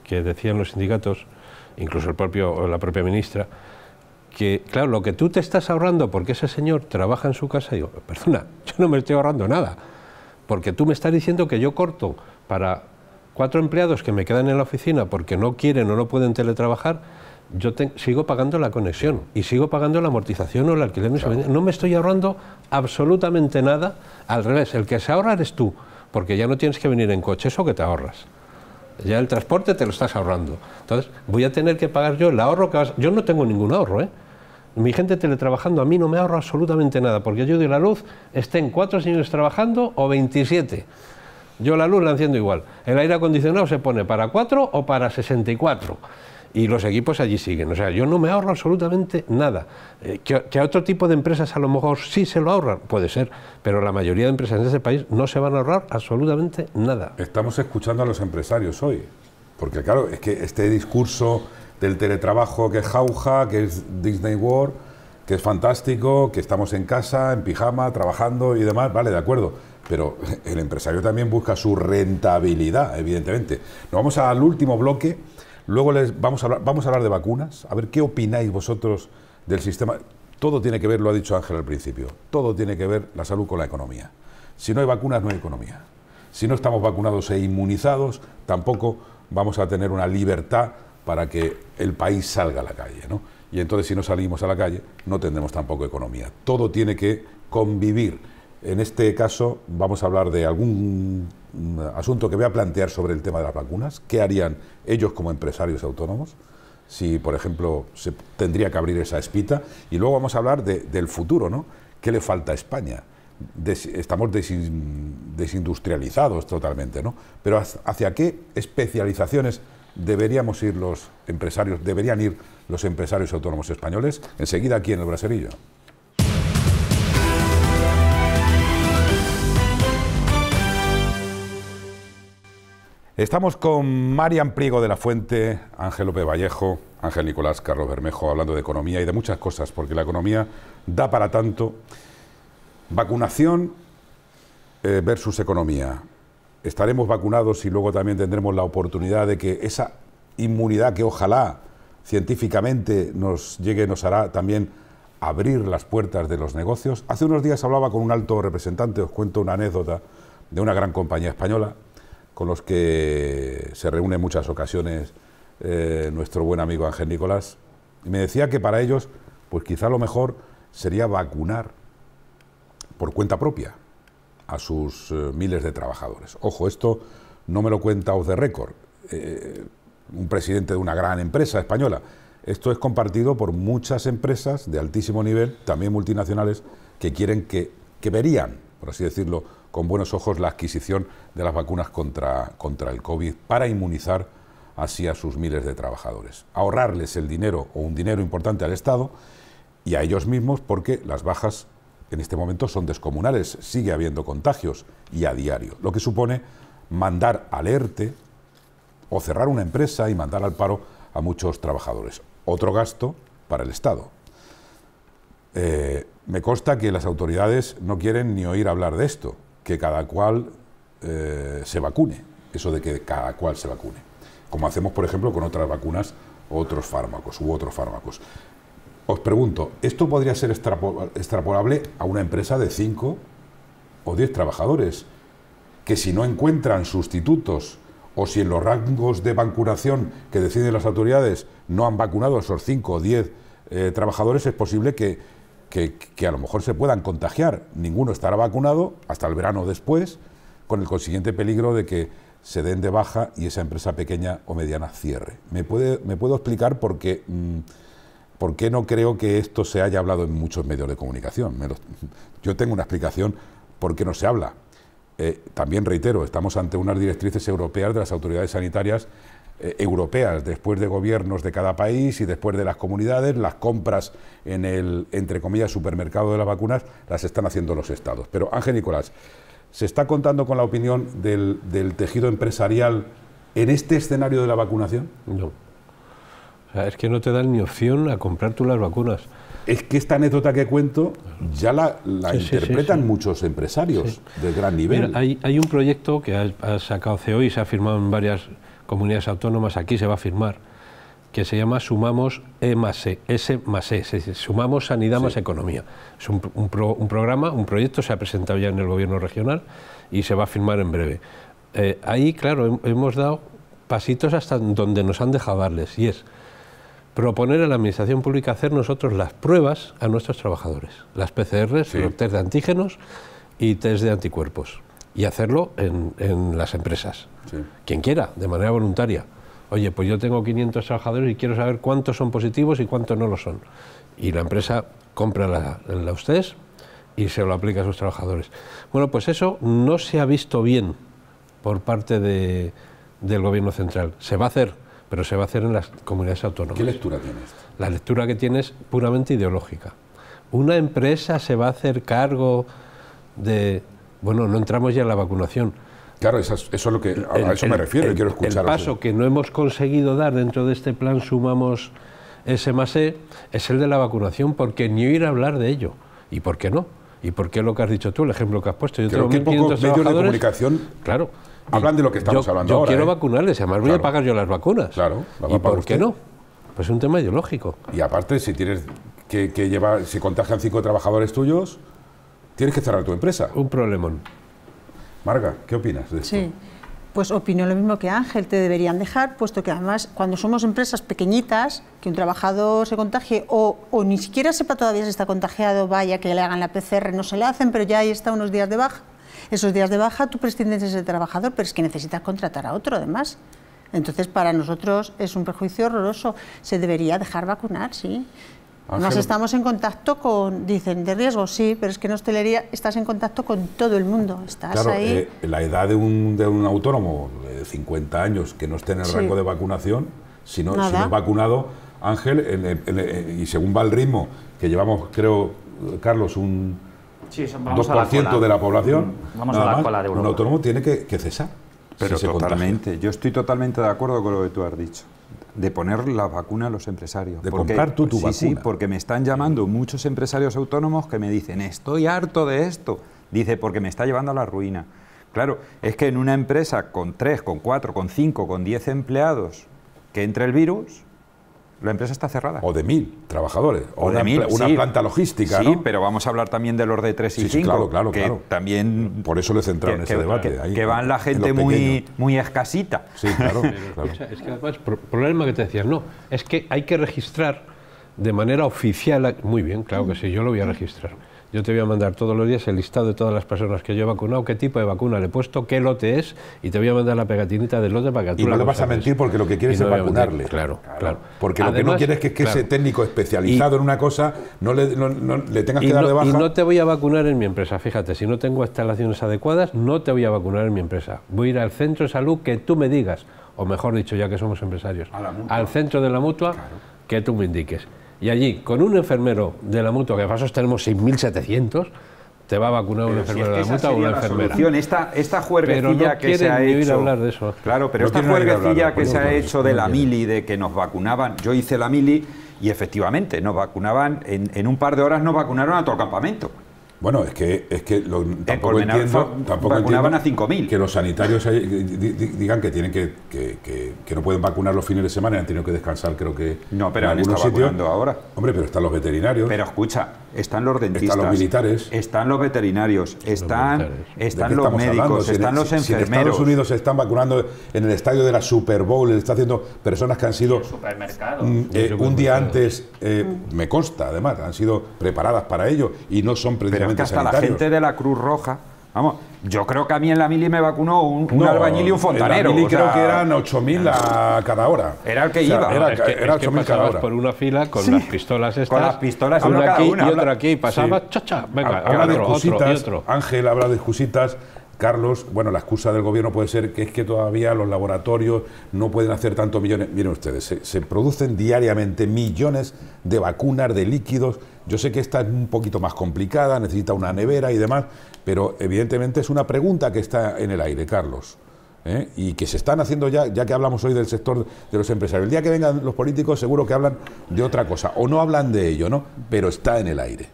decían los sindicatos, incluso el propio, la propia ministra, que, claro, lo que tú te estás ahorrando porque ese señor trabaja en su casa, digo, perdona, yo no me estoy ahorrando nada, porque tú me estás diciendo que yo corto para cuatro empleados que me quedan en la oficina porque no quieren o no pueden teletrabajar, yo sigo pagando la conexión y sigo pagando la amortización o el alquiler. No me estoy ahorrando absolutamente nada. Al revés, el que se ahorra eres tú, porque ya no tienes que venir en coche, eso que te ahorras. Ya el transporte te lo estás ahorrando. Entonces, voy a tener que pagar yo el ahorro que vas... Yo no tengo ningún ahorro, ¿eh? Mi gente teletrabajando a mí no me ahorro absolutamente nada, porque yo doy la luz, estén cuatro señores trabajando o 27. Yo la luz la enciendo igual. El aire acondicionado se pone para cuatro o para 64 y los equipos allí siguen. O sea, yo no me ahorro absolutamente nada. Eh, que, a otro tipo de empresas a lo mejor sí se lo ahorran, puede ser, pero la mayoría de empresas en ese país no se van a ahorrar absolutamente nada. Estamos escuchando a los empresarios hoy, porque claro, es que este discurso del teletrabajo que es jauja, que es Disney World, que es fantástico, que estamos en casa, en pijama, trabajando y demás, vale, de acuerdo. Pero el empresario también busca su rentabilidad, evidentemente. Nos vamos al último bloque Luego les vamos, a hablar, vamos a hablar de vacunas, a ver qué opináis vosotros del sistema. Todo tiene que ver, lo ha dicho Ángel al principio, todo tiene que ver la salud con la economía. Si no hay vacunas, no hay economía. Si no estamos vacunados e inmunizados, tampoco vamos a tener una libertad para que el país salga a la calle. Y entonces si no salimos a la calle, no tendremos tampoco economía. Todo tiene que convivir. En este caso vamos a hablar de algún Mm, asunto que voy a plantear sobre el tema de las vacunas. ¿Qué harían ellos como empresarios autónomos? Si, por ejemplo, se tendría que abrir esa espita. Y luego vamos a hablar del futuro, ¿no? ¿Qué le falta a España? estamos desindustrializados totalmente, ¿no? Pero hacia qué especializaciones deberíamos ir los empresarios, deberían ir los empresarios autónomos españoles, enseguida aquí en el Braserillo. Estamos con Marian Priego de la Fuente, Ángel López Vallejo, Ángel Nicolás Carlos Bermejo, hablando de economía y de muchas cosas, porque la economía da para tanto. Vacunación eh, versus economía. Estaremos vacunados y luego también tendremos la oportunidad de que esa inmunidad que ojalá científicamente nos llegue, nos hará también abrir las puertas de los negocios. Hace unos días hablaba con un alto representante, os cuento una anécdota de una gran compañía española con los que se reúne en muchas ocasiones eh, nuestro buen amigo Ángel Nicolás. Y me decía que para ellos, pues quizá lo mejor sería vacunar por cuenta propia a sus eh, miles de trabajadores. Ojo, esto no me lo cuenta Off de Record, eh, un presidente de una gran empresa española. Esto es compartido por muchas empresas de altísimo nivel, también multinacionales, que quieren que verían, por así decirlo, con buenos ojos la adquisición de las vacunas contra, contra el COVID para inmunizar así a sus miles de trabajadores. Ahorrarles el dinero o un dinero importante al Estado y a ellos mismos porque las bajas en este momento son descomunales, sigue habiendo contagios y a diario, lo que supone mandar alerte o cerrar una empresa y mandar al paro a muchos trabajadores. Otro gasto para el Estado. Eh, me consta que las autoridades no quieren ni oír hablar de esto, que cada cual eh, se vacune, eso de que cada cual se vacune, como hacemos, por ejemplo, con otras vacunas, otros fármacos u otros fármacos. Os pregunto, ¿esto podría ser extrapolable a una empresa de 5 o 10 trabajadores que si no encuentran sustitutos o si en los rangos de vacunación que deciden las autoridades no han vacunado a esos 5 o 10 eh, trabajadores, es posible que que, a lo mejor se puedan contagiar. Ninguno estará vacunado hasta el verano después, con el consiguiente peligro de que se den de baja y esa empresa pequeña o mediana cierre. ¿Me, puede, me puedo explicar por qué, mm, por qué, no creo que esto se haya hablado en muchos medios de comunicación? yo tengo una explicación por qué no se habla. Eh, también reitero, estamos ante unas directrices europeas de las autoridades sanitarias eh, europeas, después de gobiernos de cada país y después de las comunidades, las compras en el, entre comillas, supermercado de las vacunas las están haciendo los estados. Pero Ángel Nicolás, ¿se está contando con la opinión del, tejido empresarial en este escenario de la vacunación? No. es que no te dan ni opción a comprar tú las vacunas. Es que esta anécdota que cuento ya la, interpretan muchos empresarios de gran nivel. hay, un proyecto que ha, ha sacado CEO y se ha firmado en varias comunidades autónomas, aquí se va a firmar, que se llama Sumamos E más E, S más E, Sumamos Sanidad más Economía. Es un, programa, un proyecto, se ha presentado ya en el gobierno regional y se va a firmar en breve. Eh, ahí, claro, hemos dado pasitos hasta donde nos han dejado darles, y es proponer a la Administración Pública hacer nosotros las pruebas a nuestros trabajadores, las PCRs, los test de antígenos y test de anticuerpos, y hacerlo en, en las empresas quien quiera, de manera voluntaria. Oye, pues yo tengo 500 trabajadores y quiero saber cuántos son positivos y cuántos no lo son. Y la empresa compra la, la usted y se lo aplica a sus trabajadores. Bueno, pues eso no se ha visto bien por parte de, del gobierno central. Se va a hacer, pero se va a hacer en las comunidades autónomas. ¿Qué lectura tienes? La lectura que tienes es puramente ideológica. Una empresa se va a hacer cargo de... Bueno, no entramos ya en la vacunación Claro, eso es, eso lo que, a, eso me refiero, quiero escuchar. El paso que no hemos conseguido dar dentro de este plan Sumamos S más E es el de la vacunación, porque ni oír hablar de ello. ¿Y por qué no? ¿Y por qué lo que has dicho tú, el ejemplo que has puesto? Yo creo que medios de comunicación claro, hablan de lo que estamos hablando ahora. Yo quiero ¿eh? vacunarles, además voy a pagar yo las vacunas. Claro, ¿Y por qué no? Pues es un tema ideológico. Y aparte, si tienes que, llevar, si contagian cinco trabajadores tuyos, tienes que cerrar tu empresa. Un problemón. Marga, ¿qué opinas de esto? Sí. Pues opino lo mismo que Ángel, te deberían dejar, puesto que además cuando somos empresas pequeñitas, que un trabajador se contagie o, o ni siquiera sepa todavía si está contagiado, vaya que le hagan la PCR, no se le hacen, pero ya ahí está unos días de baja. Esos días de baja tú prescindes de ese trabajador, pero es que necesitas contratar a otro además. Entonces, para nosotros es un perjuicio horroroso. Se debería dejar vacunar, sí. Nos estamos en contacto con, dicen, de riesgo, sí, pero es que en hostelería estás en contacto con todo el mundo. Estás claro, ahí. Eh, la edad de un, de un autónomo de 50 años que no esté en el rango de vacunación, si no, si no es vacunado, Ángel, y según va el ritmo, que llevamos, creo, Carlos, un sí, 2% de la población, un autónomo tiene que, que cesar. Pero totalmente, yo estoy totalmente de acuerdo con lo que tú has dicho de poner la vacuna a los empresarios. De porque, comprar tú tu sí, porque me están llamando muchos empresarios autónomos que me dicen, estoy harto de esto. Dice, porque me está llevando a la ruina. Claro, es que en una empresa con tres, con cuatro, con cinco, con diez empleados que entre el virus, la empresa está cerrada. O de mil trabajadores. O, una, planta logística. Sí, pero vamos a hablar también de los de tres y Sí, claro, claro, que También Por eso le centraron en ese debate. Que, van la gente muy, muy escasita. Sí, claro. [LAUGHS] es que además, problema que te decías, no, es que hay que registrar de manera oficial. Muy bien, claro que sí, yo lo voy a registrar. Yo te voy a mandar todos los días el listado de todas las personas que yo he vacunado, qué tipo de vacuna le he puesto, qué lote es, y te voy a mandar la pegatinita del lote para que tú Y no le vas a mentir porque lo que quieres es vacunarle. claro, claro, Porque lo que no quieres es que, ese técnico especializado en una cosa no le, no, tengas que dar de baja. Y no te voy a vacunar en mi empresa, fíjate, si no tengo instalaciones adecuadas, no te voy a vacunar en mi empresa. Voy a ir al centro de salud que tú me digas, o mejor dicho, ya que somos empresarios, al centro de la mutua que tú me indiques y allí, con un enfermero de la mutua, que a pasos tenemos 6.700, te va a vacunar un enfermero de la mutua o una enfermera. Esta, esta juerguecilla que se ha hecho. hablar de eso. Claro, pero esta juerguecilla que se ha hecho de la mili, de que nos vacunaban. Yo hice la mili y efectivamente nos vacunaban, en, en un par de horas nos vacunaron a todo el campamento. Bueno, es que, es que lo, eh, tampoco entiendo, a que los sanitarios digan que tienen que, que, no pueden vacunar los fines de semana y han tenido que descansar, creo que. No, pero en han estado vacunando ahora. Hombre, pero están los veterinarios. Pero escucha, están los dentistas, están los militares, están los veterinarios, están, están los médicos, están los enfermeros. Estados Unidos se están vacunando en el estadio de la Super Bowl, está haciendo personas que han sido mm, eh, un día antes, eh, mm. me consta además, han sido preparadas para ello y no son precisamente hasta la gente de la Cruz Roja Vamos, yo creo que a mí en la mili me vacunó un, albañil y un fontanero. En la mili creo que eran 8.000 a cada hora. Era el que iba. era, es que, 8.000 cada hora. por una fila con las pistolas estas. Con las pistolas una aquí y otra aquí. Y pasaba, chacha, venga, habla otro, de otro, Ángel habla de excusitas. Carlos, bueno, la excusa del gobierno puede ser que es que todavía los laboratorios no pueden hacer tantos millones. Miren ustedes, se producen diariamente millones de vacunas, de líquidos yo sé que esta es un poquito más complicada, necesita una nevera y demás, pero evidentemente es una pregunta que está en el aire, Carlos. ¿eh? Y que se están haciendo ya, ya que hablamos hoy del sector de los empresarios. El día que vengan los políticos seguro que hablan de otra cosa, o no hablan de ello, ¿no? Pero está en el aire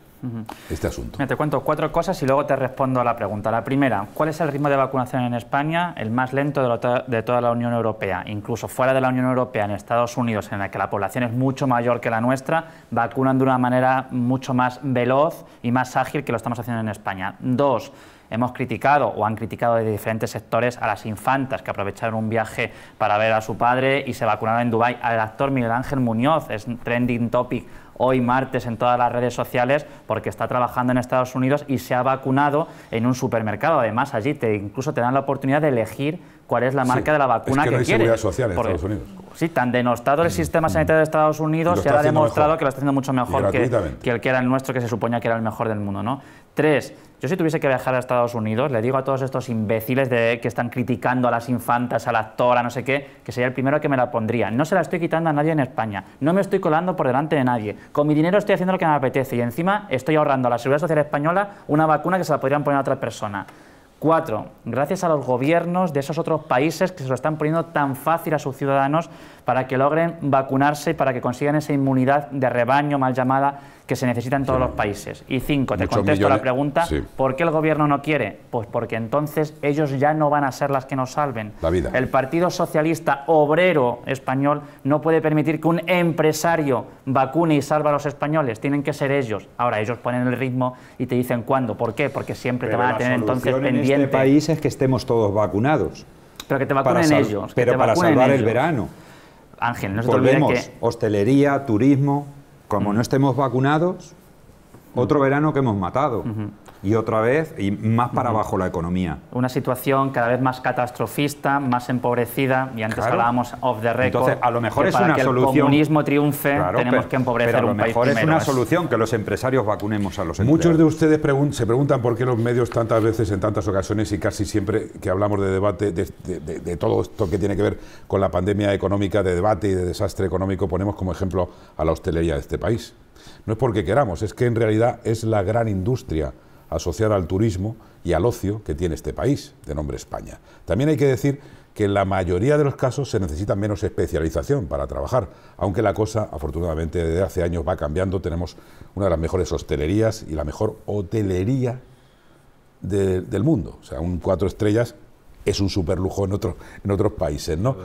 este asunto. Mira, te cuento cuatro cosas y luego te respondo a la pregunta. La primera, ¿cuál es el ritmo de vacunación en España? El más lento de, de toda la Unión Europea. Incluso fuera de la Unión Europea, en Estados Unidos, en el que la población es mucho mayor que la nuestra, vacunan de una manera mucho más veloz y más ágil que lo estamos haciendo en España. Dos, hemos criticado o han criticado de diferentes sectores a las infantas que aprovecharon un viaje para ver a su padre y se vacunaron en Dubái. Al actor Miguel Ángel Muñoz es trending topic hoy martes en todas las redes sociales porque está trabajando en Estados Unidos y se ha vacunado en un supermercado. Además, allí te, incluso te dan la oportunidad de elegir cuál es la marca de la vacuna que, no hay quieres. Seguridad social en Estados Unidos. Sí, tan denostado el mm. sistema mm. sanitario de Estados Unidos, se ha demostrado que lo está haciendo mucho mejor que, que, el que era el nuestro, que se suponía que era el mejor del mundo. ¿no? Tres, yo si tuviese que viajar a Estados Unidos, le digo a todos estos imbéciles de, que están criticando a las infantas, a la actora, no sé qué, que sería el primero que me la pondría. No se la estoy quitando a nadie en España, no me estoy colando por delante de nadie. Con mi dinero estoy haciendo lo que me apetece y encima estoy ahorrando a la Seguridad Social Española una vacuna que se la podrían poner a otra persona. Cuatro, gracias a los gobiernos de esos otros países que se lo están poniendo tan fácil a sus ciudadanos para que logren vacunarse para que consigan esa inmunidad de rebaño mal llamada que se necesita en todos los países. Y cinco, te contesto la pregunta, ¿por qué el gobierno no quiere? Pues porque entonces ellos ya no van a ser las que nos salven. La vida. El Partido Socialista Obrero Español no puede permitir que un empresario vacune y salva a los españoles, tienen que ser ellos. Ahora ellos ponen el ritmo y te dicen cuándo, ¿por qué? Porque siempre te van a tener entonces pendiente. En este país es que estemos todos vacunados. Pero que te vacunen ellos. Pero para salvar el verano. Ángel, no se Volvemos, hostelería, turismo, como no estemos vacunados, otro verano que hemos matado y otra vez y más para abajo la economía. Una situación cada vez más catastrofista, más empobrecida y antes hablábamos of the record. Entonces, a lo mejor es para que el comunismo triunfe, tenemos que empobrecer pero a lo mejor es una solución que los empresarios vacunemos a los empleados. Muchos de ustedes se preguntan por qué los medios tantas veces en tantas ocasiones y casi siempre que hablamos de debate de todo esto que tiene que ver con la pandemia económica, de debate y de desastre económico ponemos como ejemplo a la hostelería de este país. No es porque queramos, es que en realidad es la gran industria Asociada al turismo y al ocio que tiene este país, de nombre España. También hay que decir que en la mayoría de los casos se necesita menos especialización para trabajar, aunque la cosa, afortunadamente, desde hace años va cambiando. Tenemos una de las mejores hostelerías y la mejor hotelería del mundo. O sea, un cuatro estrellas es un superlujo en, otros en otros países, ¿no?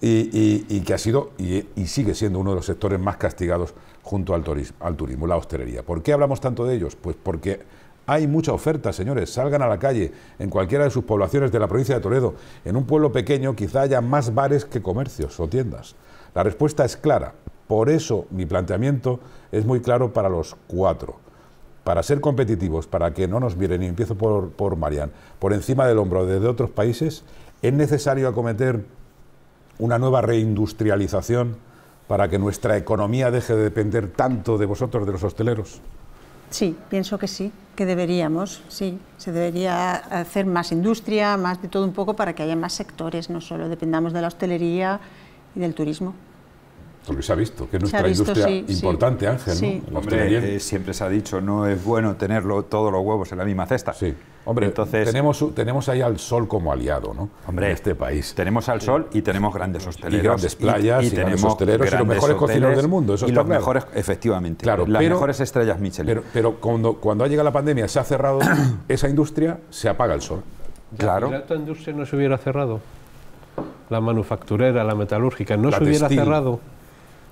Y, que ha sido y, sigue siendo uno de los sectores más castigados junto al turismo, al turismo, la hostelería. ¿Por qué hablamos tanto de ellos? Pues porque hay mucha oferta, señores. Salgan a la calle, en cualquiera de sus poblaciones de la provincia de Toledo. En un pueblo pequeño quizá haya más bares que comercios o tiendas. La respuesta es clara. Por eso mi planteamiento es muy claro para los cuatro. Para ser competitivos, para que no nos miren, y empiezo por, por Marian, por encima del hombro desde otros países, es necesario acometer una nueva reindustrialización para que nuestra economía deje de depender tanto de vosotros, de los hosteleros. Sí, pienso que sí, que deberíamos, sí. Se debería hacer más industria, más de todo un poco para que haya más sectores, no solo dependamos de la hostelería y del turismo. Porque se ha visto que es nuestra industria importante, Ángel. ¿no? Eh, siempre se ha dicho, no es bueno tenerlo todos los huevos en la misma cesta. Sí. Hombre, Entonces, tenemos, tenemos ahí al sol como aliado, ¿no? Hombre, en este país. Tenemos al sol y tenemos grandes hosteleros. Y grandes playas, y, tenemos hosteleros, y los mejores cocineros del mundo. y los mejores, efectivamente. las mejores estrellas Michelin. Pero, cuando, cuando ha llegado la pandemia, se ha cerrado [COUGHS] esa industria, se apaga el sol. Claro. La industria no se hubiera cerrado. La manufacturera, la metalúrgica, no se hubiera cerrado.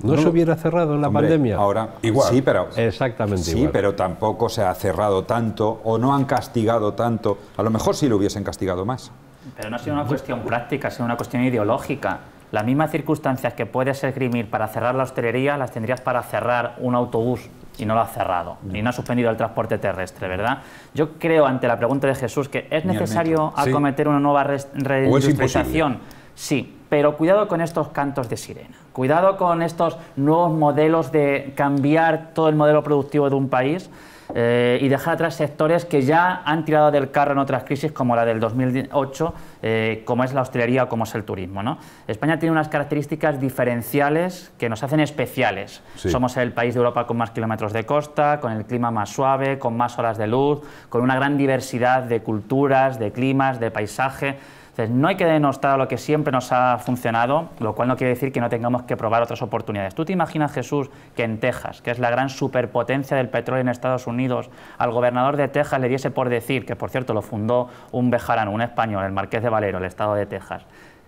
No, se hubiera cerrado en la pandemia. Ahora, igual. Sí, pero, Exactamente sí, pero tampoco se ha cerrado tanto o no han castigado tanto. A lo mejor sí lo hubiesen castigado más. Pero no ha sido una cuestión práctica, ha sido una cuestión ideológica. Las mismas circunstancias que puedes esgrimir para cerrar la hostelería las tendrías para cerrar un autobús y no lo ha cerrado, Ni no ha suspendido el transporte terrestre, ¿verdad? Yo creo, ante la pregunta de Jesús, que es necesario acometer una nueva reindustrialización. Sí, pero cuidado con estos cantos de sirena. Cuidado con estos nuevos modelos de cambiar todo el modelo productivo de un país. Eh, y dejar atrás sectores que ya han tirado del carro en otras crisis como la del 2008, eh, como es la hostelería o como es el turismo. España tiene unas características diferenciales que nos hacen especiales. Somos el país de Europa con más kilómetros de costa, con el clima más suave, con más horas de luz, con una gran diversidad de culturas, de climas, de paisaje no hay que denostar lo que siempre nos ha funcionado, lo cual no quiere decir que no tengamos que probar otras oportunidades. ¿Tú te imaginas, Jesús, que en Texas, que es la gran superpotencia del petróleo en Estados Unidos, al gobernador de Texas le diese por decir, que por cierto lo fundó un bejarano, un español, el marqués de Valero, el estado de Texas,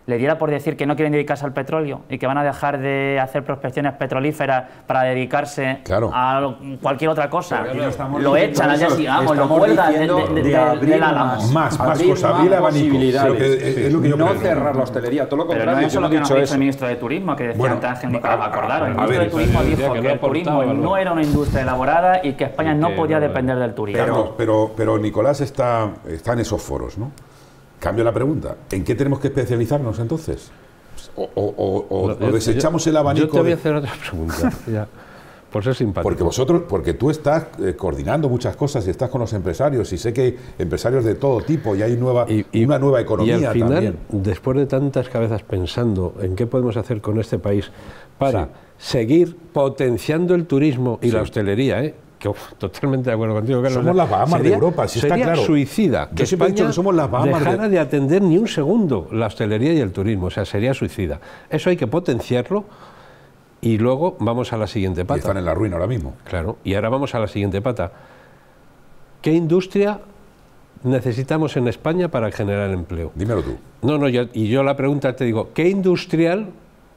le diera por decir que no quieren dedicarse al petróleo y que van a dejar de hacer prospecciones petrolíferas para dedicarse a cualquier otra cosa. Lo, echan allá, digamos, lo cuelgan de, de, de, de la más, más, más cosas, abrir posibilidades. Sí. no cerrar la hostelería, todo lo contrario. Pero no es lo que nos dicho el ministro de Turismo, que decía bueno, Nicolás, el ministro de Turismo dijo que, el turismo no era una industria elaborada y que España no podía depender del turismo. Pero, pero, pero Nicolás está, está en esos foros, ¿no? Cambio la pregunta. ¿En qué tenemos que especializarnos entonces? ¿O, desechamos el abanico? Yo te voy a hacer otra pregunta. [LAUGHS] Por ser simpático. Porque vosotros, porque tú estás eh, coordinando muchas cosas y estás con los empresarios y sé que hay empresarios de todo tipo y hay nueva, una nueva economía. Y al final, después de tantas cabezas pensando en qué podemos hacer con este país para seguir potenciando el turismo y la hostelería, ¿eh? que totalmente de acuerdo contigo, Somos las Bahamas de Europa, suicida. que España somos las dejara de... atender ni un segundo la hostelería y el turismo, o sea, sería suicida. Eso hay que potenciarlo y luego vamos a la siguiente pata. están en la ruina ahora mismo. Claro, y ahora vamos a la siguiente pata. ¿Qué industria necesitamos en España para generar empleo? Dímelo tú. No, no, y yo la pregunta te digo, ¿qué industrial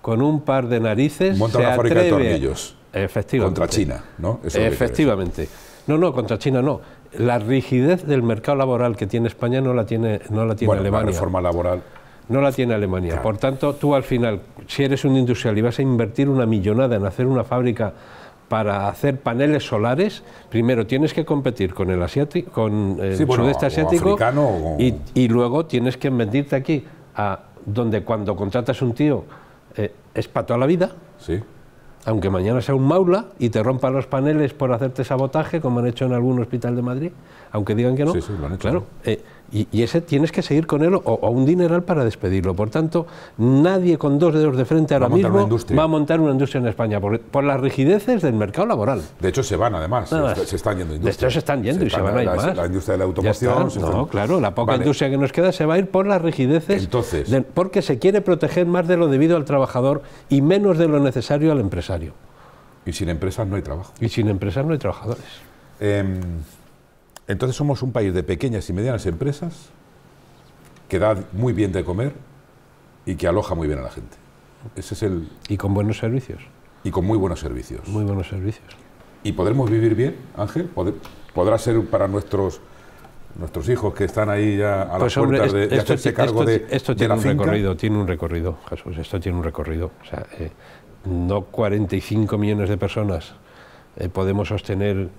con un par de narices Monta se atreve de tornillos Efectivamente. Contra China, ¿no? Efectivamente. No, no, contra China no. La rigidez del mercado laboral que tiene España no la tiene, no la tiene Alemania. laboral. No la tiene Alemania. Por tanto, tú al final, si eres un industrial y vas a invertir una millonada en hacer una fábrica para hacer paneles solares, primero tienes que competir con el, asiático, con el sudeste asiático Y, luego tienes que venderte aquí a donde cuando contratas un tío eh, es para toda la vida. Sí aunque mañana sea un maula y te rompan los paneles por hacerte sabotaje, como han hecho en algún hospital de Madrid, aunque digan que no, claro, eh, y, ese tienes que seguir con él o, un dineral para despedirlo. Por tanto, nadie con dos dedos de frente ahora mismo va a montar una industria en España por, las rigideces del mercado laboral. De hecho, se van además, se, están yendo industrias. De hecho, se están yendo y se van a ir la, más. La industria de la automoción. no, claro, la poca industria que nos queda se va a ir por las rigideces. Entonces. porque se quiere proteger más de lo debido al trabajador y menos de lo necesario al empresario. Y sin empresas no hay trabajo. Y sin empresas no hay trabajadores. Em, entonces somos un país de pequeñas y medianas empresas que da muy bien de comer y que aloja muy bien a la gente. Ese es el... Y con buenos servicios. Y con muy buenos servicios. Muy buenos servicios. Y podremos vivir bien, Ángel. podrá ser para nuestros nuestros hijos que están ahí ya a la pues, puerta de, hacerse esto, cargo de Esto tiene un recorrido, tiene un recorrido, Jesús, esto tiene un recorrido. O sea, eh, no 45 millones de personas eh, podemos sostener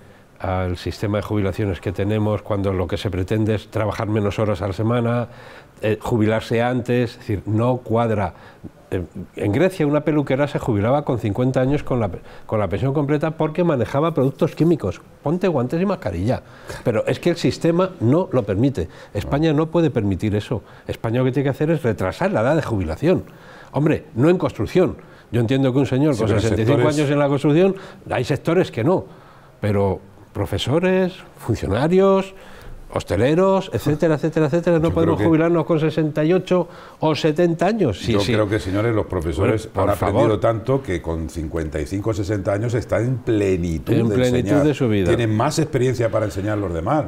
al sistema de jubilaciones que tenemos cuando lo que se pretende es trabajar menos horas a la semana, eh, jubilarse antes, es decir, no cuadra. Eh, en Grecia una peluquera se jubilaba con 50 años con la, con la pensión completa porque manejaba productos químicos. Ponte guantes y mascarilla. Pero es que el sistema no lo permite. España no puede permitir eso. España lo que tiene que hacer es retrasar la edad de jubilación. Hombre, no en construcción. Yo entiendo que un señor con 65 años en la construcción, hay sectores que no. Pero profesores, funcionarios, hosteleros, etcétera, etcétera, etcétera. No podemos jubilarnos con 68 o 70 años. Sí, yo creo que, señores, los profesores han favor. aprendido tanto que con 55 o 60 años están en plenitud, en de, plenitud de su vida. Tienen más experiencia para enseñar a los demás.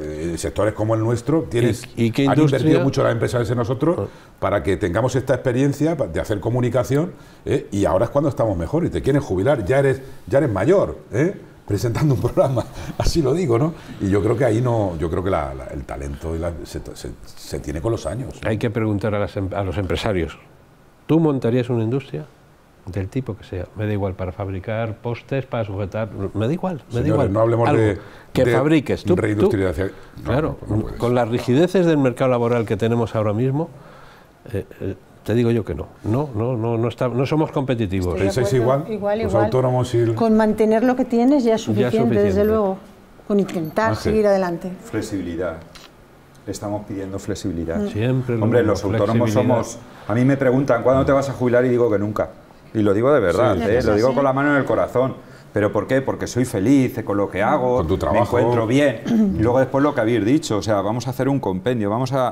Eh, sectores como el nuestro tienes, ¿Y, que han invertido mucho las empresas en nosotros ah. para que tengamos esta experiencia de hacer comunicación eh, y ahora es cuando estamos mejor y te quieren jubilar, ya eres, ya eres mayor. ¿eh? presentando un programa, [LAUGHS] así lo digo, ¿no? Y yo creo que ahí no, yo creo que el talento se, tiene con los años. Hay que preguntar em, a, los empresarios, ¿tú montarías una industria? del tipo que sea. Me da igual para fabricar postes, para sujetar, me da igual, me da igual. No hablemos de que fabriques tú, claro, con las rigideces del mercado laboral que tenemos ahora mismo, eh, eh, te digo yo que no. No, no, no, no, no somos competitivos. Es igual? Igual, los autónomos y... Con mantener lo que tienes ya es suficiente, desde luego. Con intentar seguir adelante. Flexibilidad. estamos pidiendo flexibilidad. Mm. Siempre. Hombre, los autónomos somos... A mí me preguntan, ¿cuándo te vas a jubilar? Y digo que nunca. Y lo digo de verdad, ¿eh? lo digo con la mano en el corazón. ¿Pero por qué? Porque soy feliz con lo que mm. hago, con tu trabajo. me encuentro bien. [CLEARS THROAT] Y luego después lo que habéis dicho, o sea, vamos a hacer un compendio, vamos a,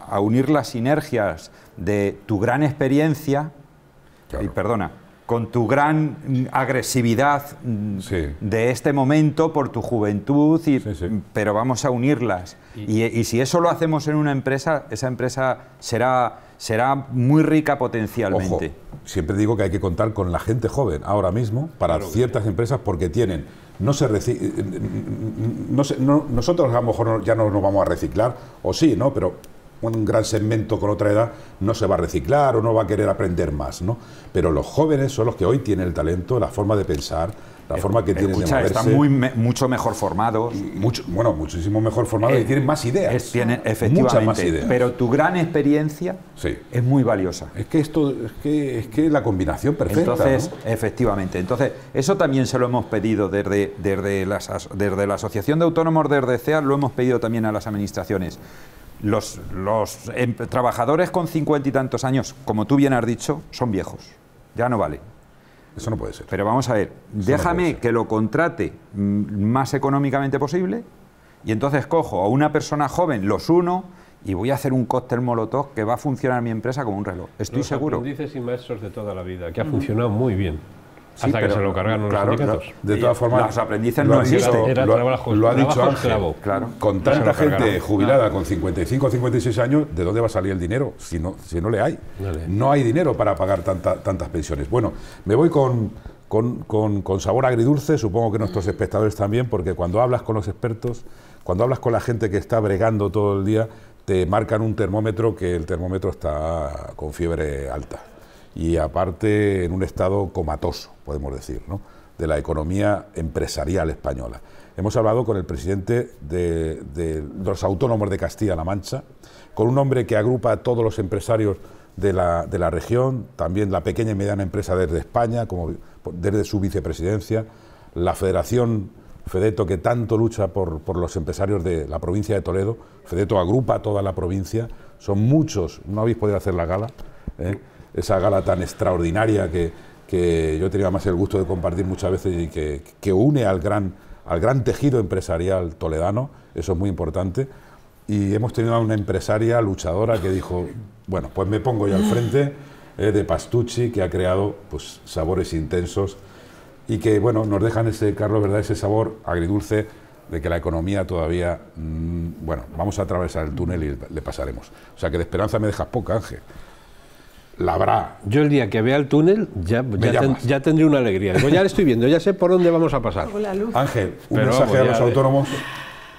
a unir las sinergias de tu gran experiencia, y perdona, con tu gran agresividad mm, de este momento por tu juventud, mm, pero vamos a unirlas. Y, si eso lo hacemos en una empresa, esa empresa será, será muy rica potencialmente. siempre digo que hay que contar con la gente joven ahora mismo para ciertas empresas porque tienen... Eh, eh, eh, no se, no nosotros a lo mejor ya no nos vamos a reciclar, o sí, ¿no? Pero un gran segmento con otra edad no se va a reciclar o no va a querer aprender más, ¿no? Pero los jóvenes son los que hoy tienen el talento, la forma de pensar, la forma que tienen de Están muy mucho mejor formados. Mucho, bueno, muchísimo mejor formados y eh, tienen más ideas. tienen, efectivamente. más ideas. Pero tu gran experiencia sí. es muy valiosa. Es que esto, es que, es que la combinación perfecta. Entonces, efectivamente. Entonces, eso también se lo hemos pedido desde, desde, las, desde la Asociación de Autónomos, desde CEA, lo hemos pedido también a las administraciones los, em, trabajadores con cincuenta y tantos años, como tú bien has dicho, son viejos. Ya no vale. Eso no puede ser. Pero vamos a ver, déjame que lo contrate mm, más económicamente posible y entonces cojo a una persona joven, los uno, y voy a hacer un cóctel molotov que va a funcionar mi empresa como un reloj. Estoy seguro. Dices y de toda la vida, que ha funcionado muy bien hasta que se lo cargan los De todas formas, los aprendices no existen. lo, ha dicho Ángel, claro. con tanta gente jubilada ah. con 55 o 56 años, ¿de dónde va a salir el dinero si no, si no le hay? No hay dinero para pagar tantas pensiones. Bueno, me voy con, con sabor agridulce, supongo que nuestros espectadores también, porque cuando hablas con los expertos, cuando hablas con la gente que está bregando todo el día, te marcan un termómetro que el termómetro está con fiebre alta y aparte en un estado comatoso podemos decir, ¿no? de la economía empresarial española. Hemos hablado con el presidente de, los autónomos de Castilla-La Mancha, con un hombre que agrupa a todos los empresarios de la, región, también la pequeña y mediana empresa desde España, como desde su vicepresidencia, la Federación Fedeto que tanto lucha por, los empresarios de la provincia de Toledo. Fedeto agrupa a toda la provincia, son muchos, no habéis podido hacer la gala, ¿eh? esa gala tan extraordinaria que, que yo tenía más el gusto de compartir muchas veces y que, une al gran, al gran tejido empresarial toledano, eso es muy importante. Y hemos tenido a una empresaria luchadora que dijo, bueno, pues me pongo yo al frente eh, de Pastucci, que ha creado pues, sabores intensos y que, bueno, nos dejan ese, Carlos, ¿verdad? Ese sabor agridulce de que la economía todavía, mm, bueno, vamos a atravesar el túnel y le pasaremos. O sea que de esperanza me dejas poca, Ángel la habrá. Yo el día que vea el túnel ya, ya, tendré una alegría. ya le estoy viendo, ya sé por dónde vamos a pasar. Ángel, un mensaje a los autónomos.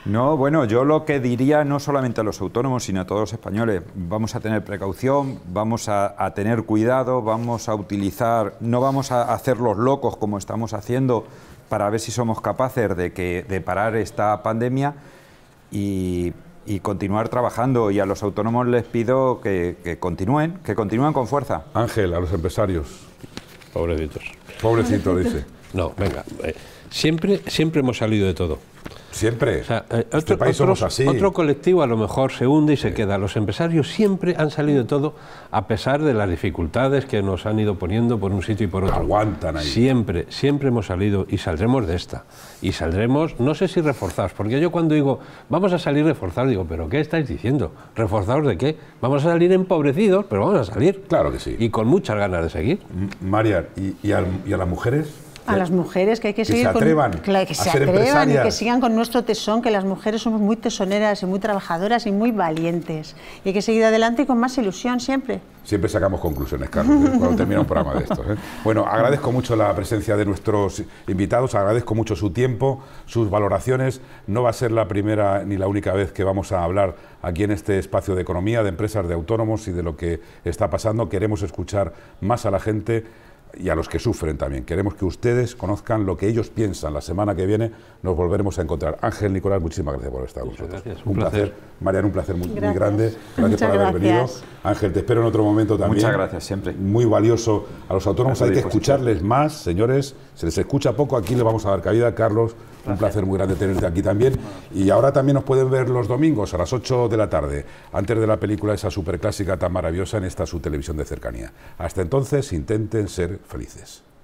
No, bueno, yo lo que diría no solamente a los autónomos, sino a todos los españoles, vamos a tener precaución, vamos a, tener cuidado, vamos a utilizar, no vamos a hacer los locos como estamos haciendo para ver si somos capaces de, que, de parar esta pandemia y y continuar trabajando. Y a los autónomos les pido que, continúen, que continúen con fuerza. Ángel, a los empresarios. Pobrecitos. Pobrecito, dice. No, venga. Eh, Siempre, siempre hemos salido de todo. Siempre. Eh, este otro, este país Otro colectivo a lo mejor se hunde y se queda. Los empresarios siempre han salido de todo a pesar de las dificultades que nos han ido poniendo por un sitio y por otro. Aguantan ahí. Siempre, siempre hemos salido y saldremos de esta. Y saldremos, no sé si reforzados, porque yo cuando digo vamos a salir reforzados, digo, ¿pero qué estáis diciendo? ¿Reforzados de qué? Vamos a salir empobrecidos, pero vamos a salir. Claro que sí. Y con muchas ganas de seguir. María ¿y a las mujeres? a las mujeres que hay que, que seguir se atrevan con, que se atrevan y que sigan con nuestro tesón, que las mujeres somos muy tesoneras y muy trabajadoras y muy valientes. Y hay que seguir adelante con más ilusión siempre. Siempre sacamos conclusiones, Carlos, ¿eh? cuando [LAUGHS] termina un programa de estos. ¿eh? Bueno, agradezco mucho la presencia de nuestros invitados, agradezco mucho su tiempo, sus valoraciones. No va a ser la primera ni la única vez que vamos a hablar aquí en este espacio de economía, de empresas, de autónomos y de lo que está pasando. Queremos escuchar más a la gente y a los que sufren también. Queremos que ustedes conozcan lo que ellos piensan. La semana que viene nos volveremos a encontrar. Ángel, Nicolás, muchísimas gracias por estar con nosotros. Gracias, un, placer. Mariano, un placer muy, grande. Gracias por haber venido. Ángel, te espero en otro momento también. Muchas gracias, siempre. Muy valioso. A los autónomos hay que escucharles más, señores. Se les escucha poco, aquí le vamos a dar cabida. Carlos, un placer muy grande tenerte aquí también. Y ahora también nos pueden ver los domingos a las 8 de la tarde, antes de la película esa superclásica tan maravillosa en esta su televisión de cercanía. Hasta entonces, intenten ser felices.